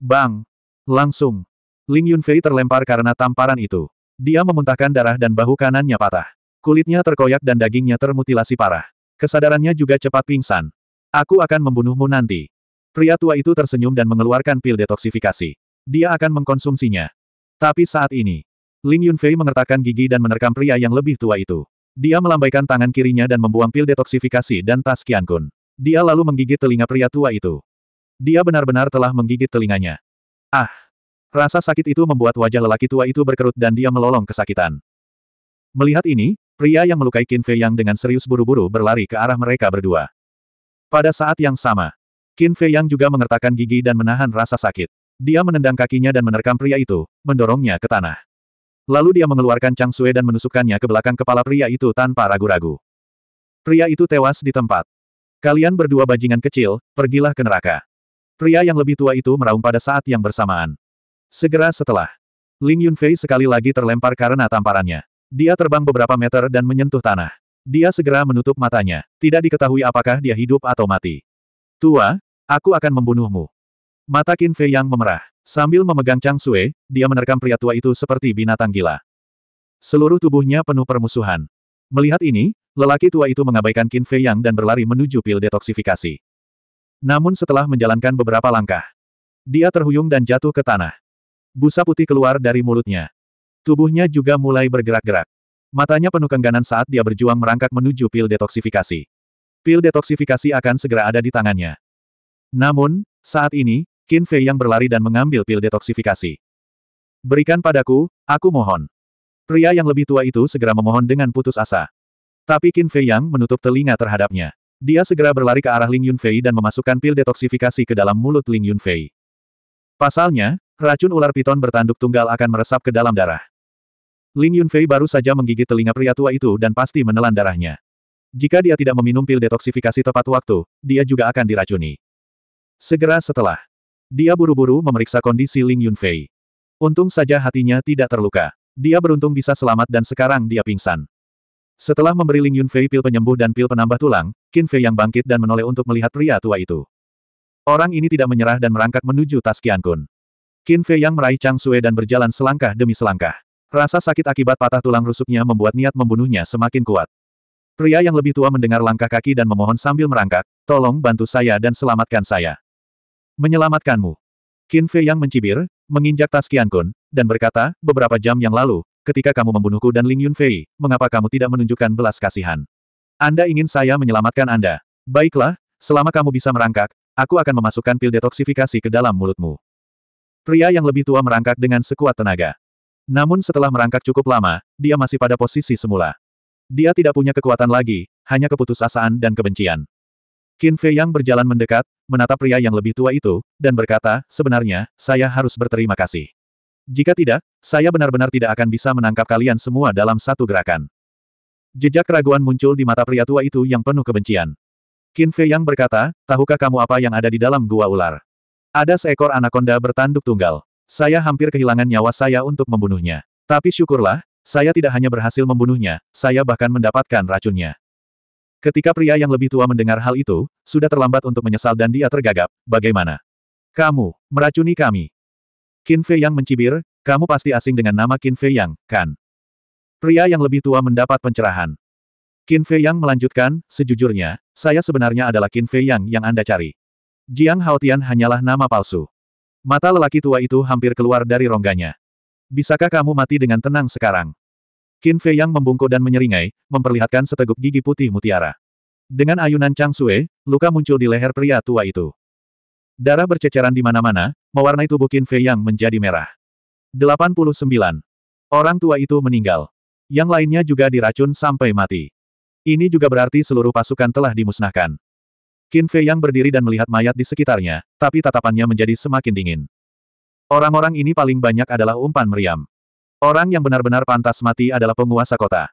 Bang! Langsung! Ling Yunfei terlempar karena tamparan itu. Dia memuntahkan darah dan bahu kanannya patah. Kulitnya terkoyak dan dagingnya termutilasi parah. Kesadarannya juga cepat pingsan. Aku akan membunuhmu nanti. Pria tua itu tersenyum dan mengeluarkan pil detoksifikasi. Dia akan mengkonsumsinya. Tapi saat ini, Ling Yunfei mengertakkan gigi dan menerkam pria yang lebih tua itu. Dia melambaikan tangan kirinya dan membuang pil detoksifikasi dan tas Kun. Dia lalu menggigit telinga pria tua itu. Dia benar-benar telah menggigit telinganya. Ah! Rasa sakit itu membuat wajah lelaki tua itu berkerut dan dia melolong kesakitan. Melihat ini, pria yang melukai Qin Fei Yang dengan serius buru-buru berlari ke arah mereka berdua. Pada saat yang sama, Qin Fei Yang juga mengertakkan gigi dan menahan rasa sakit. Dia menendang kakinya dan menerkam pria itu, mendorongnya ke tanah. Lalu dia mengeluarkan Chang Sue dan menusukkannya ke belakang kepala pria itu tanpa ragu-ragu. Pria itu tewas di tempat. Kalian berdua bajingan kecil, pergilah ke neraka. Pria yang lebih tua itu meraung pada saat yang bersamaan. Segera setelah, Ling Yunfei sekali lagi terlempar karena tamparannya. Dia terbang beberapa meter dan menyentuh tanah. Dia segera menutup matanya. Tidak diketahui apakah dia hidup atau mati. Tua, aku akan membunuhmu. Mata Qin Fei yang memerah. Sambil memegang Chang Sue, dia menerkam pria tua itu seperti binatang gila. Seluruh tubuhnya penuh permusuhan. Melihat ini, lelaki tua itu mengabaikan Qin Fei Yang dan berlari menuju pil detoksifikasi. Namun setelah menjalankan beberapa langkah, dia terhuyung dan jatuh ke tanah. Busa putih keluar dari mulutnya. Tubuhnya juga mulai bergerak-gerak. Matanya penuh kengganan saat dia berjuang merangkak menuju pil detoksifikasi. Pil detoksifikasi akan segera ada di tangannya. Namun, saat ini, Qin Fei yang berlari dan mengambil pil detoksifikasi. Berikan padaku, aku mohon. Pria yang lebih tua itu segera memohon dengan putus asa. Tapi Qin Fei yang menutup telinga terhadapnya. Dia segera berlari ke arah Ling Yunfei dan memasukkan pil detoksifikasi ke dalam mulut Ling Yunfei. Pasalnya, racun ular piton bertanduk tunggal akan meresap ke dalam darah. Ling Yunfei baru saja menggigit telinga pria tua itu dan pasti menelan darahnya. Jika dia tidak meminum pil detoksifikasi tepat waktu, dia juga akan diracuni. Segera setelah, dia buru-buru memeriksa kondisi Ling Yunfei. Untung saja hatinya tidak terluka. Dia beruntung bisa selamat dan sekarang dia pingsan. Setelah memberi Ling Yunfei pil penyembuh dan pil penambah tulang, Qin Fei yang bangkit dan menoleh untuk melihat pria tua itu. Orang ini tidak menyerah dan merangkak menuju Tas Qian Kun. Qin Fei yang meraih Chang Sue dan berjalan selangkah demi selangkah. Rasa sakit akibat patah tulang rusuknya membuat niat membunuhnya semakin kuat. Pria yang lebih tua mendengar langkah kaki dan memohon sambil merangkak, tolong bantu saya dan selamatkan saya. Menyelamatkanmu. Qin Fei yang mencibir, menginjak tas Qian Kun, dan berkata, beberapa jam yang lalu, ketika kamu membunuhku dan Ling Fei, mengapa kamu tidak menunjukkan belas kasihan? Anda ingin saya menyelamatkan Anda. Baiklah, selama kamu bisa merangkak, aku akan memasukkan pil detoksifikasi ke dalam mulutmu. Pria yang lebih tua merangkak dengan sekuat tenaga. Namun setelah merangkak cukup lama, dia masih pada posisi semula. Dia tidak punya kekuatan lagi, hanya keputusasaan dan kebencian. Qin Fei yang berjalan mendekat, menatap pria yang lebih tua itu, dan berkata, sebenarnya, saya harus berterima kasih. Jika tidak, saya benar-benar tidak akan bisa menangkap kalian semua dalam satu gerakan. Jejak keraguan muncul di mata pria tua itu yang penuh kebencian. Qin Fei yang berkata, tahukah kamu apa yang ada di dalam gua ular? Ada seekor anaconda bertanduk tunggal. Saya hampir kehilangan nyawa saya untuk membunuhnya. Tapi syukurlah, saya tidak hanya berhasil membunuhnya, saya bahkan mendapatkan racunnya. Ketika pria yang lebih tua mendengar hal itu, sudah terlambat untuk menyesal dan dia tergagap, bagaimana? Kamu, meracuni kami. Qin Fei yang mencibir, kamu pasti asing dengan nama Qin Fei yang, kan? Pria yang lebih tua mendapat pencerahan. Qin Fei yang melanjutkan, sejujurnya, saya sebenarnya adalah Qin Fei yang yang Anda cari. Jiang Haotian hanyalah nama palsu. Mata lelaki tua itu hampir keluar dari rongganya. Bisakah kamu mati dengan tenang sekarang? Qin Fei yang membungkuk dan menyeringai, memperlihatkan seteguk gigi putih mutiara. Dengan ayunan Chang Sue, luka muncul di leher pria tua itu. Darah berceceran di mana-mana, mewarnai tubuh Qin Fei yang menjadi merah. 89. Orang tua itu meninggal. Yang lainnya juga diracun sampai mati. Ini juga berarti seluruh pasukan telah dimusnahkan. Qin Fei yang berdiri dan melihat mayat di sekitarnya, tapi tatapannya menjadi semakin dingin. Orang-orang ini paling banyak adalah umpan meriam. Orang yang benar-benar pantas mati adalah penguasa kota.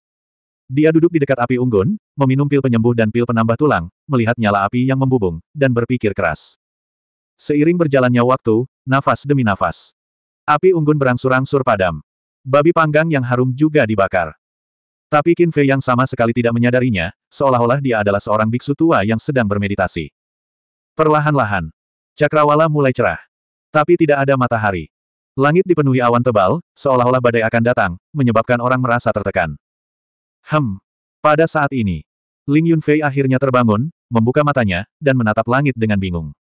Dia duduk di dekat api unggun, meminum pil penyembuh dan pil penambah tulang, melihat nyala api yang membubung, dan berpikir keras. Seiring berjalannya waktu, nafas demi nafas. Api unggun berangsur-angsur padam. Babi panggang yang harum juga dibakar. Tapi Qin Fei yang sama sekali tidak menyadarinya, seolah-olah dia adalah seorang biksu tua yang sedang bermeditasi. Perlahan-lahan, cakrawala mulai cerah. Tapi tidak ada matahari. Langit dipenuhi awan tebal, seolah-olah badai akan datang, menyebabkan orang merasa tertekan. Hem. Pada saat ini, Ling Yunfei akhirnya terbangun, membuka matanya, dan menatap langit dengan bingung.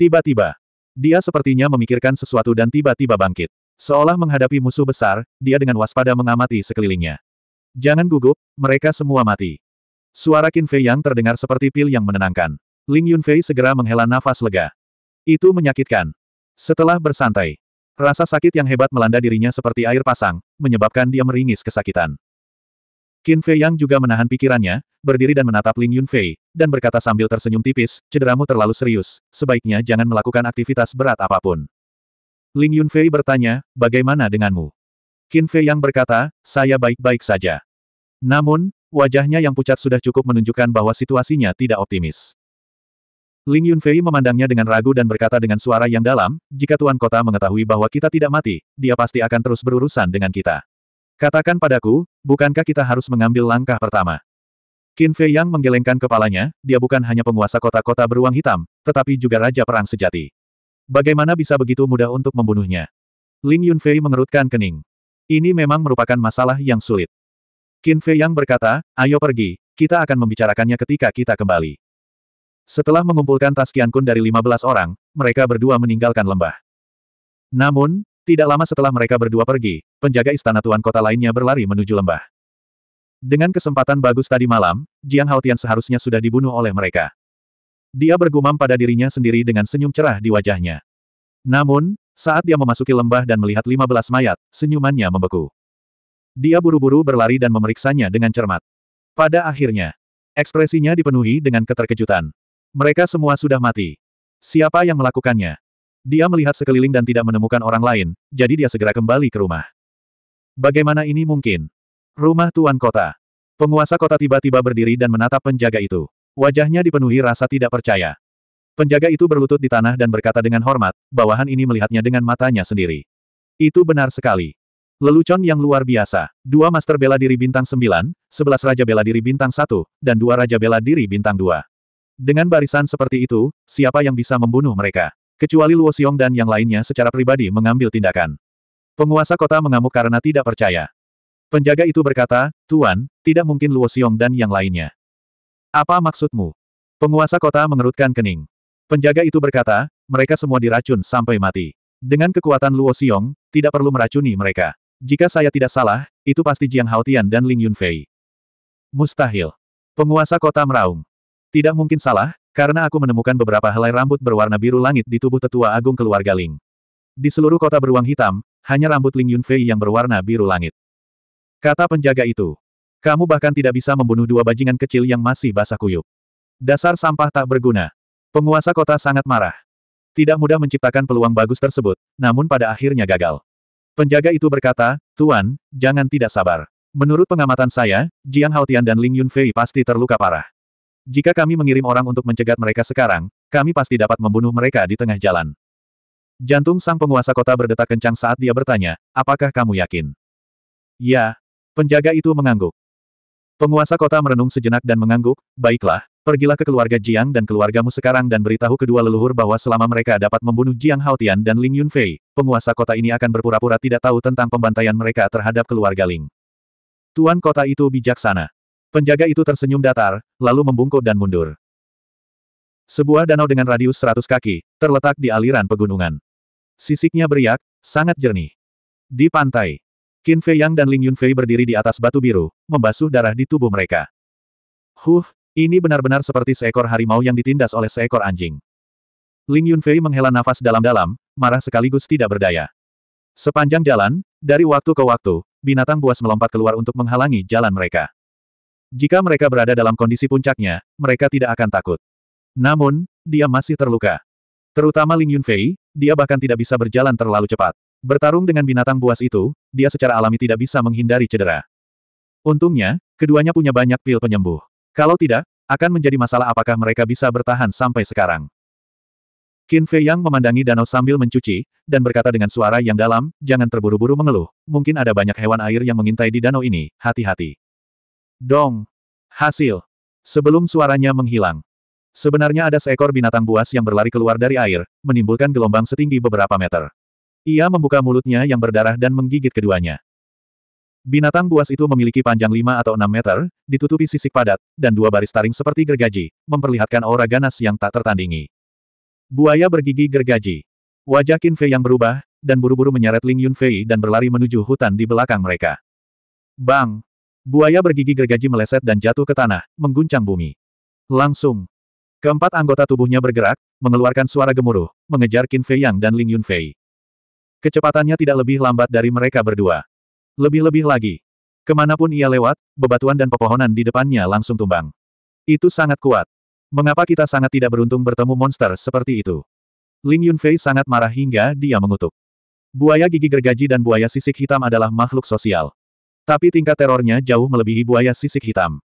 Tiba-tiba, dia sepertinya memikirkan sesuatu dan tiba-tiba bangkit. Seolah menghadapi musuh besar, dia dengan waspada mengamati sekelilingnya. Jangan gugup, mereka semua mati. Suara Qin Fei yang terdengar seperti pil yang menenangkan. Ling Yunfei segera menghela nafas lega. Itu menyakitkan. Setelah bersantai, Rasa sakit yang hebat melanda dirinya seperti air pasang, menyebabkan dia meringis kesakitan. Qin Fei Yang juga menahan pikirannya, berdiri dan menatap Ling Yunfei, dan berkata sambil tersenyum tipis, cederamu terlalu serius, sebaiknya jangan melakukan aktivitas berat apapun. Ling Yunfei bertanya, bagaimana denganmu? Qin Fei Yang berkata, saya baik-baik saja. Namun, wajahnya yang pucat sudah cukup menunjukkan bahwa situasinya tidak optimis. Ling Yunfei memandangnya dengan ragu dan berkata dengan suara yang dalam, jika Tuan Kota mengetahui bahwa kita tidak mati, dia pasti akan terus berurusan dengan kita. Katakan padaku, bukankah kita harus mengambil langkah pertama? Qin Fei Yang menggelengkan kepalanya, dia bukan hanya penguasa kota-kota beruang hitam, tetapi juga raja perang sejati. Bagaimana bisa begitu mudah untuk membunuhnya? Ling Yunfei mengerutkan kening. Ini memang merupakan masalah yang sulit. Qin Fei Yang berkata, ayo pergi, kita akan membicarakannya ketika kita kembali. Setelah mengumpulkan tas Kun dari 15 orang, mereka berdua meninggalkan lembah. Namun, tidak lama setelah mereka berdua pergi, penjaga istana tuan kota lainnya berlari menuju lembah. Dengan kesempatan bagus tadi malam, Jiang Haotian seharusnya sudah dibunuh oleh mereka. Dia bergumam pada dirinya sendiri dengan senyum cerah di wajahnya. Namun, saat dia memasuki lembah dan melihat 15 mayat, senyumannya membeku. Dia buru-buru berlari dan memeriksanya dengan cermat. Pada akhirnya, ekspresinya dipenuhi dengan keterkejutan. Mereka semua sudah mati. Siapa yang melakukannya? Dia melihat sekeliling dan tidak menemukan orang lain, jadi dia segera kembali ke rumah. Bagaimana ini mungkin? Rumah Tuan Kota. Penguasa kota tiba-tiba berdiri dan menatap penjaga itu. Wajahnya dipenuhi rasa tidak percaya. Penjaga itu berlutut di tanah dan berkata dengan hormat, bawahan ini melihatnya dengan matanya sendiri. Itu benar sekali. Lelucon yang luar biasa. Dua master bela diri bintang Sembilan, sebelas raja bela diri bintang Satu, dan dua raja bela diri bintang Dua." Dengan barisan seperti itu, siapa yang bisa membunuh mereka? Kecuali Luo Xiong dan yang lainnya secara pribadi mengambil tindakan. Penguasa kota mengamuk karena tidak percaya. Penjaga itu berkata, Tuan, tidak mungkin Luo Xiong dan yang lainnya. Apa maksudmu? Penguasa kota mengerutkan kening. Penjaga itu berkata, mereka semua diracun sampai mati. Dengan kekuatan Luo Xiong, tidak perlu meracuni mereka. Jika saya tidak salah, itu pasti Jiang Haotian dan Ling Yunfei. Mustahil. Penguasa kota meraung. Tidak mungkin salah, karena aku menemukan beberapa helai rambut berwarna biru langit di tubuh tetua agung keluarga Ling. Di seluruh kota beruang hitam, hanya rambut Ling Yunfei yang berwarna biru langit. Kata penjaga itu. Kamu bahkan tidak bisa membunuh dua bajingan kecil yang masih basah kuyup. Dasar sampah tak berguna. Penguasa kota sangat marah. Tidak mudah menciptakan peluang bagus tersebut, namun pada akhirnya gagal. Penjaga itu berkata, Tuan, jangan tidak sabar. Menurut pengamatan saya, Jiang Haotian dan Ling Yunfei pasti terluka parah. Jika kami mengirim orang untuk mencegat mereka sekarang, kami pasti dapat membunuh mereka di tengah jalan. Jantung sang penguasa kota berdetak kencang saat dia bertanya, apakah kamu yakin? Ya. Penjaga itu mengangguk. Penguasa kota merenung sejenak dan mengangguk, baiklah, pergilah ke keluarga Jiang dan keluargamu sekarang dan beritahu kedua leluhur bahwa selama mereka dapat membunuh Jiang Haotian dan Ling Yunfei, penguasa kota ini akan berpura-pura tidak tahu tentang pembantaian mereka terhadap keluarga Ling. Tuan kota itu bijaksana. Penjaga itu tersenyum datar, lalu membungkuk dan mundur. Sebuah danau dengan radius 100 kaki, terletak di aliran pegunungan. Sisiknya beriak, sangat jernih. Di pantai, Qin Fei Yang dan Ling Yun Fei berdiri di atas batu biru, membasuh darah di tubuh mereka. Huh, ini benar-benar seperti seekor harimau yang ditindas oleh seekor anjing. Ling Yun Fei menghela nafas dalam-dalam, marah sekaligus tidak berdaya. Sepanjang jalan, dari waktu ke waktu, binatang buas melompat keluar untuk menghalangi jalan mereka. Jika mereka berada dalam kondisi puncaknya, mereka tidak akan takut. Namun, dia masih terluka. Terutama Ling Yunfei, dia bahkan tidak bisa berjalan terlalu cepat. Bertarung dengan binatang buas itu, dia secara alami tidak bisa menghindari cedera. Untungnya, keduanya punya banyak pil penyembuh. Kalau tidak, akan menjadi masalah apakah mereka bisa bertahan sampai sekarang. Qin Fei Yang memandangi danau sambil mencuci, dan berkata dengan suara yang dalam, jangan terburu-buru mengeluh, mungkin ada banyak hewan air yang mengintai di danau ini, hati-hati. Dong! Hasil! Sebelum suaranya menghilang. Sebenarnya ada seekor binatang buas yang berlari keluar dari air, menimbulkan gelombang setinggi beberapa meter. Ia membuka mulutnya yang berdarah dan menggigit keduanya. Binatang buas itu memiliki panjang 5 atau 6 meter, ditutupi sisik padat, dan dua baris taring seperti gergaji, memperlihatkan aura ganas yang tak tertandingi. Buaya bergigi gergaji. Wajah Qin Fei yang berubah, dan buru-buru menyeret Ling Yun Fei dan berlari menuju hutan di belakang mereka. Bang! Buaya bergigi gergaji meleset dan jatuh ke tanah, mengguncang bumi. Langsung. Keempat anggota tubuhnya bergerak, mengeluarkan suara gemuruh, mengejar Qin Fei Yang dan Ling Yun Fei. Kecepatannya tidak lebih lambat dari mereka berdua. Lebih-lebih lagi. Kemanapun ia lewat, bebatuan dan pepohonan di depannya langsung tumbang. Itu sangat kuat. Mengapa kita sangat tidak beruntung bertemu monster seperti itu? Ling Yun Fei sangat marah hingga dia mengutuk. Buaya gigi gergaji dan buaya sisik hitam adalah makhluk sosial. Tapi tingkat terornya jauh melebihi buaya sisik hitam.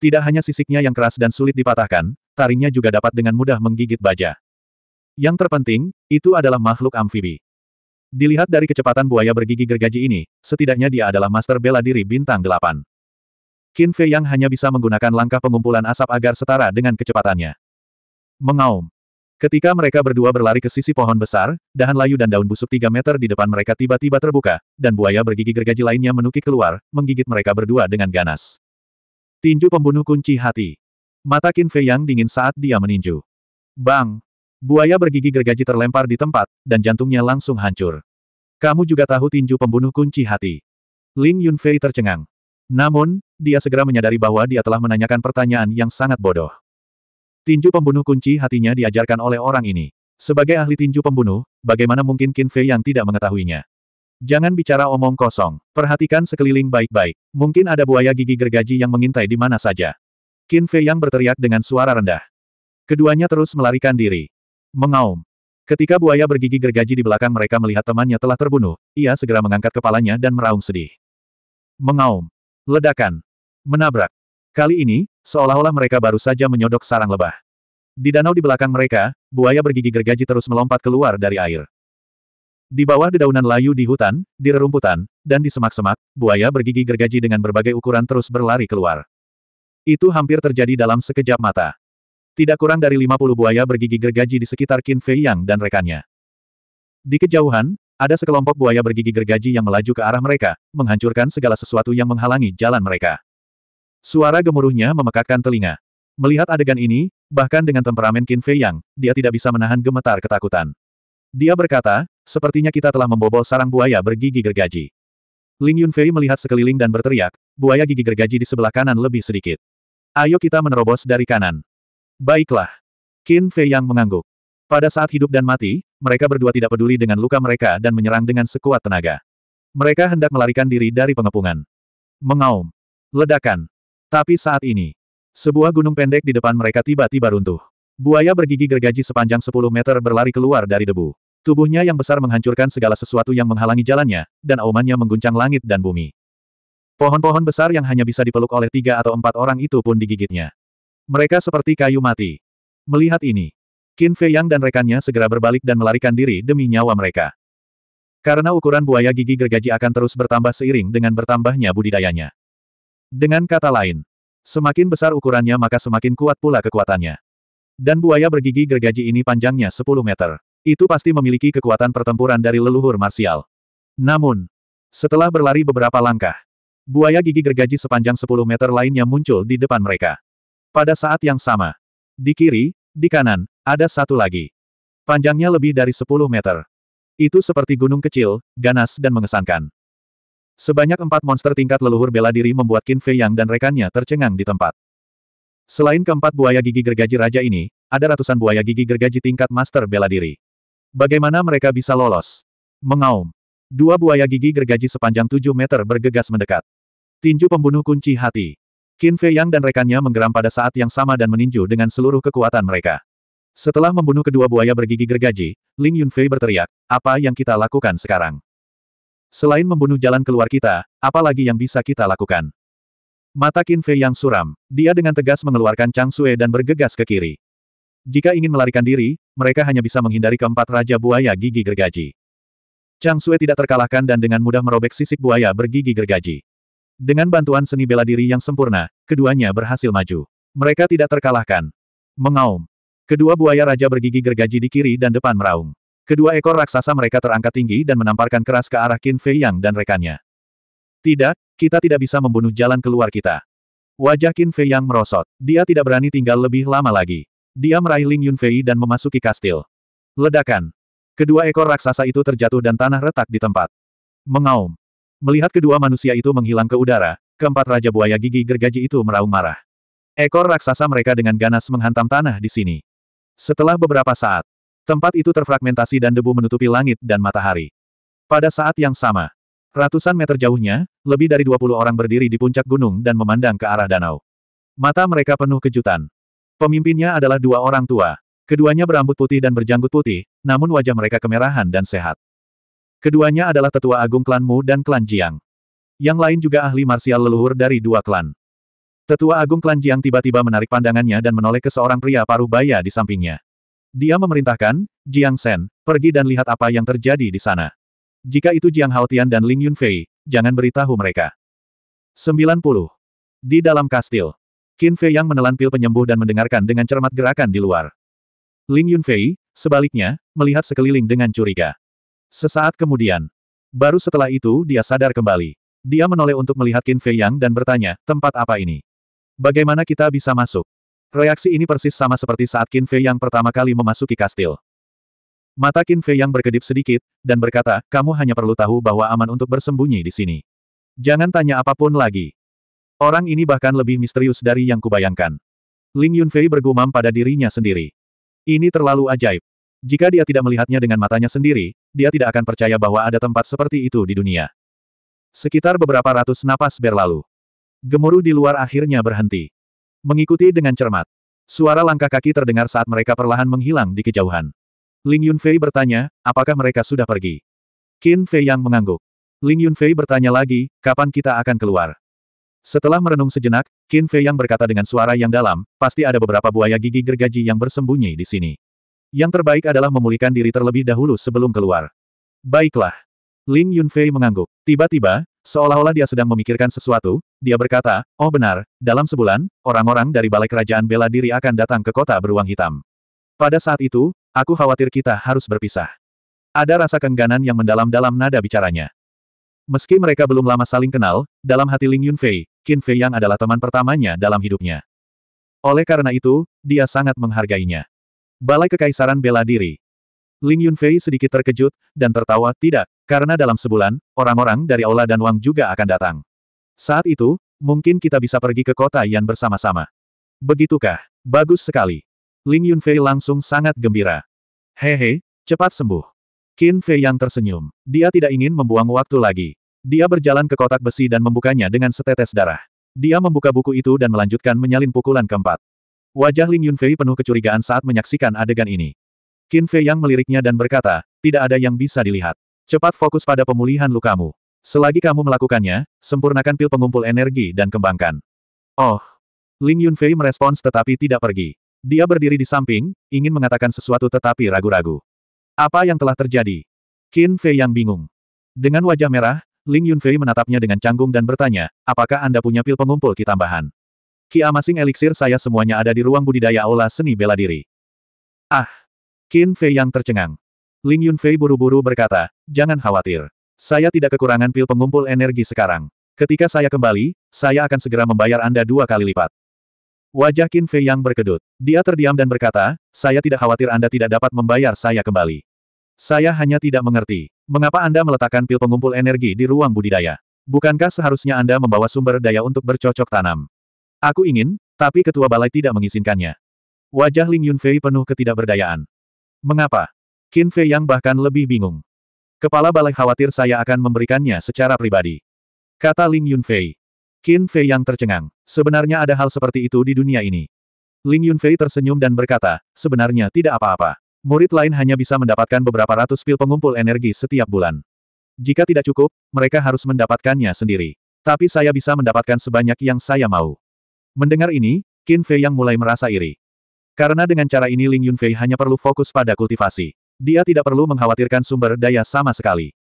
Tidak hanya sisiknya yang keras dan sulit dipatahkan, taringnya juga dapat dengan mudah menggigit baja. Yang terpenting, itu adalah makhluk amfibi. Dilihat dari kecepatan buaya bergigi gergaji ini, setidaknya dia adalah master bela diri bintang delapan. Qin Fei yang hanya bisa menggunakan langkah pengumpulan asap agar setara dengan kecepatannya. Mengaum. Ketika mereka berdua berlari ke sisi pohon besar, dahan layu dan daun busuk tiga meter di depan mereka tiba-tiba terbuka, dan buaya bergigi gergaji lainnya menukik keluar, menggigit mereka berdua dengan ganas. Tinju pembunuh kunci hati. Mata Qin Fei yang dingin saat dia meninju. Bang! Buaya bergigi gergaji terlempar di tempat, dan jantungnya langsung hancur. Kamu juga tahu tinju pembunuh kunci hati. Ling Yunfei tercengang. Namun, dia segera menyadari bahwa dia telah menanyakan pertanyaan yang sangat bodoh. Tinju pembunuh kunci hatinya diajarkan oleh orang ini. Sebagai ahli tinju pembunuh, bagaimana mungkin Qin Fei yang tidak mengetahuinya? Jangan bicara omong kosong, perhatikan sekeliling baik-baik. Mungkin ada buaya gigi gergaji yang mengintai di mana saja. Qin Fei yang berteriak dengan suara rendah. Keduanya terus melarikan diri. Mengaum. Ketika buaya bergigi gergaji di belakang mereka melihat temannya telah terbunuh, ia segera mengangkat kepalanya dan meraung sedih. Mengaum. Ledakan. Menabrak. Kali ini, seolah-olah mereka baru saja menyodok sarang lebah. Di danau di belakang mereka, buaya bergigi gergaji terus melompat keluar dari air. Di bawah dedaunan layu di hutan, di rerumputan, dan di semak-semak, buaya bergigi gergaji dengan berbagai ukuran terus berlari keluar. Itu hampir terjadi dalam sekejap mata. Tidak kurang dari 50 buaya bergigi gergaji di sekitar Qin Fei Yang dan rekannya. Di kejauhan, ada sekelompok buaya bergigi gergaji yang melaju ke arah mereka, menghancurkan segala sesuatu yang menghalangi jalan mereka. Suara gemuruhnya memekakkan telinga. Melihat adegan ini, bahkan dengan temperamen Qin Fei Yang, dia tidak bisa menahan gemetar ketakutan. Dia berkata, sepertinya kita telah membobol sarang buaya bergigi gergaji. Ling Yunfei melihat sekeliling dan berteriak, buaya gigi gergaji di sebelah kanan lebih sedikit. Ayo kita menerobos dari kanan. Baiklah. Qin Fei Yang mengangguk. Pada saat hidup dan mati, mereka berdua tidak peduli dengan luka mereka dan menyerang dengan sekuat tenaga. Mereka hendak melarikan diri dari pengepungan. Mengaum. Ledakan. Tapi saat ini, sebuah gunung pendek di depan mereka tiba-tiba runtuh. Buaya bergigi gergaji sepanjang 10 meter berlari keluar dari debu. Tubuhnya yang besar menghancurkan segala sesuatu yang menghalangi jalannya, dan aumannya mengguncang langit dan bumi. Pohon-pohon besar yang hanya bisa dipeluk oleh tiga atau empat orang itu pun digigitnya. Mereka seperti kayu mati. Melihat ini, Qin Fei Yang dan rekannya segera berbalik dan melarikan diri demi nyawa mereka. Karena ukuran buaya gigi gergaji akan terus bertambah seiring dengan bertambahnya budidayanya. Dengan kata lain, semakin besar ukurannya maka semakin kuat pula kekuatannya. Dan buaya bergigi gergaji ini panjangnya 10 meter. Itu pasti memiliki kekuatan pertempuran dari leluhur marsial. Namun, setelah berlari beberapa langkah, buaya gigi gergaji sepanjang 10 meter lainnya muncul di depan mereka. Pada saat yang sama, di kiri, di kanan, ada satu lagi. Panjangnya lebih dari 10 meter. Itu seperti gunung kecil, ganas dan mengesankan. Sebanyak empat monster tingkat leluhur bela diri membuat Qin Fei Yang dan rekannya tercengang di tempat. Selain keempat buaya gigi gergaji raja ini, ada ratusan buaya gigi gergaji tingkat master bela diri. Bagaimana mereka bisa lolos? Mengaum. Dua buaya gigi gergaji sepanjang tujuh meter bergegas mendekat. Tinju pembunuh kunci hati. Qin Fei Yang dan rekannya menggeram pada saat yang sama dan meninju dengan seluruh kekuatan mereka. Setelah membunuh kedua buaya bergigi gergaji, Ling Yunfei berteriak, apa yang kita lakukan sekarang? Selain membunuh jalan keluar kita, apalagi yang bisa kita lakukan? Mata Qin Fei yang suram, dia dengan tegas mengeluarkan Chang Sue dan bergegas ke kiri. Jika ingin melarikan diri, mereka hanya bisa menghindari keempat Raja Buaya Gigi Gergaji. Chang Sue tidak terkalahkan dan dengan mudah merobek sisik buaya bergigi gergaji. Dengan bantuan seni bela diri yang sempurna, keduanya berhasil maju. Mereka tidak terkalahkan. Mengaum. Kedua buaya raja bergigi gergaji di kiri dan depan meraung. Kedua ekor raksasa mereka terangkat tinggi dan menamparkan keras ke arah Qin Fei Yang dan rekannya. Tidak, kita tidak bisa membunuh jalan keluar kita. Wajah Qin Fei Yang merosot. Dia tidak berani tinggal lebih lama lagi. Dia meraih Ling Yun Fei dan memasuki kastil. Ledakan. Kedua ekor raksasa itu terjatuh dan tanah retak di tempat. Mengaum. Melihat kedua manusia itu menghilang ke udara, keempat Raja Buaya Gigi Gergaji itu meraung marah. Ekor raksasa mereka dengan ganas menghantam tanah di sini. Setelah beberapa saat, Tempat itu terfragmentasi dan debu menutupi langit dan matahari. Pada saat yang sama, ratusan meter jauhnya, lebih dari 20 orang berdiri di puncak gunung dan memandang ke arah danau. Mata mereka penuh kejutan. Pemimpinnya adalah dua orang tua. Keduanya berambut putih dan berjanggut putih, namun wajah mereka kemerahan dan sehat. Keduanya adalah tetua agung klan Mu dan klan Jiang. Yang lain juga ahli marsial leluhur dari dua klan. Tetua agung klan Jiang tiba-tiba menarik pandangannya dan menoleh ke seorang pria paruh baya di sampingnya. Dia memerintahkan, Jiang Shen pergi dan lihat apa yang terjadi di sana. Jika itu Jiang Haotian dan Ling Yunfei, jangan beritahu mereka. 90. Di dalam kastil, Qin Fei yang menelan pil penyembuh dan mendengarkan dengan cermat gerakan di luar. Ling Yunfei, sebaliknya, melihat sekeliling dengan curiga. Sesaat kemudian, baru setelah itu dia sadar kembali. Dia menoleh untuk melihat Qin Fei Yang dan bertanya, tempat apa ini? Bagaimana kita bisa masuk? Reaksi ini persis sama seperti saat Qin Fei yang pertama kali memasuki kastil. Mata Qin Fei yang berkedip sedikit, dan berkata, kamu hanya perlu tahu bahwa aman untuk bersembunyi di sini. Jangan tanya apapun lagi. Orang ini bahkan lebih misterius dari yang kubayangkan. Ling Yunfei bergumam pada dirinya sendiri. Ini terlalu ajaib. Jika dia tidak melihatnya dengan matanya sendiri, dia tidak akan percaya bahwa ada tempat seperti itu di dunia. Sekitar beberapa ratus napas berlalu. Gemuruh di luar akhirnya berhenti. Mengikuti dengan cermat. Suara langkah kaki terdengar saat mereka perlahan menghilang di kejauhan. Ling Yunfei bertanya, apakah mereka sudah pergi? Qin Fei yang mengangguk. Ling Yunfei bertanya lagi, kapan kita akan keluar? Setelah merenung sejenak, Qin Fei yang berkata dengan suara yang dalam, pasti ada beberapa buaya gigi gergaji yang bersembunyi di sini. Yang terbaik adalah memulihkan diri terlebih dahulu sebelum keluar. Baiklah. Ling Yunfei mengangguk. Tiba-tiba, Seolah-olah dia sedang memikirkan sesuatu, dia berkata, Oh benar, dalam sebulan, orang-orang dari Balai Kerajaan Bela Diri akan datang ke kota beruang hitam. Pada saat itu, aku khawatir kita harus berpisah. Ada rasa kengganan yang mendalam dalam nada bicaranya. Meski mereka belum lama saling kenal, dalam hati Ling Yunfei, Qin Fei yang adalah teman pertamanya dalam hidupnya. Oleh karena itu, dia sangat menghargainya. Balai Kekaisaran Bela Diri. Ling Yunfei sedikit terkejut, dan tertawa, tidak, karena dalam sebulan, orang-orang dari Aula dan Wang juga akan datang. Saat itu, mungkin kita bisa pergi ke kota Yan bersama-sama. Begitukah? Bagus sekali. Ling Yunfei langsung sangat gembira. Hehe, cepat sembuh. Qin Fei yang tersenyum. Dia tidak ingin membuang waktu lagi. Dia berjalan ke kotak besi dan membukanya dengan setetes darah. Dia membuka buku itu dan melanjutkan menyalin pukulan keempat. Wajah Ling Yunfei penuh kecurigaan saat menyaksikan adegan ini. Qin Fei yang meliriknya dan berkata, tidak ada yang bisa dilihat. Cepat fokus pada pemulihan lukamu. Selagi kamu melakukannya, sempurnakan pil pengumpul energi dan kembangkan. Oh. Ling Yunfei merespons tetapi tidak pergi. Dia berdiri di samping, ingin mengatakan sesuatu tetapi ragu-ragu. Apa yang telah terjadi? Qin Fei yang bingung. Dengan wajah merah, Ling Yunfei menatapnya dengan canggung dan bertanya, apakah Anda punya pil pengumpul ki tambahan? Ki amasing eliksir saya semuanya ada di ruang budidaya aula seni bela diri. Ah! Qin Fei yang tercengang. Ling Yunfei buru-buru berkata, jangan khawatir. Saya tidak kekurangan pil pengumpul energi sekarang. Ketika saya kembali, saya akan segera membayar Anda dua kali lipat. Wajah Qin Fei yang berkedut. Dia terdiam dan berkata, saya tidak khawatir Anda tidak dapat membayar saya kembali. Saya hanya tidak mengerti. Mengapa Anda meletakkan pil pengumpul energi di ruang budidaya? Bukankah seharusnya Anda membawa sumber daya untuk bercocok tanam? Aku ingin, tapi ketua balai tidak mengizinkannya. Wajah Ling Yunfei penuh ketidakberdayaan. Mengapa? Qin Fei yang bahkan lebih bingung. Kepala balai khawatir saya akan memberikannya secara pribadi. Kata Ling Yunfei. Qin Fei yang tercengang. Sebenarnya ada hal seperti itu di dunia ini. Ling Yunfei tersenyum dan berkata, sebenarnya tidak apa-apa. Murid lain hanya bisa mendapatkan beberapa ratus pil pengumpul energi setiap bulan. Jika tidak cukup, mereka harus mendapatkannya sendiri. Tapi saya bisa mendapatkan sebanyak yang saya mau. Mendengar ini, Qin Fei yang mulai merasa iri. Karena dengan cara ini Ling Yunfei hanya perlu fokus pada kultivasi. Dia tidak perlu mengkhawatirkan sumber daya sama sekali.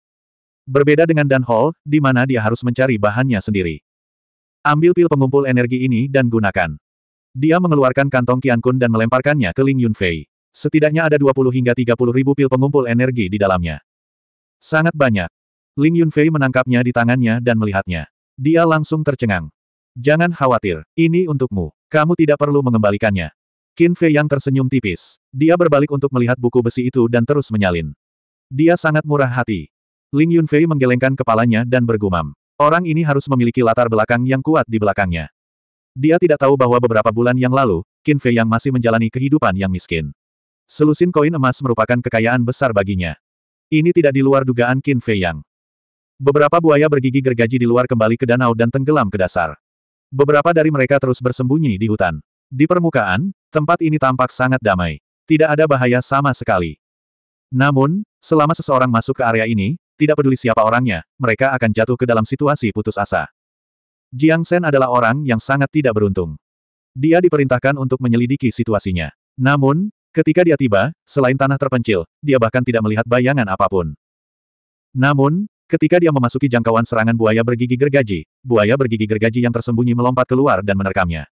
Berbeda dengan Dan Hall, di mana dia harus mencari bahannya sendiri. Ambil pil pengumpul energi ini dan gunakan. Dia mengeluarkan kantong Kun dan melemparkannya ke Ling Yunfei. Setidaknya ada 20 hingga 30 ribu pil pengumpul energi di dalamnya. Sangat banyak. Ling Yunfei menangkapnya di tangannya dan melihatnya. Dia langsung tercengang. Jangan khawatir, ini untukmu. Kamu tidak perlu mengembalikannya. Qin Fei yang tersenyum tipis. Dia berbalik untuk melihat buku besi itu dan terus menyalin. Dia sangat murah hati. Ling Yunfei menggelengkan kepalanya dan bergumam. Orang ini harus memiliki latar belakang yang kuat di belakangnya. Dia tidak tahu bahwa beberapa bulan yang lalu, Qin Fei yang masih menjalani kehidupan yang miskin. Selusin koin emas merupakan kekayaan besar baginya. Ini tidak di luar dugaan Qin Fei yang. Beberapa buaya bergigi gergaji di luar kembali ke danau dan tenggelam ke dasar. Beberapa dari mereka terus bersembunyi di hutan. Di permukaan, Tempat ini tampak sangat damai. Tidak ada bahaya sama sekali. Namun, selama seseorang masuk ke area ini, tidak peduli siapa orangnya, mereka akan jatuh ke dalam situasi putus asa. Jiang Shen adalah orang yang sangat tidak beruntung. Dia diperintahkan untuk menyelidiki situasinya. Namun, ketika dia tiba, selain tanah terpencil, dia bahkan tidak melihat bayangan apapun. Namun, ketika dia memasuki jangkauan serangan buaya bergigi gergaji, buaya bergigi gergaji yang tersembunyi melompat keluar dan menerkamnya.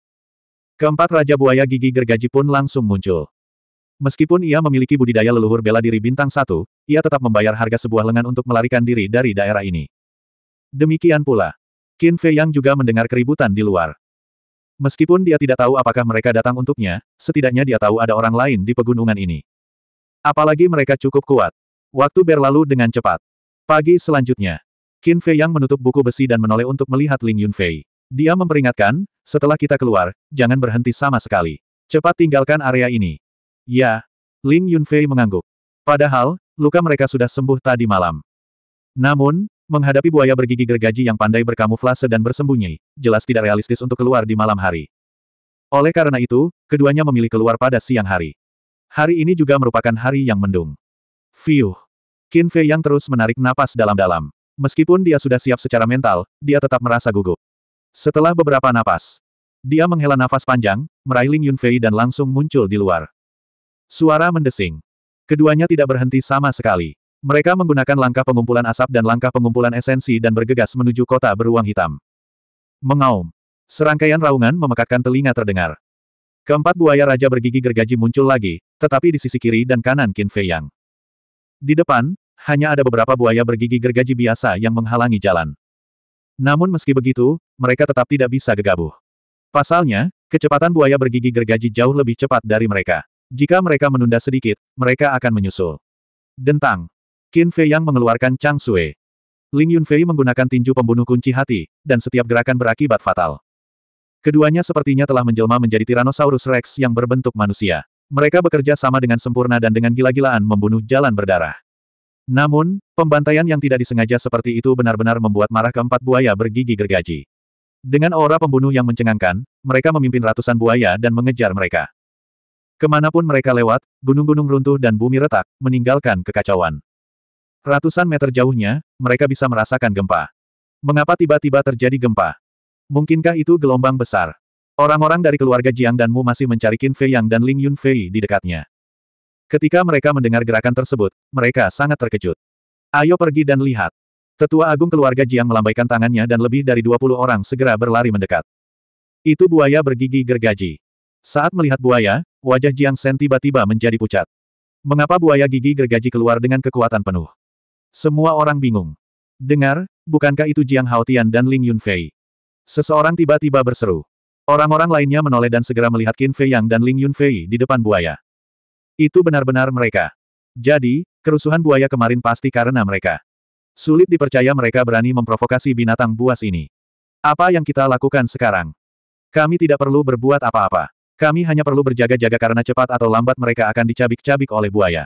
Keempat Raja Buaya Gigi Gergaji pun langsung muncul. Meskipun ia memiliki budidaya leluhur bela diri bintang satu, ia tetap membayar harga sebuah lengan untuk melarikan diri dari daerah ini. Demikian pula. Qin Fei Yang juga mendengar keributan di luar. Meskipun dia tidak tahu apakah mereka datang untuknya, setidaknya dia tahu ada orang lain di pegunungan ini. Apalagi mereka cukup kuat. Waktu berlalu dengan cepat. Pagi selanjutnya, Qin Fei Yang menutup buku besi dan menoleh untuk melihat Ling Yunfei. Dia memperingatkan, setelah kita keluar, jangan berhenti sama sekali. Cepat tinggalkan area ini. Ya. Ling Yunfei mengangguk. Padahal, luka mereka sudah sembuh tadi malam. Namun, menghadapi buaya bergigi gergaji yang pandai berkamuflase dan bersembunyi, jelas tidak realistis untuk keluar di malam hari. Oleh karena itu, keduanya memilih keluar pada siang hari. Hari ini juga merupakan hari yang mendung. Fiuh. Qin Fei yang terus menarik napas dalam-dalam. Meskipun dia sudah siap secara mental, dia tetap merasa gugup. Setelah beberapa napas, dia menghela nafas panjang, meraih Ling Yunfei dan langsung muncul di luar. Suara mendesing. Keduanya tidak berhenti sama sekali. Mereka menggunakan langkah pengumpulan asap dan langkah pengumpulan esensi dan bergegas menuju kota beruang hitam. Mengaum. Serangkaian raungan memekakkan telinga terdengar. Keempat buaya raja bergigi gergaji muncul lagi, tetapi di sisi kiri dan kanan Qin Fei Yang. Di depan, hanya ada beberapa buaya bergigi gergaji biasa yang menghalangi jalan. Namun meski begitu, mereka tetap tidak bisa gegabah. Pasalnya, kecepatan buaya bergigi gergaji jauh lebih cepat dari mereka. Jika mereka menunda sedikit, mereka akan menyusul. Dentang. Qin Fei yang mengeluarkan Chang Sui. Ling Yunfei menggunakan tinju pembunuh kunci hati, dan setiap gerakan berakibat fatal. Keduanya sepertinya telah menjelma menjadi Tyrannosaurus Rex yang berbentuk manusia. Mereka bekerja sama dengan sempurna dan dengan gila-gilaan membunuh jalan berdarah. Namun, pembantaian yang tidak disengaja seperti itu benar-benar membuat marah keempat buaya bergigi gergaji. Dengan aura pembunuh yang mencengangkan, mereka memimpin ratusan buaya dan mengejar mereka. Kemanapun mereka lewat, gunung-gunung runtuh dan bumi retak, meninggalkan kekacauan. Ratusan meter jauhnya, mereka bisa merasakan gempa. Mengapa tiba-tiba terjadi gempa? Mungkinkah itu gelombang besar? Orang-orang dari keluarga Jiang dan Mu masih mencari Qin Fei Yang dan Ling Yun Fei di dekatnya. Ketika mereka mendengar gerakan tersebut, mereka sangat terkejut. Ayo pergi dan lihat. Tetua agung keluarga Jiang melambaikan tangannya dan lebih dari 20 orang segera berlari mendekat. Itu buaya bergigi gergaji. Saat melihat buaya, wajah Jiang Sen tiba-tiba menjadi pucat. Mengapa buaya gigi gergaji keluar dengan kekuatan penuh? Semua orang bingung. Dengar, bukankah itu Jiang Haotian dan Ling Yunfei? Seseorang tiba-tiba berseru. Orang-orang lainnya menoleh dan segera melihat Qin Fei Yang dan Ling Yunfei di depan buaya. Itu benar-benar mereka. Jadi, kerusuhan buaya kemarin pasti karena mereka. Sulit dipercaya mereka berani memprovokasi binatang buas ini. Apa yang kita lakukan sekarang? Kami tidak perlu berbuat apa-apa. Kami hanya perlu berjaga-jaga karena cepat atau lambat mereka akan dicabik-cabik oleh buaya.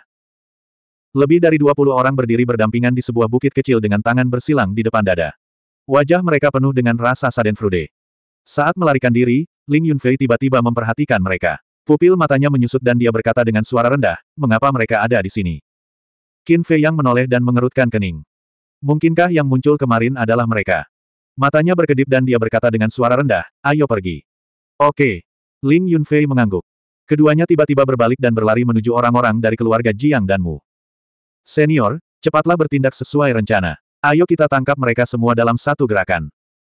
Lebih dari 20 orang berdiri berdampingan di sebuah bukit kecil dengan tangan bersilang di depan dada. Wajah mereka penuh dengan rasa sadenfrude. Saat melarikan diri, Ling Yunfei tiba-tiba memperhatikan mereka. Pupil matanya menyusut dan dia berkata dengan suara rendah, mengapa mereka ada di sini? Qin Fei yang menoleh dan mengerutkan kening. Mungkinkah yang muncul kemarin adalah mereka? Matanya berkedip dan dia berkata dengan suara rendah, ayo pergi. Oke. Ling Yunfei mengangguk. Keduanya tiba-tiba berbalik dan berlari menuju orang-orang dari keluarga Jiang dan Mu. Senior, cepatlah bertindak sesuai rencana. Ayo kita tangkap mereka semua dalam satu gerakan.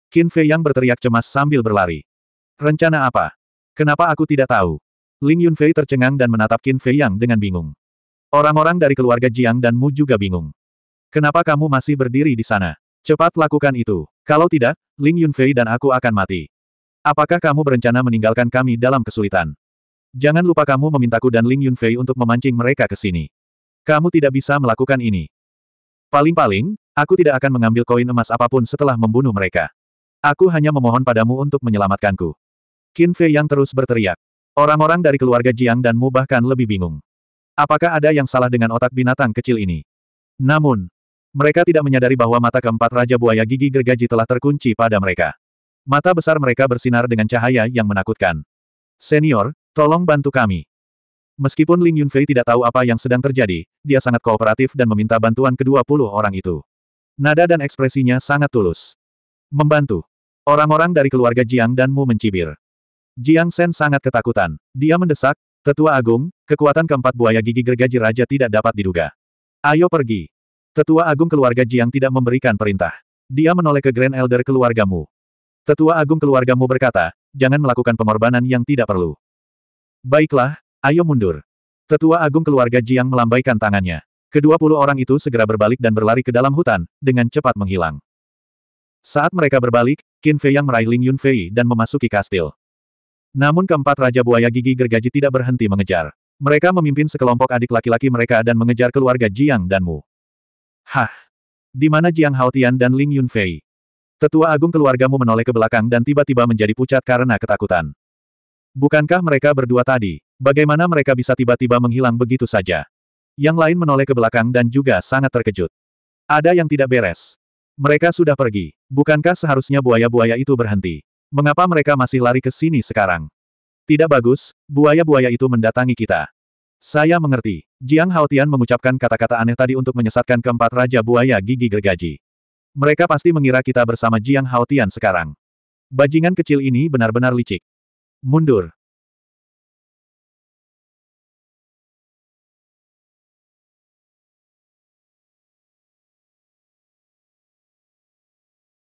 Qin Fei Yang berteriak cemas sambil berlari. Rencana apa? Kenapa aku tidak tahu? Ling Yunfei tercengang dan menatap Qin Fei Yang dengan bingung. Orang-orang dari keluarga Jiang dan Mu juga bingung. Kenapa kamu masih berdiri di sana? Cepat lakukan itu. Kalau tidak, Ling Yunfei dan aku akan mati. Apakah kamu berencana meninggalkan kami dalam kesulitan? Jangan lupa kamu memintaku dan Ling Yunfei untuk memancing mereka ke sini. Kamu tidak bisa melakukan ini. Paling-paling, aku tidak akan mengambil koin emas apapun setelah membunuh mereka. Aku hanya memohon padamu untuk menyelamatkanku. Qin Fei yang terus berteriak. Orang-orang dari keluarga Jiang dan Mu bahkan lebih bingung. Apakah ada yang salah dengan otak binatang kecil ini? Namun, mereka tidak menyadari bahwa mata keempat Raja Buaya Gigi Gergaji telah terkunci pada mereka. Mata besar mereka bersinar dengan cahaya yang menakutkan. Senior, tolong bantu kami. Meskipun Ling Yunfei tidak tahu apa yang sedang terjadi, dia sangat kooperatif dan meminta bantuan kedua puluh orang itu. Nada dan ekspresinya sangat tulus. Membantu. Orang-orang dari keluarga Jiang dan Mu mencibir. Jiang Sen sangat ketakutan. Dia mendesak, Tetua Agung, kekuatan keempat buaya gigi gergaji raja tidak dapat diduga. Ayo pergi. Tetua Agung keluarga Jiang tidak memberikan perintah. Dia menoleh ke Grand Elder keluargamu. Tetua Agung keluargamu berkata, jangan melakukan pengorbanan yang tidak perlu. Baiklah, ayo mundur. Tetua Agung keluarga Jiang melambaikan tangannya. Kedua puluh orang itu segera berbalik dan berlari ke dalam hutan, dengan cepat menghilang. Saat mereka berbalik, Qin Fei yang meraih Ling Yun Fei dan memasuki kastil. Namun keempat Raja Buaya Gigi Gergaji tidak berhenti mengejar. Mereka memimpin sekelompok adik laki-laki mereka dan mengejar keluarga Jiang dan Mu. Hah! Di mana Jiang Haotian dan Ling Yunfei? Tetua agung keluargamu menoleh ke belakang dan tiba-tiba menjadi pucat karena ketakutan. Bukankah mereka berdua tadi? Bagaimana mereka bisa tiba-tiba menghilang begitu saja? Yang lain menoleh ke belakang dan juga sangat terkejut. Ada yang tidak beres. Mereka sudah pergi. Bukankah seharusnya buaya-buaya itu berhenti? Mengapa mereka masih lari ke sini sekarang? Tidak bagus, buaya-buaya itu mendatangi kita. Saya mengerti. Jiang Haotian mengucapkan kata-kata aneh tadi untuk menyesatkan keempat Raja Buaya Gigi Gergaji. Mereka pasti mengira kita bersama Jiang Haotian sekarang. Bajingan kecil ini benar-benar licik. Mundur.